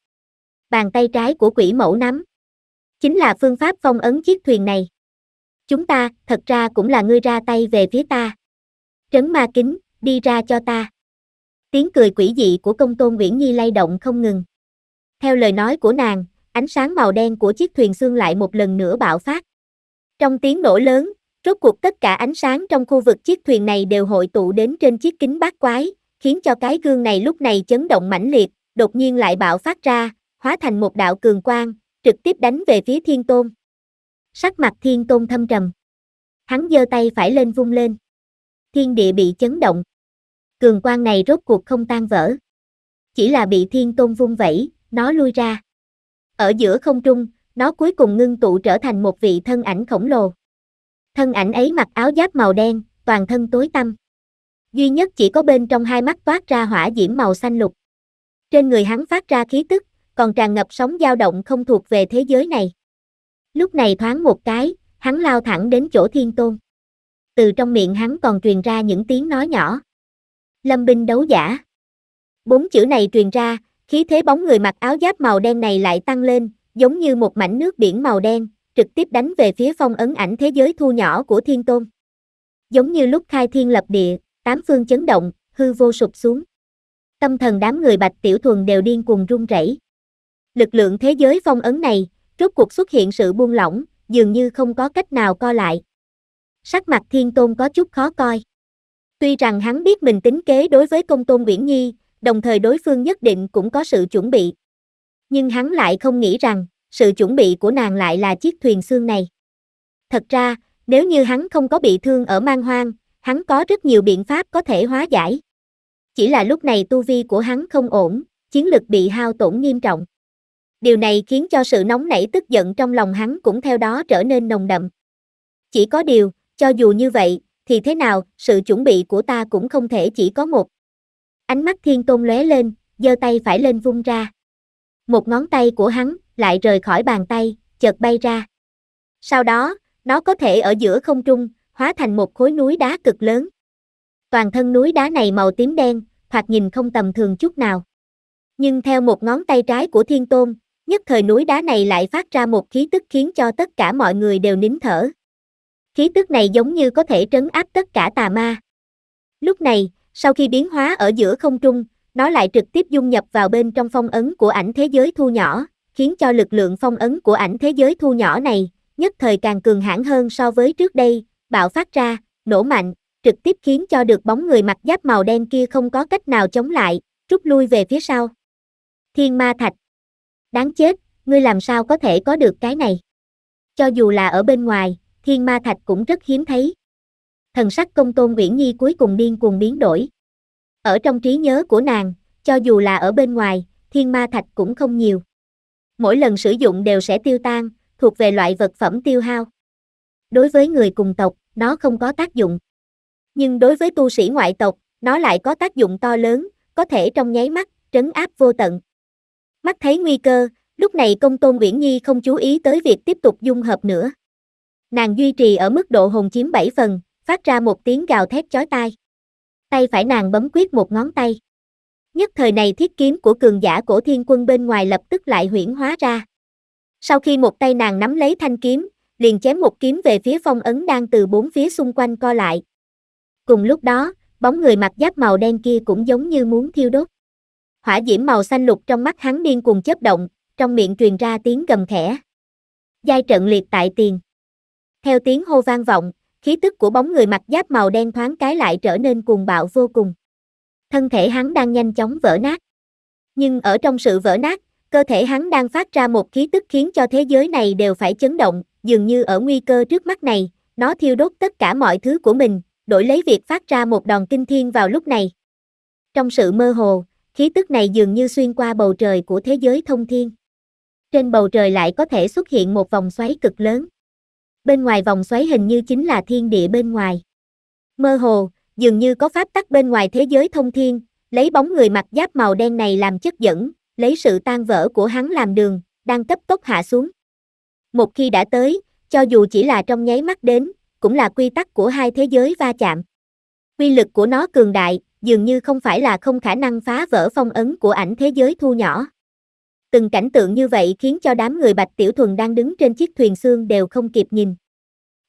Bàn tay trái của quỷ mẫu nắm. Chính là phương pháp phong ấn chiếc thuyền này. Chúng ta, thật ra cũng là ngươi ra tay về phía ta. Trấn ma kính, đi ra cho ta. Tiếng cười quỷ dị của công tôn Nguyễn Nhi lay động không ngừng. Theo lời nói của nàng, ánh sáng màu đen của chiếc thuyền xương lại một lần nữa bạo phát. Trong tiếng nổ lớn, Rốt cuộc tất cả ánh sáng trong khu vực chiếc thuyền này đều hội tụ đến trên chiếc kính bát quái, khiến cho cái gương này lúc này chấn động mãnh liệt, đột nhiên lại bạo phát ra, hóa thành một đạo cường quang, trực tiếp đánh về phía Thiên Tôn. Sắc mặt Thiên Tôn thâm trầm. Hắn giơ tay phải lên vung lên. Thiên địa bị chấn động. Cường quang này rốt cuộc không tan vỡ. Chỉ là bị Thiên Tôn vung vẩy, nó lui ra. Ở giữa không trung, nó cuối cùng ngưng tụ trở thành một vị thân ảnh khổng lồ. Thân ảnh ấy mặc áo giáp màu đen, toàn thân tối tăm. Duy nhất chỉ có bên trong hai mắt toát ra hỏa diễm màu xanh lục. Trên người hắn phát ra khí tức, còn tràn ngập sóng dao động không thuộc về thế giới này. Lúc này thoáng một cái, hắn lao thẳng đến chỗ thiên tôn. Từ trong miệng hắn còn truyền ra những tiếng nói nhỏ. Lâm binh đấu giả. Bốn chữ này truyền ra, khí thế bóng người mặc áo giáp màu đen này lại tăng lên, giống như một mảnh nước biển màu đen, trực tiếp đánh về phía phong ấn ảnh thế giới thu nhỏ của thiên tôn. Giống như lúc khai thiên lập địa, tám phương chấn động, hư vô sụp xuống. Tâm thần đám người bạch tiểu thuần đều điên cuồng run rẩy. Lực lượng thế giới phong ấn này, rốt cuộc xuất hiện sự buông lỏng, dường như không có cách nào co lại. Sắc mặt thiên tôn có chút khó coi. Tuy rằng hắn biết mình tính kế đối với công tôn Uyển Nhi, đồng thời đối phương nhất định cũng có sự chuẩn bị. Nhưng hắn lại không nghĩ rằng, sự chuẩn bị của nàng lại là chiếc thuyền xương này. Thật ra, nếu như hắn không có bị thương ở mang hoang, hắn có rất nhiều biện pháp có thể hóa giải. Chỉ là lúc này tu vi của hắn không ổn, chiến lực bị hao tổn nghiêm trọng. Điều này khiến cho sự nóng nảy tức giận trong lòng hắn cũng theo đó trở nên nồng đậm. Chỉ có điều, cho dù như vậy, thì thế nào, sự chuẩn bị của ta cũng không thể chỉ có một. Ánh mắt thiên tôn lóe lên, giơ tay phải lên vung ra. Một ngón tay của hắn, lại rời khỏi bàn tay, chợt bay ra. Sau đó, nó có thể ở giữa không trung, hóa thành một khối núi đá cực lớn. Toàn thân núi đá này màu tím đen, thoạt nhìn không tầm thường chút nào. Nhưng theo một ngón tay trái của Thiên Tôn, nhất thời núi đá này lại phát ra một khí tức khiến cho tất cả mọi người đều nín thở. Khí tức này giống như có thể trấn áp tất cả tà ma. Lúc này, sau khi biến hóa ở giữa không trung, nó lại trực tiếp dung nhập vào bên trong phong ấn của ảnh thế giới thu nhỏ, khiến cho lực lượng phong ấn của ảnh thế giới thu nhỏ này, nhất thời càng cường hãn hơn so với trước đây, bạo phát ra, nổ mạnh, trực tiếp khiến cho được bóng người mặc giáp màu đen kia không có cách nào chống lại, rút lui về phía sau. Thiên ma thạch. Đáng chết, ngươi làm sao có thể có được cái này? Cho dù là ở bên ngoài, thiên ma thạch cũng rất hiếm thấy. Thần sắc công tôn Nguyễn Nhi cuối cùng điên cuồng biến đổi. Ở trong trí nhớ của nàng, cho dù là ở bên ngoài, thiên ma thạch cũng không nhiều mỗi lần sử dụng đều sẽ tiêu tan, thuộc về loại vật phẩm tiêu hao. Đối với người cùng tộc, nó không có tác dụng. Nhưng đối với tu sĩ ngoại tộc, nó lại có tác dụng to lớn, có thể trong nháy mắt, trấn áp vô tận. Mắt thấy nguy cơ, lúc này công tôn Uyển Nhi không chú ý tới việc tiếp tục dung hợp nữa. Nàng duy trì ở mức độ hồn chiếm 7 phần, phát ra một tiếng gào thét chói tai. Tay phải nàng bấm quyết một ngón tay. Nhất thời này thiết kiếm của cường giả cổ thiên quân bên ngoài lập tức lại huyển hóa ra. Sau khi một tay nàng nắm lấy thanh kiếm, liền chém một kiếm về phía phong ấn đang từ bốn phía xung quanh co lại. Cùng lúc đó, bóng người mặc giáp màu đen kia cũng giống như muốn thiêu đốt. Hỏa diễm màu xanh lục trong mắt hắn điên cuồng chớp động, trong miệng truyền ra tiếng gầm khẽ. Giai trận liệt tại tiền. Theo tiếng hô vang vọng, khí tức của bóng người mặc giáp màu đen thoáng cái lại trở nên cuồng bạo vô cùng thân thể hắn đang nhanh chóng vỡ nát. Nhưng ở trong sự vỡ nát, cơ thể hắn đang phát ra một khí tức khiến cho thế giới này đều phải chấn động, dường như ở nguy cơ trước mắt này, nó thiêu đốt tất cả mọi thứ của mình, đổi lấy việc phát ra một đòn kinh thiên vào lúc này. Trong sự mơ hồ, khí tức này dường như xuyên qua bầu trời của thế giới thông thiên. Trên bầu trời lại có thể xuất hiện một vòng xoáy cực lớn. Bên ngoài vòng xoáy hình như chính là thiên địa bên ngoài. Mơ hồ, dường như có pháp tắc bên ngoài thế giới thông thiên, lấy bóng người mặc giáp màu đen này làm chất dẫn, lấy sự tan vỡ của hắn làm đường, đang cấp tốc hạ xuống. Một khi đã tới, cho dù chỉ là trong nháy mắt đến, cũng là quy tắc của hai thế giới va chạm. Quy lực của nó cường đại, dường như không phải là không khả năng phá vỡ phong ấn của ảnh thế giới thu nhỏ. Từng cảnh tượng như vậy khiến cho đám người Bạch Tiểu Thuần đang đứng trên chiếc thuyền xương đều không kịp nhìn.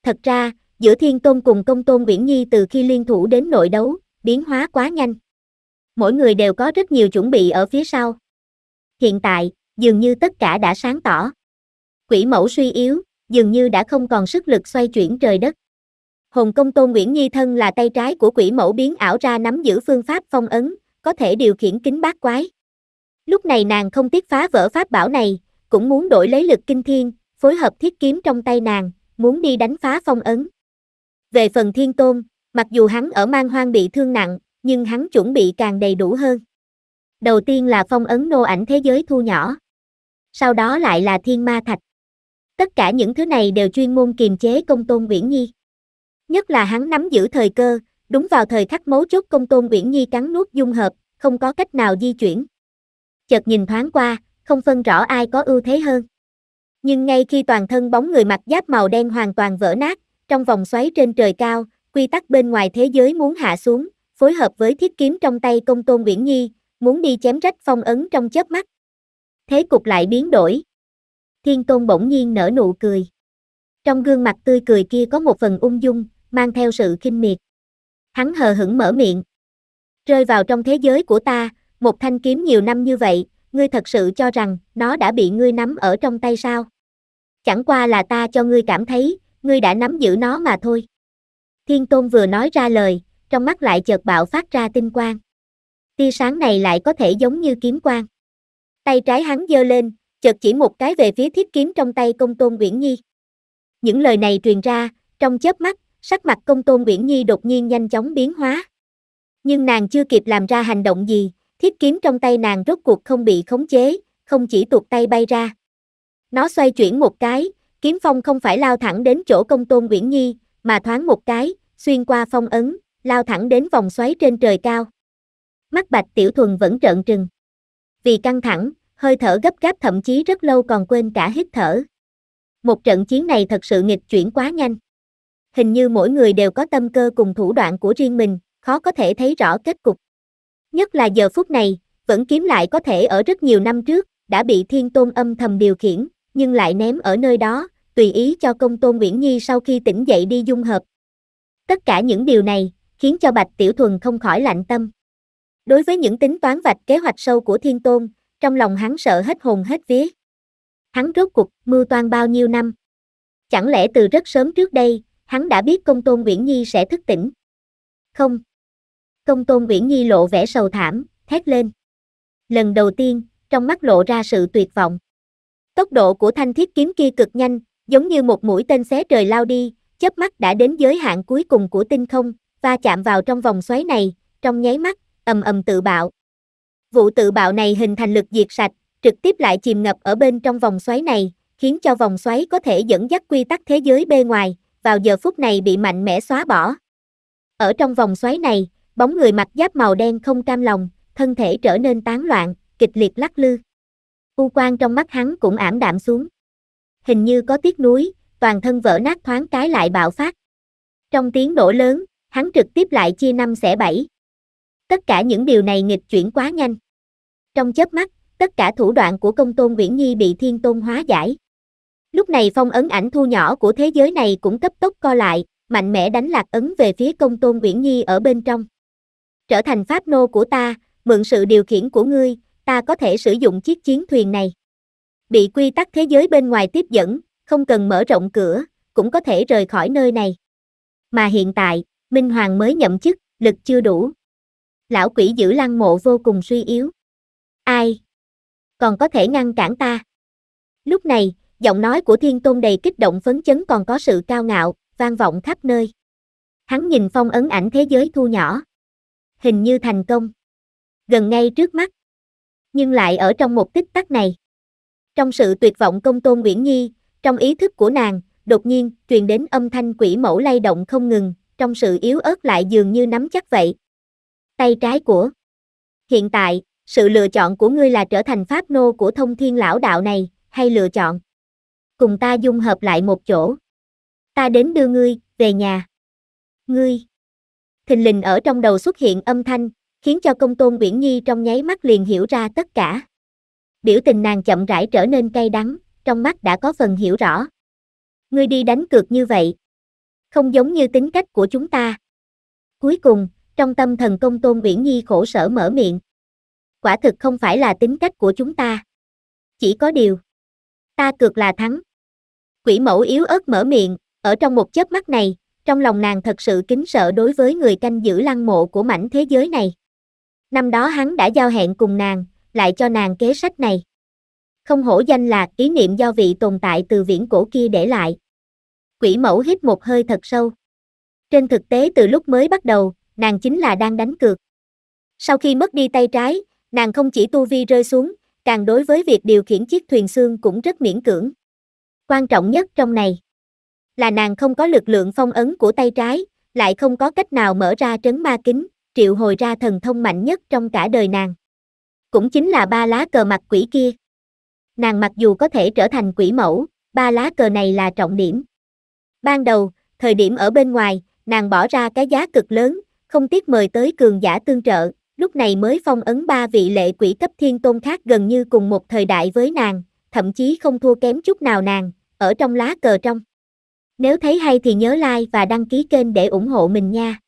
Thật ra, giữa Thiên Tôn cùng Công Tôn nguyễn Nhi từ khi liên thủ đến nội đấu, biến hóa quá nhanh. Mỗi người đều có rất nhiều chuẩn bị ở phía sau. Hiện tại, dường như tất cả đã sáng tỏ. Quỷ mẫu suy yếu, dường như đã không còn sức lực xoay chuyển trời đất. Hồn Công Tôn Nguyễn Nhi thân là tay trái của quỷ mẫu biến ảo ra nắm giữ phương pháp phong ấn, có thể điều khiển kính bát quái. Lúc này nàng không tiếc phá vỡ pháp bảo này, cũng muốn đổi lấy lực kinh thiên, phối hợp thiết kiếm trong tay nàng, muốn đi đánh phá phong ấn. Về phần thiên tôn, mặc dù hắn ở mang hoang bị thương nặng, nhưng hắn chuẩn bị càng đầy đủ hơn. Đầu tiên là phong ấn nô ảnh thế giới thu nhỏ. Sau đó lại là thiên ma thạch. Tất cả những thứ này đều chuyên môn kiềm chế công tôn Nguyễn Nhi. Nhất là hắn nắm giữ thời cơ, đúng vào thời khắc mấu chốt công tôn Nguyễn Nhi cắn nuốt dung hợp, không có cách nào di chuyển. Chợt nhìn thoáng qua, không phân rõ ai có ưu thế hơn. Nhưng ngay khi toàn thân bóng người mặc giáp màu đen hoàn toàn vỡ nát, trong vòng xoáy trên trời cao, quy tắc bên ngoài thế giới muốn hạ xuống, phối hợp với thiết kiếm trong tay công tôn Nguyễn Nhi, muốn đi chém rách phong ấn trong chớp mắt. Thế cục lại biến đổi. Thiên tôn bỗng nhiên nở nụ cười. Trong gương mặt tươi cười kia có một phần ung dung, mang theo sự kinh miệt. Hắn hờ hững mở miệng. Rơi vào trong thế giới của ta, một thanh kiếm nhiều năm như vậy, ngươi thật sự cho rằng nó đã bị ngươi nắm ở trong tay sao? Chẳng qua là ta cho ngươi cảm thấy, ngươi đã nắm giữ nó mà thôi. Thiên Tôn vừa nói ra lời, trong mắt lại chợt bạo phát ra tinh quang. Tia sáng này lại có thể giống như kiếm quang. Tay trái hắn giơ lên, chợt chỉ một cái về phía thiết kiếm trong tay công tôn Nguyễn Nhi. Những lời này truyền ra, trong chớp mắt, sắc mặt công tôn Nguyễn Nhi đột nhiên nhanh chóng biến hóa. Nhưng nàng chưa kịp làm ra hành động gì, thiết kiếm trong tay nàng rốt cuộc không bị khống chế, không chỉ tuột tay bay ra. Nó xoay chuyển một cái, Kiếm phong không phải lao thẳng đến chỗ công tôn Nguyễn Nhi, mà thoáng một cái, xuyên qua phong ấn, lao thẳng đến vòng xoáy trên trời cao. Mắt bạch tiểu thuần vẫn trợn trừng. Vì căng thẳng, hơi thở gấp gáp thậm chí rất lâu còn quên cả hít thở. Một trận chiến này thật sự nghịch chuyển quá nhanh. Hình như mỗi người đều có tâm cơ cùng thủ đoạn của riêng mình, khó có thể thấy rõ kết cục. Nhất là giờ phút này, vẫn kiếm lại có thể ở rất nhiều năm trước, đã bị thiên tôn âm thầm điều khiển, nhưng lại ném ở nơi đó, tùy ý cho công tôn Nguyễn Nhi sau khi tỉnh dậy đi dung hợp. Tất cả những điều này, khiến cho Bạch Tiểu Thuần không khỏi lạnh tâm. Đối với những tính toán vạch kế hoạch sâu của Thiên Tôn, trong lòng hắn sợ hết hồn hết vía. Hắn rốt cuộc mưu toan bao nhiêu năm. Chẳng lẽ từ rất sớm trước đây, hắn đã biết công tôn Nguyễn Nhi sẽ thức tỉnh. Không. Công tôn Nguyễn Nhi lộ vẻ sầu thảm, thét lên. Lần đầu tiên, trong mắt lộ ra sự tuyệt vọng. Tốc độ của thanh thiết kiếm kia cực nhanh, giống như một mũi tên xé trời lao đi, chớp mắt đã đến giới hạn cuối cùng của tinh không, va và chạm vào trong vòng xoáy này, trong nháy mắt, ầm ầm tự bạo. Vụ tự bạo này hình thành lực diệt sạch, trực tiếp lại chìm ngập ở bên trong vòng xoáy này, khiến cho vòng xoáy có thể dẫn dắt quy tắc thế giới bên ngoài, vào giờ phút này bị mạnh mẽ xóa bỏ. Ở trong vòng xoáy này, bóng người mặc giáp màu đen không cam lòng, thân thể trở nên tán loạn, kịch liệt lắc lư. U quan trong mắt hắn cũng ảm đạm xuống. Hình như có tiếc núi, toàn thân vỡ nát thoáng cái lại bạo phát. Trong tiếng nổ lớn, hắn trực tiếp lại chia năm xẻ bảy. Tất cả những điều này nghịch chuyển quá nhanh. Trong chớp mắt, tất cả thủ đoạn của công tôn Nguyễn Nhi bị thiên tôn hóa giải. Lúc này phong ấn ảnh thu nhỏ của thế giới này cũng cấp tốc co lại, mạnh mẽ đánh lạc ấn về phía công tôn Nguyễn Nhi ở bên trong. Trở thành pháp nô của ta, mượn sự điều khiển của ngươi, ta có thể sử dụng chiếc chiến thuyền này. Bị quy tắc thế giới bên ngoài tiếp dẫn, không cần mở rộng cửa, cũng có thể rời khỏi nơi này. Mà hiện tại, Minh Hoàng mới nhậm chức, lực chưa đủ. Lão quỷ giữ lăng mộ vô cùng suy yếu. Ai? Còn có thể ngăn cản ta? Lúc này, giọng nói của thiên tôn đầy kích động phấn chấn còn có sự cao ngạo, vang vọng khắp nơi. Hắn nhìn phong ấn ảnh thế giới thu nhỏ. Hình như thành công. Gần ngay trước mắt nhưng lại ở trong một tích tắc này. Trong sự tuyệt vọng công tôn Nguyễn Nhi, trong ý thức của nàng, đột nhiên, truyền đến âm thanh quỷ mẫu lay động không ngừng, trong sự yếu ớt lại dường như nắm chắc vậy. Tay trái của Hiện tại, sự lựa chọn của ngươi là trở thành pháp nô của thông thiên lão đạo này, hay lựa chọn cùng ta dung hợp lại một chỗ. Ta đến đưa ngươi về nhà. Ngươi. Thình lình ở trong đầu xuất hiện âm thanh, khiến cho công tôn Uyển Nhi trong nháy mắt liền hiểu ra tất cả. Biểu tình nàng chậm rãi trở nên cay đắng, trong mắt đã có phần hiểu rõ. Ngươi đi đánh cược như vậy, không giống như tính cách của chúng ta. Cuối cùng, trong tâm thần công tôn Uyển Nhi khổ sở mở miệng. Quả thực không phải là tính cách của chúng ta. Chỉ có điều. Ta cược là thắng. Quỷ mẫu yếu ớt mở miệng, ở trong một chớp mắt này, trong lòng nàng thật sự kính sợ đối với người canh giữ lăng mộ của mảnh thế giới này. Năm đó hắn đã giao hẹn cùng nàng, lại cho nàng kế sách này. Không hổ danh là ý niệm do vị tồn tại từ viễn cổ kia để lại. Quỷ mẫu hít một hơi thật sâu. Trên thực tế từ lúc mới bắt đầu, nàng chính là đang đánh cược. Sau khi mất đi tay trái, nàng không chỉ tu vi rơi xuống, càng đối với việc điều khiển chiếc thuyền xương cũng rất miễn cưỡng. Quan trọng nhất trong này là nàng không có lực lượng phong ấn của tay trái, lại không có cách nào mở ra trấn ma kính triệu hồi ra thần thông mạnh nhất trong cả đời nàng. Cũng chính là ba lá cờ mặt quỷ kia. Nàng mặc dù có thể trở thành quỷ mẫu, ba lá cờ này là trọng điểm. Ban đầu, thời điểm ở bên ngoài, nàng bỏ ra cái giá cực lớn, không tiếc mời tới cường giả tương trợ, lúc này mới phong ấn ba vị lệ quỷ cấp thiên tôn khác gần như cùng một thời đại với nàng, thậm chí không thua kém chút nào nàng, ở trong lá cờ trong. Nếu thấy hay thì nhớ like và đăng ký kênh để ủng hộ mình nha.